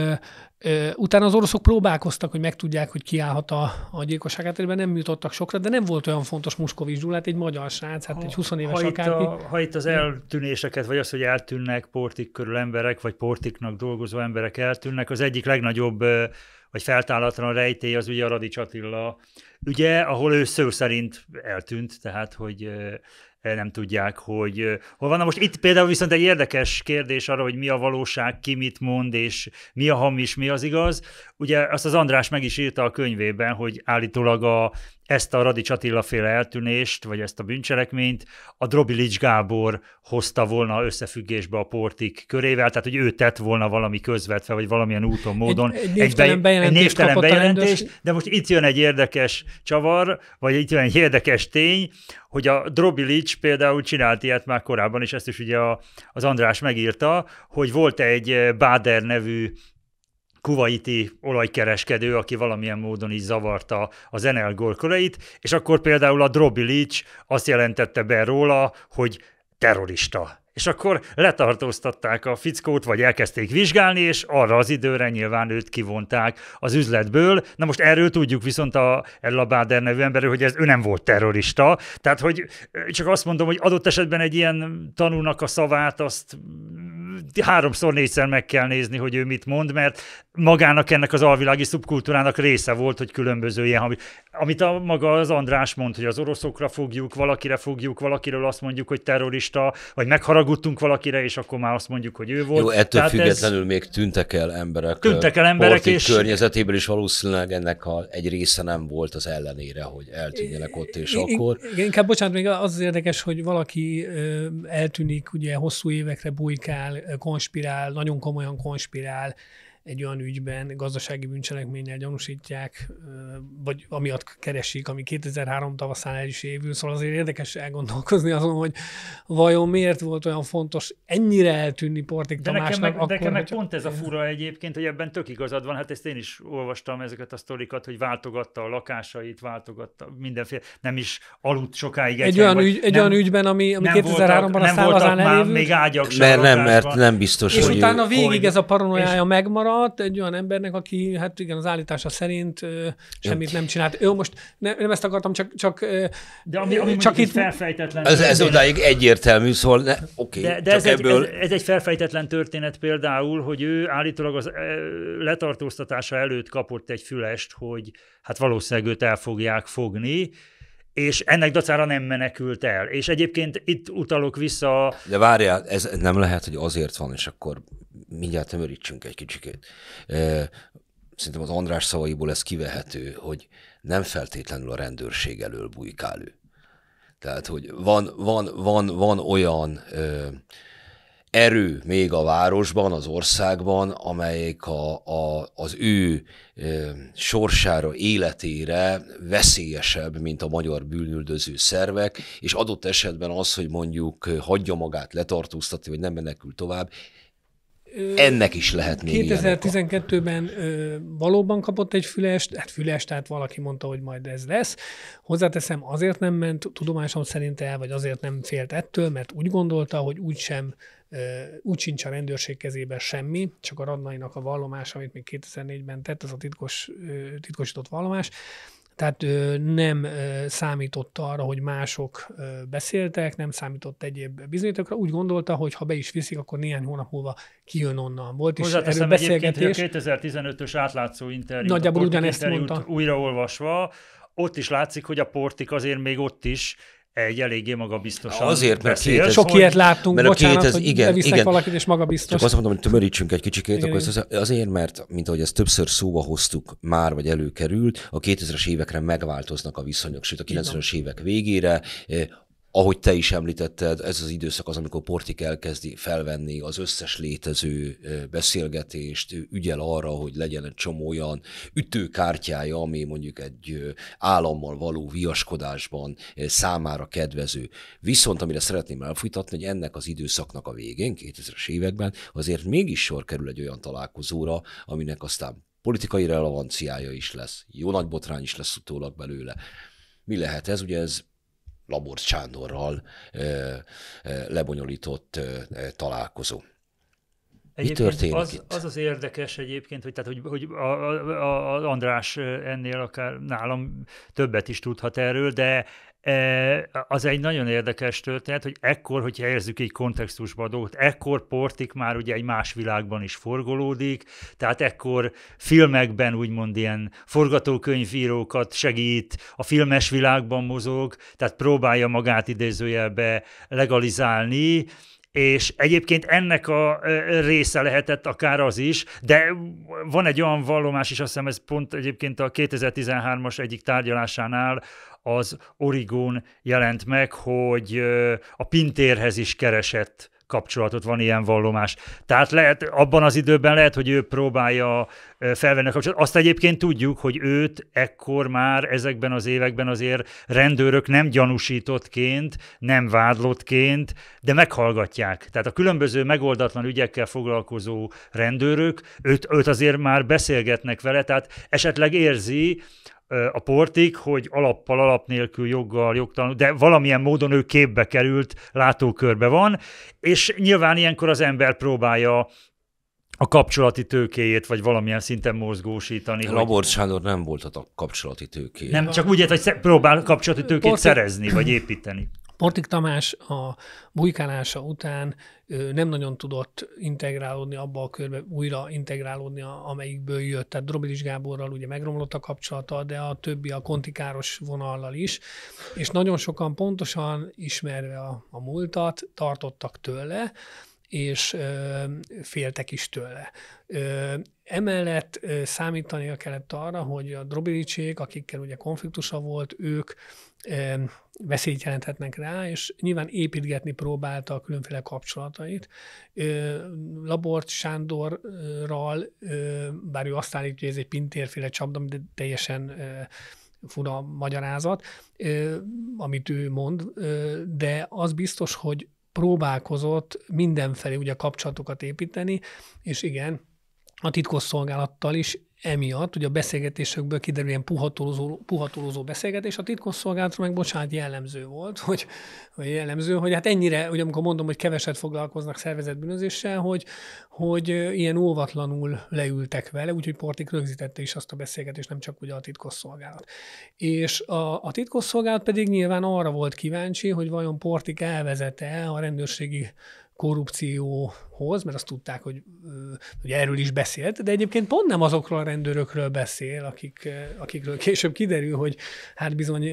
Utána az oroszok próbálkoztak, hogy megtudják, hogy kiállhat a, a gyilkosság átérben, nem jutottak sokra, de nem volt olyan fontos Muskovics Gyula, hát egy magyar srác, hát ha, egy 20 éves ha akárki. Itt a, ha itt az eltűnéseket, vagy az, hogy eltűnnek portik körül emberek, vagy portiknak dolgozó emberek eltűnnek, az egyik legnagyobb vagy feltállatlan rejtély az ugye a Radics Attila ügye, ahol ő szó szerint eltűnt, tehát hogy nem tudják, hogy hol van. Na most itt például viszont egy érdekes kérdés arra, hogy mi a valóság, ki mit mond, és mi a hamis, mi az igaz. Ugye azt az András meg is írta a könyvében, hogy állítólag a ezt a Radics Attila féle eltűnést, vagy ezt a bűncselekményt a Drobilics Gábor hozta volna összefüggésbe a portik körével, tehát hogy ő tett volna valami közvetve, vagy valamilyen úton, módon. Egy, egy névtelen bejelentést, egy névtelen bejelentés, de most itt jön egy érdekes csavar, vagy itt jön egy érdekes tény, hogy a Drobilics például csinált ilyet már korábban, és ezt is ugye a, az András megírta, hogy volt egy Báder nevű kuvaiti olajkereskedő, aki valamilyen módon is zavarta az Enel Gorkoreit, és akkor például a Drobilics azt jelentette be róla, hogy terrorista és akkor letartóztatták a fickót, vagy elkezdték vizsgálni, és arra az időre nyilván őt kivonták az üzletből. Na most erről tudjuk viszont a, Ella Bader nevű emberről, hogy ez ő nem volt terrorista, tehát hogy csak azt mondom, hogy adott esetben egy ilyen tanulnak a szavát azt mm, háromszor, négyszer meg kell nézni, hogy ő mit mond, mert magának ennek az alvilági szubkultúrának része volt, hogy különböző ilyen, amit a maga az András mond, hogy az oroszokra fogjuk, valakire fogjuk, valakiről azt mondjuk, hogy terrorista, vagy megharag haragudtunk valakire, és akkor már azt mondjuk, hogy ő volt. Jó, ettől Tehát függetlenül ez... még tűntek el emberek. Tűntek el emberek, és... környezetéből is valószínűleg ennek a, egy része nem volt az ellenére, hogy eltűnjenek ott és akkor. Inkább, bocsánat, még az érdekes, hogy valaki eltűnik, ugye hosszú évekre bujkál, konspirál, nagyon komolyan konspirál, egy olyan ügyben gazdasági bűncselekménnyel gyanúsítják, vagy amiatt keresik, ami 2003 tavaszán el is évül, szóval azért érdekes elgondolkozni azon, hogy vajon miért volt olyan fontos ennyire eltűnni Portik de Tamásnak. Nekem meg, akkor, nekem meg pont ez a fura egyébként, hogy ebben tök igazad van, hát ezt én is olvastam ezeket a sztorikat, hogy váltogatta a lakásait, váltogatta mindenféle, nem is aludt sokáig egy, egy olyan, ügy, egy nem, olyan ügyben, ami, ami 2003-ban a szálazán elévült. még ágyak sem Mert nem, mert nem biztos, és hogy... És utána végig hogy... ez a paranoiája megmarad, maradt egy olyan embernek, aki hát igen, az állítása szerint ö, semmit nem csinált. Ő most ne, nem ezt akartam, csak csak De ami, ami csak itt felfejtetlen. Ez, ez odáig egyértelmű, szóval ne, oké. Okay, de de ez, ebből... egy, ez, ez egy felfejtetlen történet például, hogy ő állítólag az letartóztatása előtt kapott egy fülest, hogy hát valószínűleg őt el fogják fogni, és ennek dacára nem menekült el. És egyébként itt utalok vissza... De várjál, ez nem lehet, hogy azért van, és akkor mindjárt tömörítsünk egy kicsikét. Szerintem az András szavaiból ez kivehető, hogy nem feltétlenül a rendőrség elől bujkál ő. Tehát, hogy van, van, van, van olyan ö, erő még a városban, az országban, amelyik a, a, az ő sorsára, életére veszélyesebb, mint a magyar bűnüldöző szervek, és adott esetben az, hogy mondjuk hagyja magát letartóztatni, vagy nem menekül tovább, ennek is lehet még 2012-ben ö, valóban kapott egy fülest, hát fülest, tehát valaki mondta, hogy majd ez lesz. Hozzáteszem, azért nem ment tudomásom szerint el, vagy azért nem félt ettől, mert úgy gondolta, hogy úgysem úgy sincs a rendőrség kezében semmi, csak a radnainak a vallomás, amit még 2004-ben tett, az a titkos, titkosított vallomás, tehát nem számított arra, hogy mások beszéltek, nem számított egyéb bizonyítókra, úgy gondolta, hogy ha be is viszik, akkor néhány hónap múlva kijön onnan. Volt is erről beszélgetés. a 2015-ös átlátszó interjút, Nagyjából ugyanezt mondta. újraolvasva, ott is látszik, hogy a portik azért még ott is egy eléggé magabiztosan Azért, mert beszél, két, ez, Sok hogy... ilyet láttunk, mert bocsánat, két, ez, hogy igen, bevisznek igen. valakit, és magabiztos. Csak azt mondom, hogy tömörítsünk egy kicsikét, akkor igen. Ez azért, mert, mint ahogy ezt többször szóba hoztuk már, vagy előkerült, a 2000-es évekre megváltoznak a viszonyok, sőt a 90-es évek végére eh, ahogy te is említetted, ez az időszak az, amikor Portik elkezdi felvenni az összes létező beszélgetést, ügyel arra, hogy legyen egy csomó olyan ütőkártyája, ami mondjuk egy állammal való viaskodásban számára kedvező. Viszont amire szeretném elfújtatni, hogy ennek az időszaknak a végén, 2000-es években azért mégis sor kerül egy olyan találkozóra, aminek aztán politikai relevanciája is lesz, jó nagy botrány is lesz utólag belőle. Mi lehet ez? Ugye ez Laborc Csándorral lebonyolított találkozó. Egyébként Mi történik az, itt? az az érdekes egyébként, hogy, tehát, hogy, hogy a, a, a András ennél akár nálam többet is tudhat erről, de E, az egy nagyon érdekes történet, hogy ekkor, hogy helyezzük egy kontextusba a dolgot, ekkor Portik már ugye egy más világban is forgolódik, tehát ekkor filmekben úgymond ilyen forgatókönyvírókat segít, a filmes világban mozog, tehát próbálja magát idézőjelbe legalizálni, és egyébként ennek a e, része lehetett akár az is, de van egy olyan vallomás is, azt hiszem ez pont egyébként a 2013-as egyik tárgyalásánál az Origón jelent meg, hogy e, a Pintérhez is keresett kapcsolatot, van ilyen vallomás. Tehát lehet, abban az időben lehet, hogy ő próbálja felvenni a kapcsolatot. Azt egyébként tudjuk, hogy őt ekkor már ezekben az években azért rendőrök nem gyanúsítottként, nem vádlottként, de meghallgatják. Tehát a különböző megoldatlan ügyekkel foglalkozó rendőrök, őt, őt azért már beszélgetnek vele, tehát esetleg érzi, a portig, hogy alappal, alap nélkül, joggal, jogtalanul, de valamilyen módon ő képbe került, látókörbe van, és nyilván ilyenkor az ember próbálja a kapcsolati tőkéjét, vagy valamilyen szinten mozgósítani. A Sándor nem volt a kapcsolati tőkéje. Nem, csak úgy ért, hogy próbál kapcsolati tőkét Porti... szerezni, vagy építeni. Portik Tamás a bujkálása után nem nagyon tudott integrálódni abba a körbe, újra integrálódni, amelyikből jött. Tehát Drobilis Gáborral ugye megromlott a kapcsolata, de a többi a kontikáros vonallal is. És nagyon sokan pontosan ismerve a, a múltat tartottak tőle, és ö, féltek is tőle. Ö, emellett ö, számítania kellett arra, hogy a drobilicsék, akikkel ugye konfliktusa volt, ők veszélyt jelenthetnek rá, és nyilván építgetni próbálta a különféle kapcsolatait. Labort Sándorral, bár ő azt állítja, hogy ez egy pintérféle csapda, de teljesen fura magyarázat, amit ő mond, de az biztos, hogy próbálkozott mindenfelé ugye kapcsolatokat építeni, és igen, a titkosszolgálattal is emiatt, ugye a beszélgetésekből kiderül ilyen puhatolózó, puhatolózó beszélgetés, a titkosszolgálatra meg bocsánat jellemző volt, hogy, hogy jellemző, hogy hát ennyire, hogy amikor mondom, hogy keveset foglalkoznak szervezetbűnözéssel, hogy, hogy ilyen óvatlanul leültek vele, úgyhogy Portik rögzítette is azt a beszélgetést, nem csak ugye a titkosszolgálat. És a, a titkosszolgálat pedig nyilván arra volt kíváncsi, hogy vajon Portik elvezete a rendőrségi korrupcióhoz, mert azt tudták, hogy, hogy erről is beszélt, de egyébként pont nem azokról a rendőrökről beszél, akik, akikről később kiderül, hogy hát bizony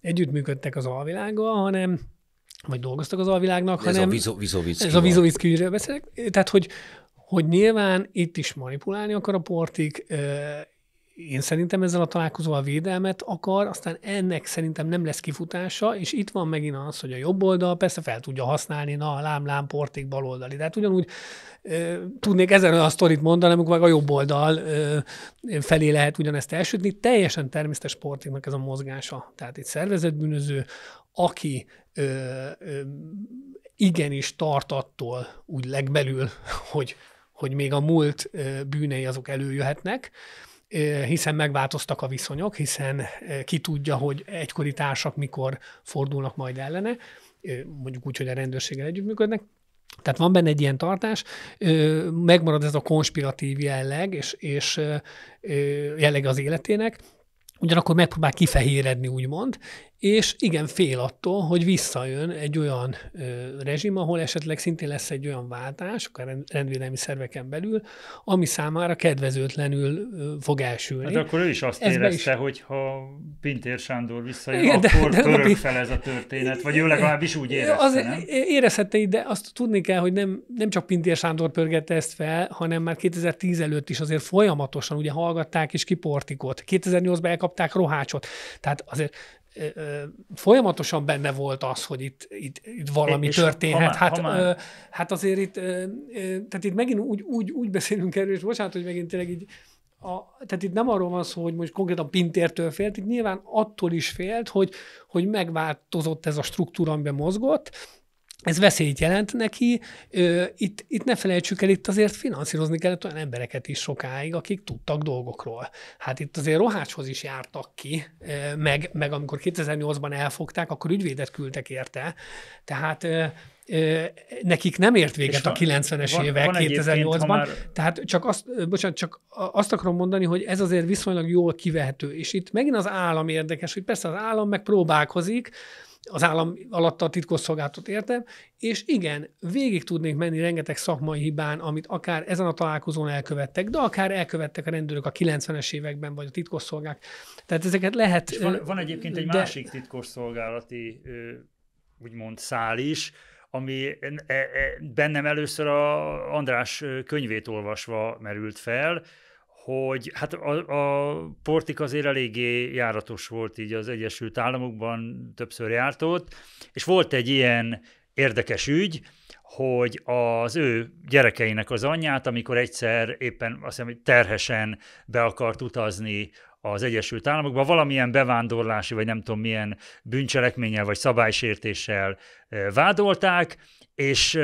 együttműködtek az alvilággal, hanem vagy dolgoztak az alvilágnak, de ez hanem... A ez a Vizovic ügyről beszélek. Tehát, hogy, hogy nyilván itt is manipulálni akar a portik, én szerintem ezzel a találkozóval védelmet akar, aztán ennek szerintem nem lesz kifutása, és itt van megint az, hogy a jobb oldal persze fel tudja használni, na, lám, lám, porték, baloldali. Tehát ugyanúgy e, tudnék ezen a sztorit mondani, amikor meg a jobb oldal e, felé lehet ugyanezt elsütni. Teljesen természetes portéknak ez a mozgása. Tehát itt szervezetbűnöző, aki e, e, igenis tart attól úgy legbelül, hogy, hogy még a múlt bűnei azok előjöhetnek, Eh, hiszen megváltoztak a viszonyok, hiszen eh, ki tudja, hogy egykori társak mikor fordulnak majd ellene, eh, mondjuk úgy, hogy a rendőrséggel együttműködnek, tehát van benne egy ilyen tartás, megmarad ez a konspiratív jelleg, és, és jelleg az életének, ugyanakkor megpróbál kifehéredni, úgymond, és igen, fél attól, hogy visszajön egy olyan ö, rezsim, ahol esetleg szintén lesz egy olyan váltás, akár rendvédelmi szerveken belül, ami számára kedvezőtlenül ö, fog elsülni. Hát akkor ő is azt ez érezte, is... hogy ha Pintér Sándor visszajön, igen, akkor de, de, pörög fel ez a történet, vagy ő legalábbis úgy érezte, az, nem? Érezhette, de azt tudni kell, hogy nem, nem csak Pintér Sándor pörgette ezt fel, hanem már 2010 előtt is azért folyamatosan ugye hallgatták is kiportikot. 2008-ban elkapták Rohácsot. Tehát azért folyamatosan benne volt az, hogy itt, itt, itt valami és történhet. Ha hát, már, hát, ha már. hát azért itt, tehát itt megint úgy, úgy, úgy beszélünk erről, és bocsánat, hogy megint tényleg így, a, tehát itt nem arról van szó, hogy most konkrétan Pintértől félt, itt nyilván attól is félt, hogy, hogy megváltozott ez a struktúra, amiben mozgott, ez veszélyt jelent neki. Itt, itt ne felejtsük el, itt azért finanszírozni kellett olyan embereket is sokáig, akik tudtak dolgokról. Hát itt azért rohácshoz is jártak ki, meg, meg amikor 2008-ban elfogták, akkor ügyvédet küldtek érte. Tehát nekik nem ért véget a 90-es van, évek, 2008-ban. Már... Tehát csak azt, bocsánat, csak azt akarom mondani, hogy ez azért viszonylag jól kivehető. És itt megint az állam érdekes, hogy persze az állam megpróbálkozik. próbálkozik, az állam alatt a titkosszolgáltat értem, és igen, végig tudnék menni rengeteg szakmai hibán, amit akár ezen a találkozón elkövettek, de akár elkövettek a rendőrök a 90-es években, vagy a titkosszolgák. Tehát ezeket lehet... van, van egyébként egy de... másik titkosszolgálati úgymond szál is, ami e- e- bennem először a András könyvét olvasva merült fel, hogy hát a, a Portik azért eléggé járatos volt így az Egyesült Államokban, többször járt ott, és volt egy ilyen érdekes ügy, hogy az ő gyerekeinek az anyját, amikor egyszer éppen azt hiszem, hogy terhesen be akart utazni az Egyesült Államokba, valamilyen bevándorlási, vagy nem tudom milyen bűncselekménnyel, vagy szabálysértéssel eh, vádolták, és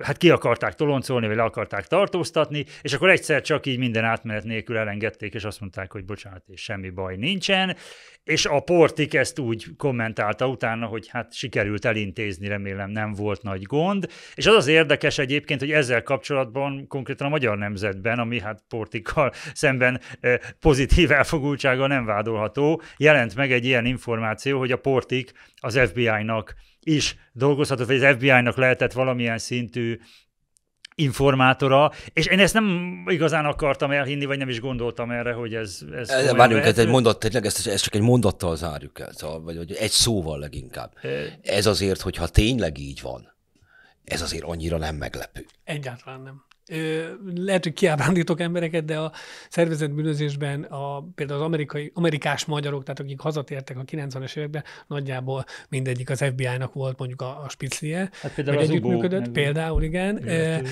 hát ki akarták toloncolni, vagy le akarták tartóztatni, és akkor egyszer csak így minden átmenet nélkül elengedték, és azt mondták, hogy bocsánat, és semmi baj nincsen, és a Portik ezt úgy kommentálta utána, hogy hát sikerült elintézni, remélem nem volt nagy gond, és az az érdekes egyébként, hogy ezzel kapcsolatban konkrétan a magyar nemzetben, ami hát Portikkal [laughs] szemben pozitív elfogultsága nem vádolható, jelent meg egy ilyen információ, hogy a Portik az FBI-nak is dolgozhatott, vagy az FBI-nak lehetett valamilyen szintű informátora, és én ezt nem igazán akartam elhinni, vagy nem is gondoltam erre, hogy ez... ez Várjunk, ez egy mondat, tényleg ezt, ezt csak egy mondattal zárjuk el, szóval, vagy, vagy egy szóval leginkább. Ez azért, hogyha tényleg így van, ez azért annyira nem meglepő. Egyáltalán nem lehet, hogy kiábrándítok embereket, de a szervezett bűnözésben a, például az amerikai, amerikás magyarok, tehát akik hazatértek a 90-es években, nagyjából mindegyik az FBI-nak volt mondjuk a, a spiclie, hát például vagy együttműködött, például igen. Illető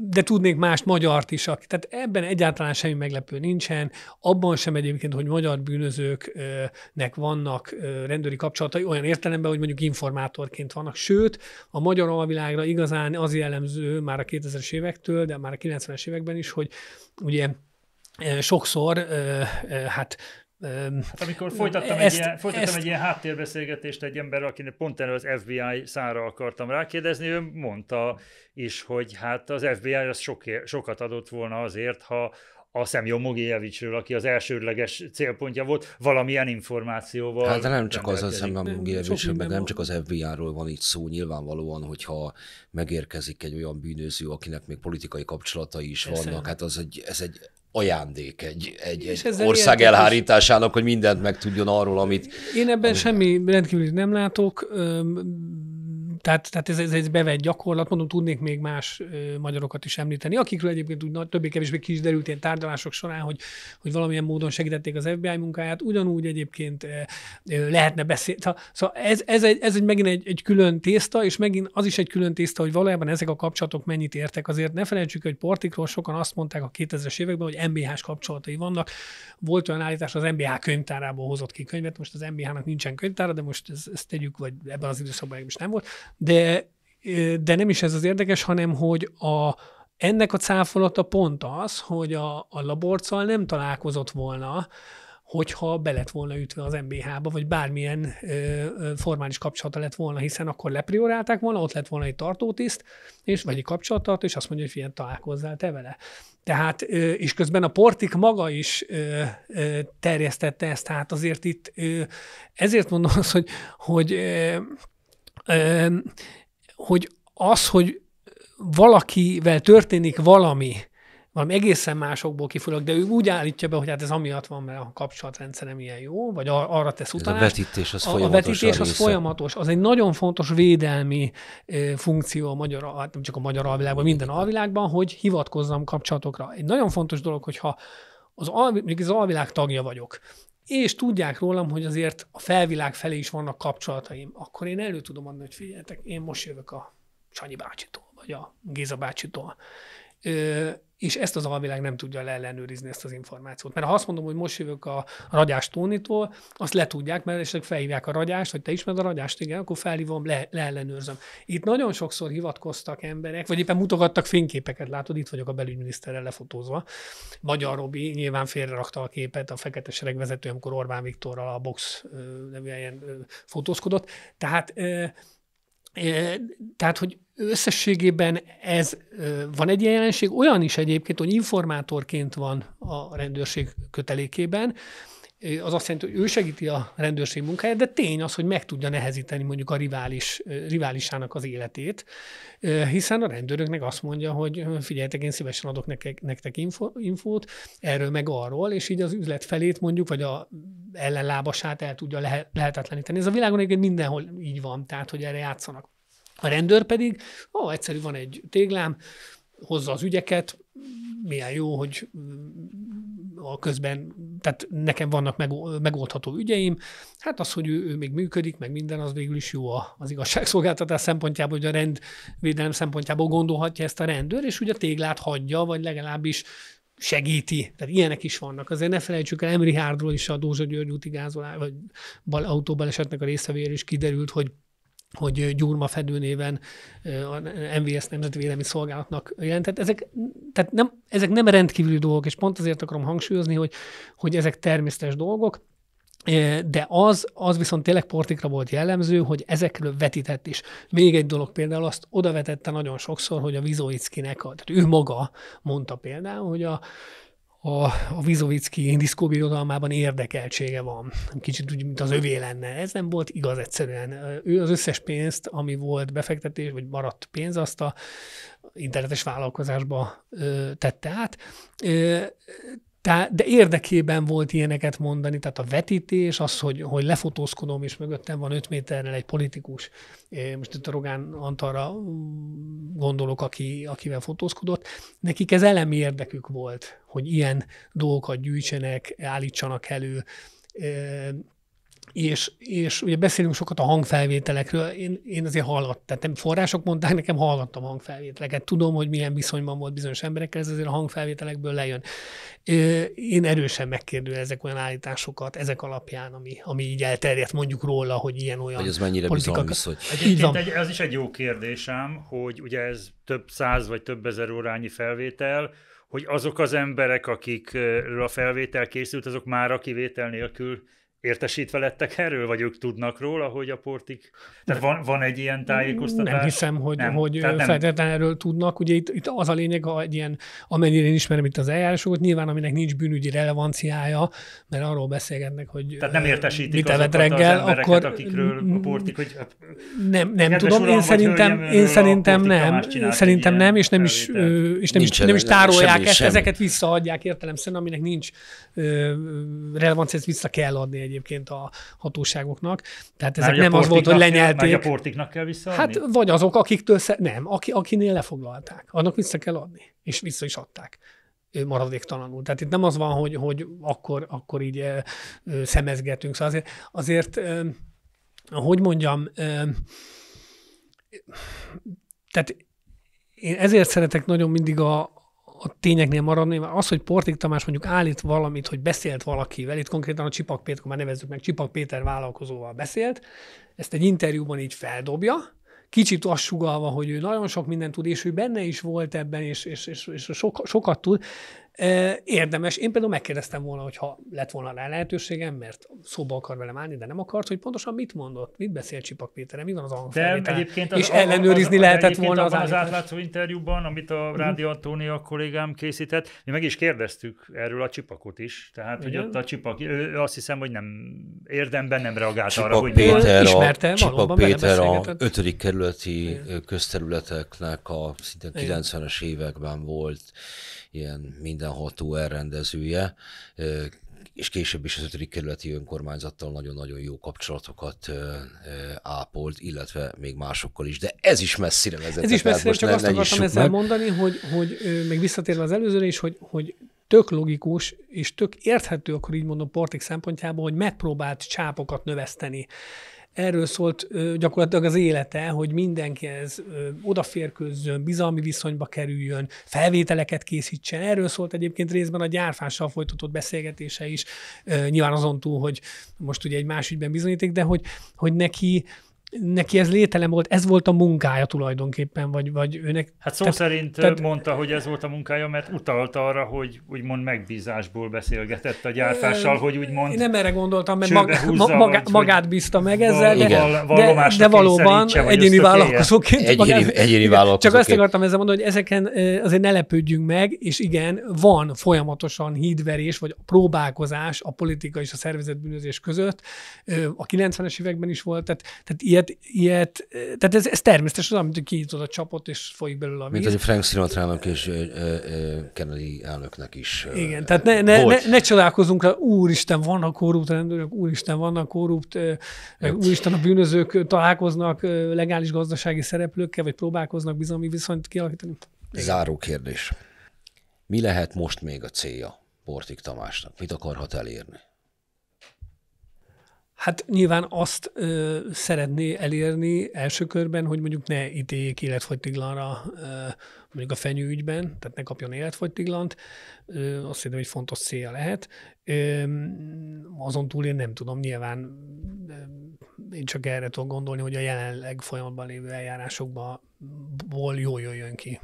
de tudnék más magyart is. Tehát ebben egyáltalán semmi meglepő nincsen, abban sem egyébként, hogy magyar bűnözőknek vannak rendőri kapcsolatai olyan értelemben, hogy mondjuk informátorként vannak. Sőt, a magyar alvilágra igazán az jellemző már a 2000-es évektől, de már a 90-es években is, hogy ugye sokszor hát Hát amikor folytattam, ezt, egy, ilyen, folytattam ezt... egy ilyen háttérbeszélgetést egy emberrel, akinek pont erről az FBI szára akartam rákérdezni, ő mondta is, hogy hát az FBI az sok, sokat adott volna azért, ha a Szemjó Mogiljevicsről, aki az elsődleges célpontja volt, valamilyen információval. Hát de nem csak az a Szemjó Mogiljevicsről, meg nem csak az FBI-ról van itt szó, nyilvánvalóan, hogyha megérkezik egy olyan bűnöző, akinek még politikai kapcsolatai is Persze. vannak, hát az egy, ez egy ajándék egy, egy, egy ország ilyen, elhárításának, hogy mindent megtudjon arról, amit... Én ebben amit... semmi rendkívül nem látok tehát, tehát ez, ez egy bevett gyakorlat, mondom, tudnék még más magyarokat is említeni, akikről egyébként úgy többé-kevésbé ki is derült ilyen tárgyalások során, hogy, hogy valamilyen módon segítették az FBI munkáját, ugyanúgy egyébként lehetne beszélni. Szóval, szóval ez, ez, egy, ez egy megint egy, egy külön tészta, és megint az is egy külön tészta, hogy valójában ezek a kapcsolatok mennyit értek. Azért ne felejtsük, hogy Portikról sokan azt mondták a 2000-es években, hogy MBH-s kapcsolatai vannak. Volt olyan állítás, az MBH könyvtárából hozott ki könyvet, most az MBH-nak nincsen könyvtára, de most ezt, ezt tegyük, vagy ebben az időszakban is nem volt de, de nem is ez az érdekes, hanem hogy a, ennek a cáfolata pont az, hogy a, a laborccal nem találkozott volna, hogyha be lett volna ütve az MBH-ba, vagy bármilyen ö, formális kapcsolata lett volna, hiszen akkor lepriorálták volna, ott lett volna egy tartótiszt, és, vagy egy kapcsolattartó, és azt mondja, hogy ilyen találkozzál te vele. Tehát, ö, és közben a Portik maga is ö, ö, terjesztette ezt, tehát azért itt, ö, ezért mondom azt, hogy, hogy ö, hogy az, hogy valakivel történik valami, valami egészen másokból kifolyólag, de ő úgy állítja be, hogy hát ez amiatt van, mert a kapcsolatrendszerem ilyen jó, vagy ar- arra tesz utalást. a vetítés az a, folyamatos. A vetítés az folyamatos. Az egy nagyon fontos védelmi e, funkció a magyar, hát nem csak a magyar alvilágban, minden alvilágban, hogy hivatkozzam kapcsolatokra. Egy nagyon fontos dolog, hogyha az, al, az alvilág tagja vagyok, és tudják rólam, hogy azért a felvilág felé is vannak kapcsolataim, akkor én elő tudom adni, hogy figyeljetek, én most jövök a Csanyi bácsitól, vagy a Géza bácsitól és ezt az alvilág nem tudja leellenőrizni ezt az információt. Mert ha azt mondom, hogy most jövök a ragyás Tónitól, azt le tudják, mert esetleg felhívják a ragyást, hogy te ismered a ragyást, igen, akkor felhívom, le, leellenőrzöm. Itt nagyon sokszor hivatkoztak emberek, vagy éppen mutogattak fényképeket, látod, itt vagyok a belügyminiszterrel lefotózva. Magyar Robi nyilván félrerakta a képet, a fekete sereg vezető, amikor Orbán Viktorral a box nevű ilyen fotózkodott. Tehát tehát, hogy összességében ez van egy ilyen jelenség, olyan is egyébként, hogy informátorként van a rendőrség kötelékében, az azt jelenti, hogy ő segíti a rendőrség munkáját, de tény az, hogy meg tudja nehezíteni mondjuk a rivális, riválisának az életét, hiszen a rendőröknek azt mondja, hogy figyeljetek, én szívesen adok nektek, nektek info, infót erről meg arról, és így az üzlet felét mondjuk, vagy a ellenlábasát el tudja lehet, lehetetleníteni. Ez a világon egyébként mindenhol így van, tehát hogy erre játszanak. A rendőr pedig, ó, egyszerű van egy téglám, hozza az ügyeket, milyen jó, hogy a közben, tehát nekem vannak meg, megoldható ügyeim, hát az, hogy ő, ő még működik, meg minden, az végül is jó az igazságszolgáltatás szempontjából, hogy a rendvédelem szempontjából gondolhatja ezt a rendőr, és ugye a téglát hagyja, vagy legalábbis segíti. Tehát ilyenek is vannak. Azért ne felejtsük el, Emri Hárdról is a Dózsa György úti gázolás, vagy bal, autóbalesetnek a részevéről is kiderült, hogy hogy Gyurma Fedő néven a MVS Nemzetvédelmi Szolgálatnak jelentett. Ezek, tehát nem, ezek nem rendkívüli dolgok, és pont azért akarom hangsúlyozni, hogy, hogy ezek természetes dolgok, de az, az viszont tényleg portikra volt jellemző, hogy ezekről vetített is. Még egy dolog például azt vetette nagyon sokszor, hogy a Vizoickinek, tehát ő maga mondta például, hogy a, a, a Vizovicki diszkóbirodalmában érdekeltsége van. Kicsit úgy, mint az övé lenne. Ez nem volt igaz egyszerűen. Ő az összes pénzt, ami volt befektetés, vagy maradt pénz, azt a internetes vállalkozásba ö, tette át. Ö, tehát, de érdekében volt ilyeneket mondani, tehát a vetítés, az, hogy, hogy lefotózkodom, és mögöttem van 5 méterrel egy politikus, eh, most itt a Rogán Antalra mm, gondolok, aki, akivel fotózkodott, nekik ez elemi érdekük volt, hogy ilyen dolgokat gyűjtsenek, állítsanak elő, eh, és, és ugye beszélünk sokat a hangfelvételekről, én, én azért hallottam, tehát nem források mondták, nekem a hangfelvételeket, tudom, hogy milyen viszonyban volt bizonyos emberekkel, ez azért a hangfelvételekből lejön. Én erősen megkérdő ezek olyan állításokat, ezek alapján, ami, ami így elterjedt mondjuk róla, hogy ilyen olyan Hogy ez mennyire politikak... bizalmi egy, ez is egy jó kérdésem, hogy ugye ez több száz vagy több ezer órányi felvétel, hogy azok az emberek, akikről a felvétel készült, azok már a kivétel nélkül értesítve lettek erről, vagy ők tudnak róla, hogy a portik... Tehát van, van egy ilyen tájékoztatás? Nem hiszem, hogy, nem. hogy feltétlenül nem... erről tudnak. Ugye itt, itt az a lényeg, ha egy ilyen, amennyire én ismerem itt az eljárásokat, nyilván aminek nincs bűnügyi relevanciája, mert arról beszélgetnek, hogy Tehát nem értesítik mit evett reggel, az akkor... akikről a mm, portik, hogy... Nem, nem tudom, én szerintem, én szerintem nem, szerintem nem, és nem is, és nem is, nem is tárolják ezt, ezeket visszaadják értelemszerűen, aminek nincs relevanciát, ezt vissza kell adni egy egyébként a hatóságoknak. Tehát ezek nem az volt, hogy lenyelték. Kell, a portiknak kell visszaadni? Hát vagy azok, akiktől, sze... nem, aki, akinél lefoglalták. Annak vissza kell adni. És vissza is adták maradéktalanul. Tehát itt nem az van, hogy, hogy akkor, akkor így szemezgetünk. Szóval azért, azért hogy mondjam, tehát én ezért szeretek nagyon mindig a, a tényeknél maradni, mert az, hogy Portik Tamás mondjuk állít valamit, hogy beszélt valakivel, itt konkrétan a Csipak Péter, már nevezzük meg, Csipak Péter vállalkozóval beszélt, ezt egy interjúban így feldobja, kicsit azt sugalva, hogy ő nagyon sok mindent tud, és ő benne is volt ebben, és, és, és, és sokat, sokat tud, Érdemes. Én például megkérdeztem volna, hogy ha lett volna rá lehetőségem, mert szóba akar velem állni, de nem akart, hogy pontosan mit mondott, mit beszélt Csipak Péterem, mi van az hangfelvétel. egyébként az, és ellenőrizni az, az, volna az, az átlátszó interjúban, amit a mhm. Rádió Antónia kollégám készített, mi meg is kérdeztük erről a Csipakot is, tehát Igen. hogy ott a Csipak, ő azt hiszem, hogy nem érdemben nem reagált Csipak arra, hogy Péter, ismerte, a, Csipak Péter a ötödik kerületi Igen. közterületeknek a szinte 90-es években volt ilyen mindenható elrendezője, és később is az ötödik kerületi önkormányzattal nagyon-nagyon jó kapcsolatokat ápolt, illetve még másokkal is, de ez is messzire vezetett. Ez is messzire, most csak ne, azt akartam ezzel meg. mondani, hogy, hogy még visszatérve az előzőre is, hogy, hogy tök logikus és tök érthető, akkor így mondom, Portik szempontjából, hogy megpróbált csápokat növeszteni erről szólt gyakorlatilag az élete, hogy mindenkihez odaférkőzzön, bizalmi viszonyba kerüljön, felvételeket készítsen. Erről szólt egyébként részben a gyárfással folytatott beszélgetése is, nyilván azon túl, hogy most ugye egy más ügyben bizonyíték, de hogy, hogy neki neki ez lételem volt, ez volt a munkája tulajdonképpen, vagy, vagy őnek... Hát szó tehát, szerint tehát, mondta, hogy ez volt a munkája, mert utalta arra, hogy úgymond megbízásból beszélgetett a gyártással, hogy úgymond... Én nem erre gondoltam, mert mag, húzza, maga, vagy, magát bízta meg ezzel, de, de, de, de valóban egyéni vállalkozóként. Egyéni, magát, egyéni vállalkozóként. Csak azt akartam ezzel mondani, hogy ezeken azért ne lepődjünk meg, és igen, van folyamatosan hídverés, vagy próbálkozás a politika és a szervezetbűnözés között. A 90-es években is volt, tehát, tehát ilyet ilyet, ilyet eh, tehát ez, ez természetes az, amit kinyitod a csapot, és folyik belőle a víz. Mint hogy Frank sinatra és ö, eh, ö, eh, Kennedy elnöknek is. Ö, Igen, tehát ne, ne, ne, ne csodálkozunk rá, úristen, vannak korrupt rendőrök, úristen, vannak korrupt, meg hát. úristen, a bűnözők találkoznak legális gazdasági szereplőkkel, vagy próbálkoznak bizalmi viszonyt kialakítani. Igen. Záró kérdés. Mi lehet most még a célja Bortik Tamásnak? Mit akarhat elérni? Hát nyilván azt ö, szeretné elérni első körben, hogy mondjuk ne ítéljék életfogytiglanra ö, mondjuk a fenyőügyben, tehát ne kapjon életfogytiglant. Ö, azt hiszem, hogy fontos célja lehet. Ö, azon túl én nem tudom, nyilván ö, én csak erre tudok gondolni, hogy a jelenleg folyamatban lévő eljárásokból jól jöjjön ki.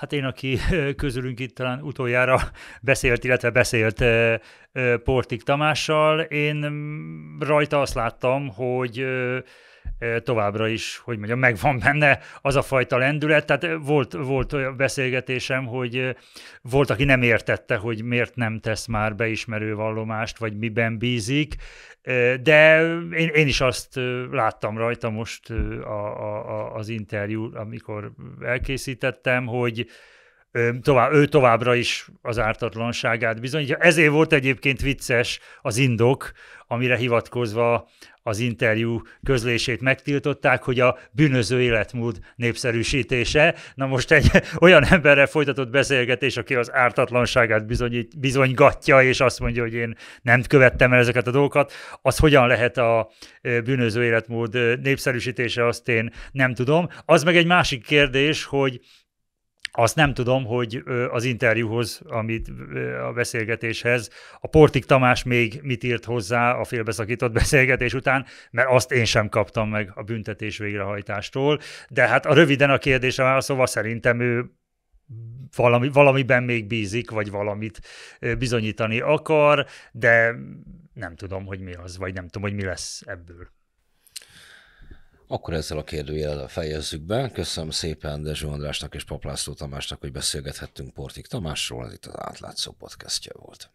Hát én, aki közülünk itt talán utoljára beszélt, illetve beszélt Portik Tamással, én mm, rajta azt láttam, hogy továbbra is, hogy mondjam, megvan benne az a fajta lendület. Tehát volt, volt olyan beszélgetésem, hogy volt, aki nem értette, hogy miért nem tesz már beismerő vallomást, vagy miben bízik, de én, én is azt láttam rajta most a, a, az interjú, amikor elkészítettem, hogy, tovább, ő továbbra is az ártatlanságát bizonyítja. Ezért volt egyébként vicces az indok, amire hivatkozva az interjú közlését megtiltották, hogy a bűnöző életmód népszerűsítése. Na most egy [laughs] olyan emberrel folytatott beszélgetés, aki az ártatlanságát bizonyít, bizonygatja, és azt mondja, hogy én nem követtem el ezeket a dolgokat, az hogyan lehet a bűnöző életmód népszerűsítése, azt én nem tudom. Az meg egy másik kérdés, hogy azt nem tudom, hogy az interjúhoz, amit a beszélgetéshez, a Portik Tamás még mit írt hozzá a félbeszakított [laughs] beszélgetés után, mert azt én sem kaptam meg a büntetés végrehajtástól. De hát a röviden a kérdésre válaszolva szerintem ő valami, valamiben még bízik, vagy valamit bizonyítani akar, de nem tudom, hogy mi az, vagy nem tudom, hogy mi lesz ebből. Akkor ezzel a kérdőjellel fejezzük be. Köszönöm szépen Dezső Andrásnak és Paplászló Tamásnak, hogy beszélgethettünk Portik Tamásról. Ez itt az Átlátszó podcastja volt.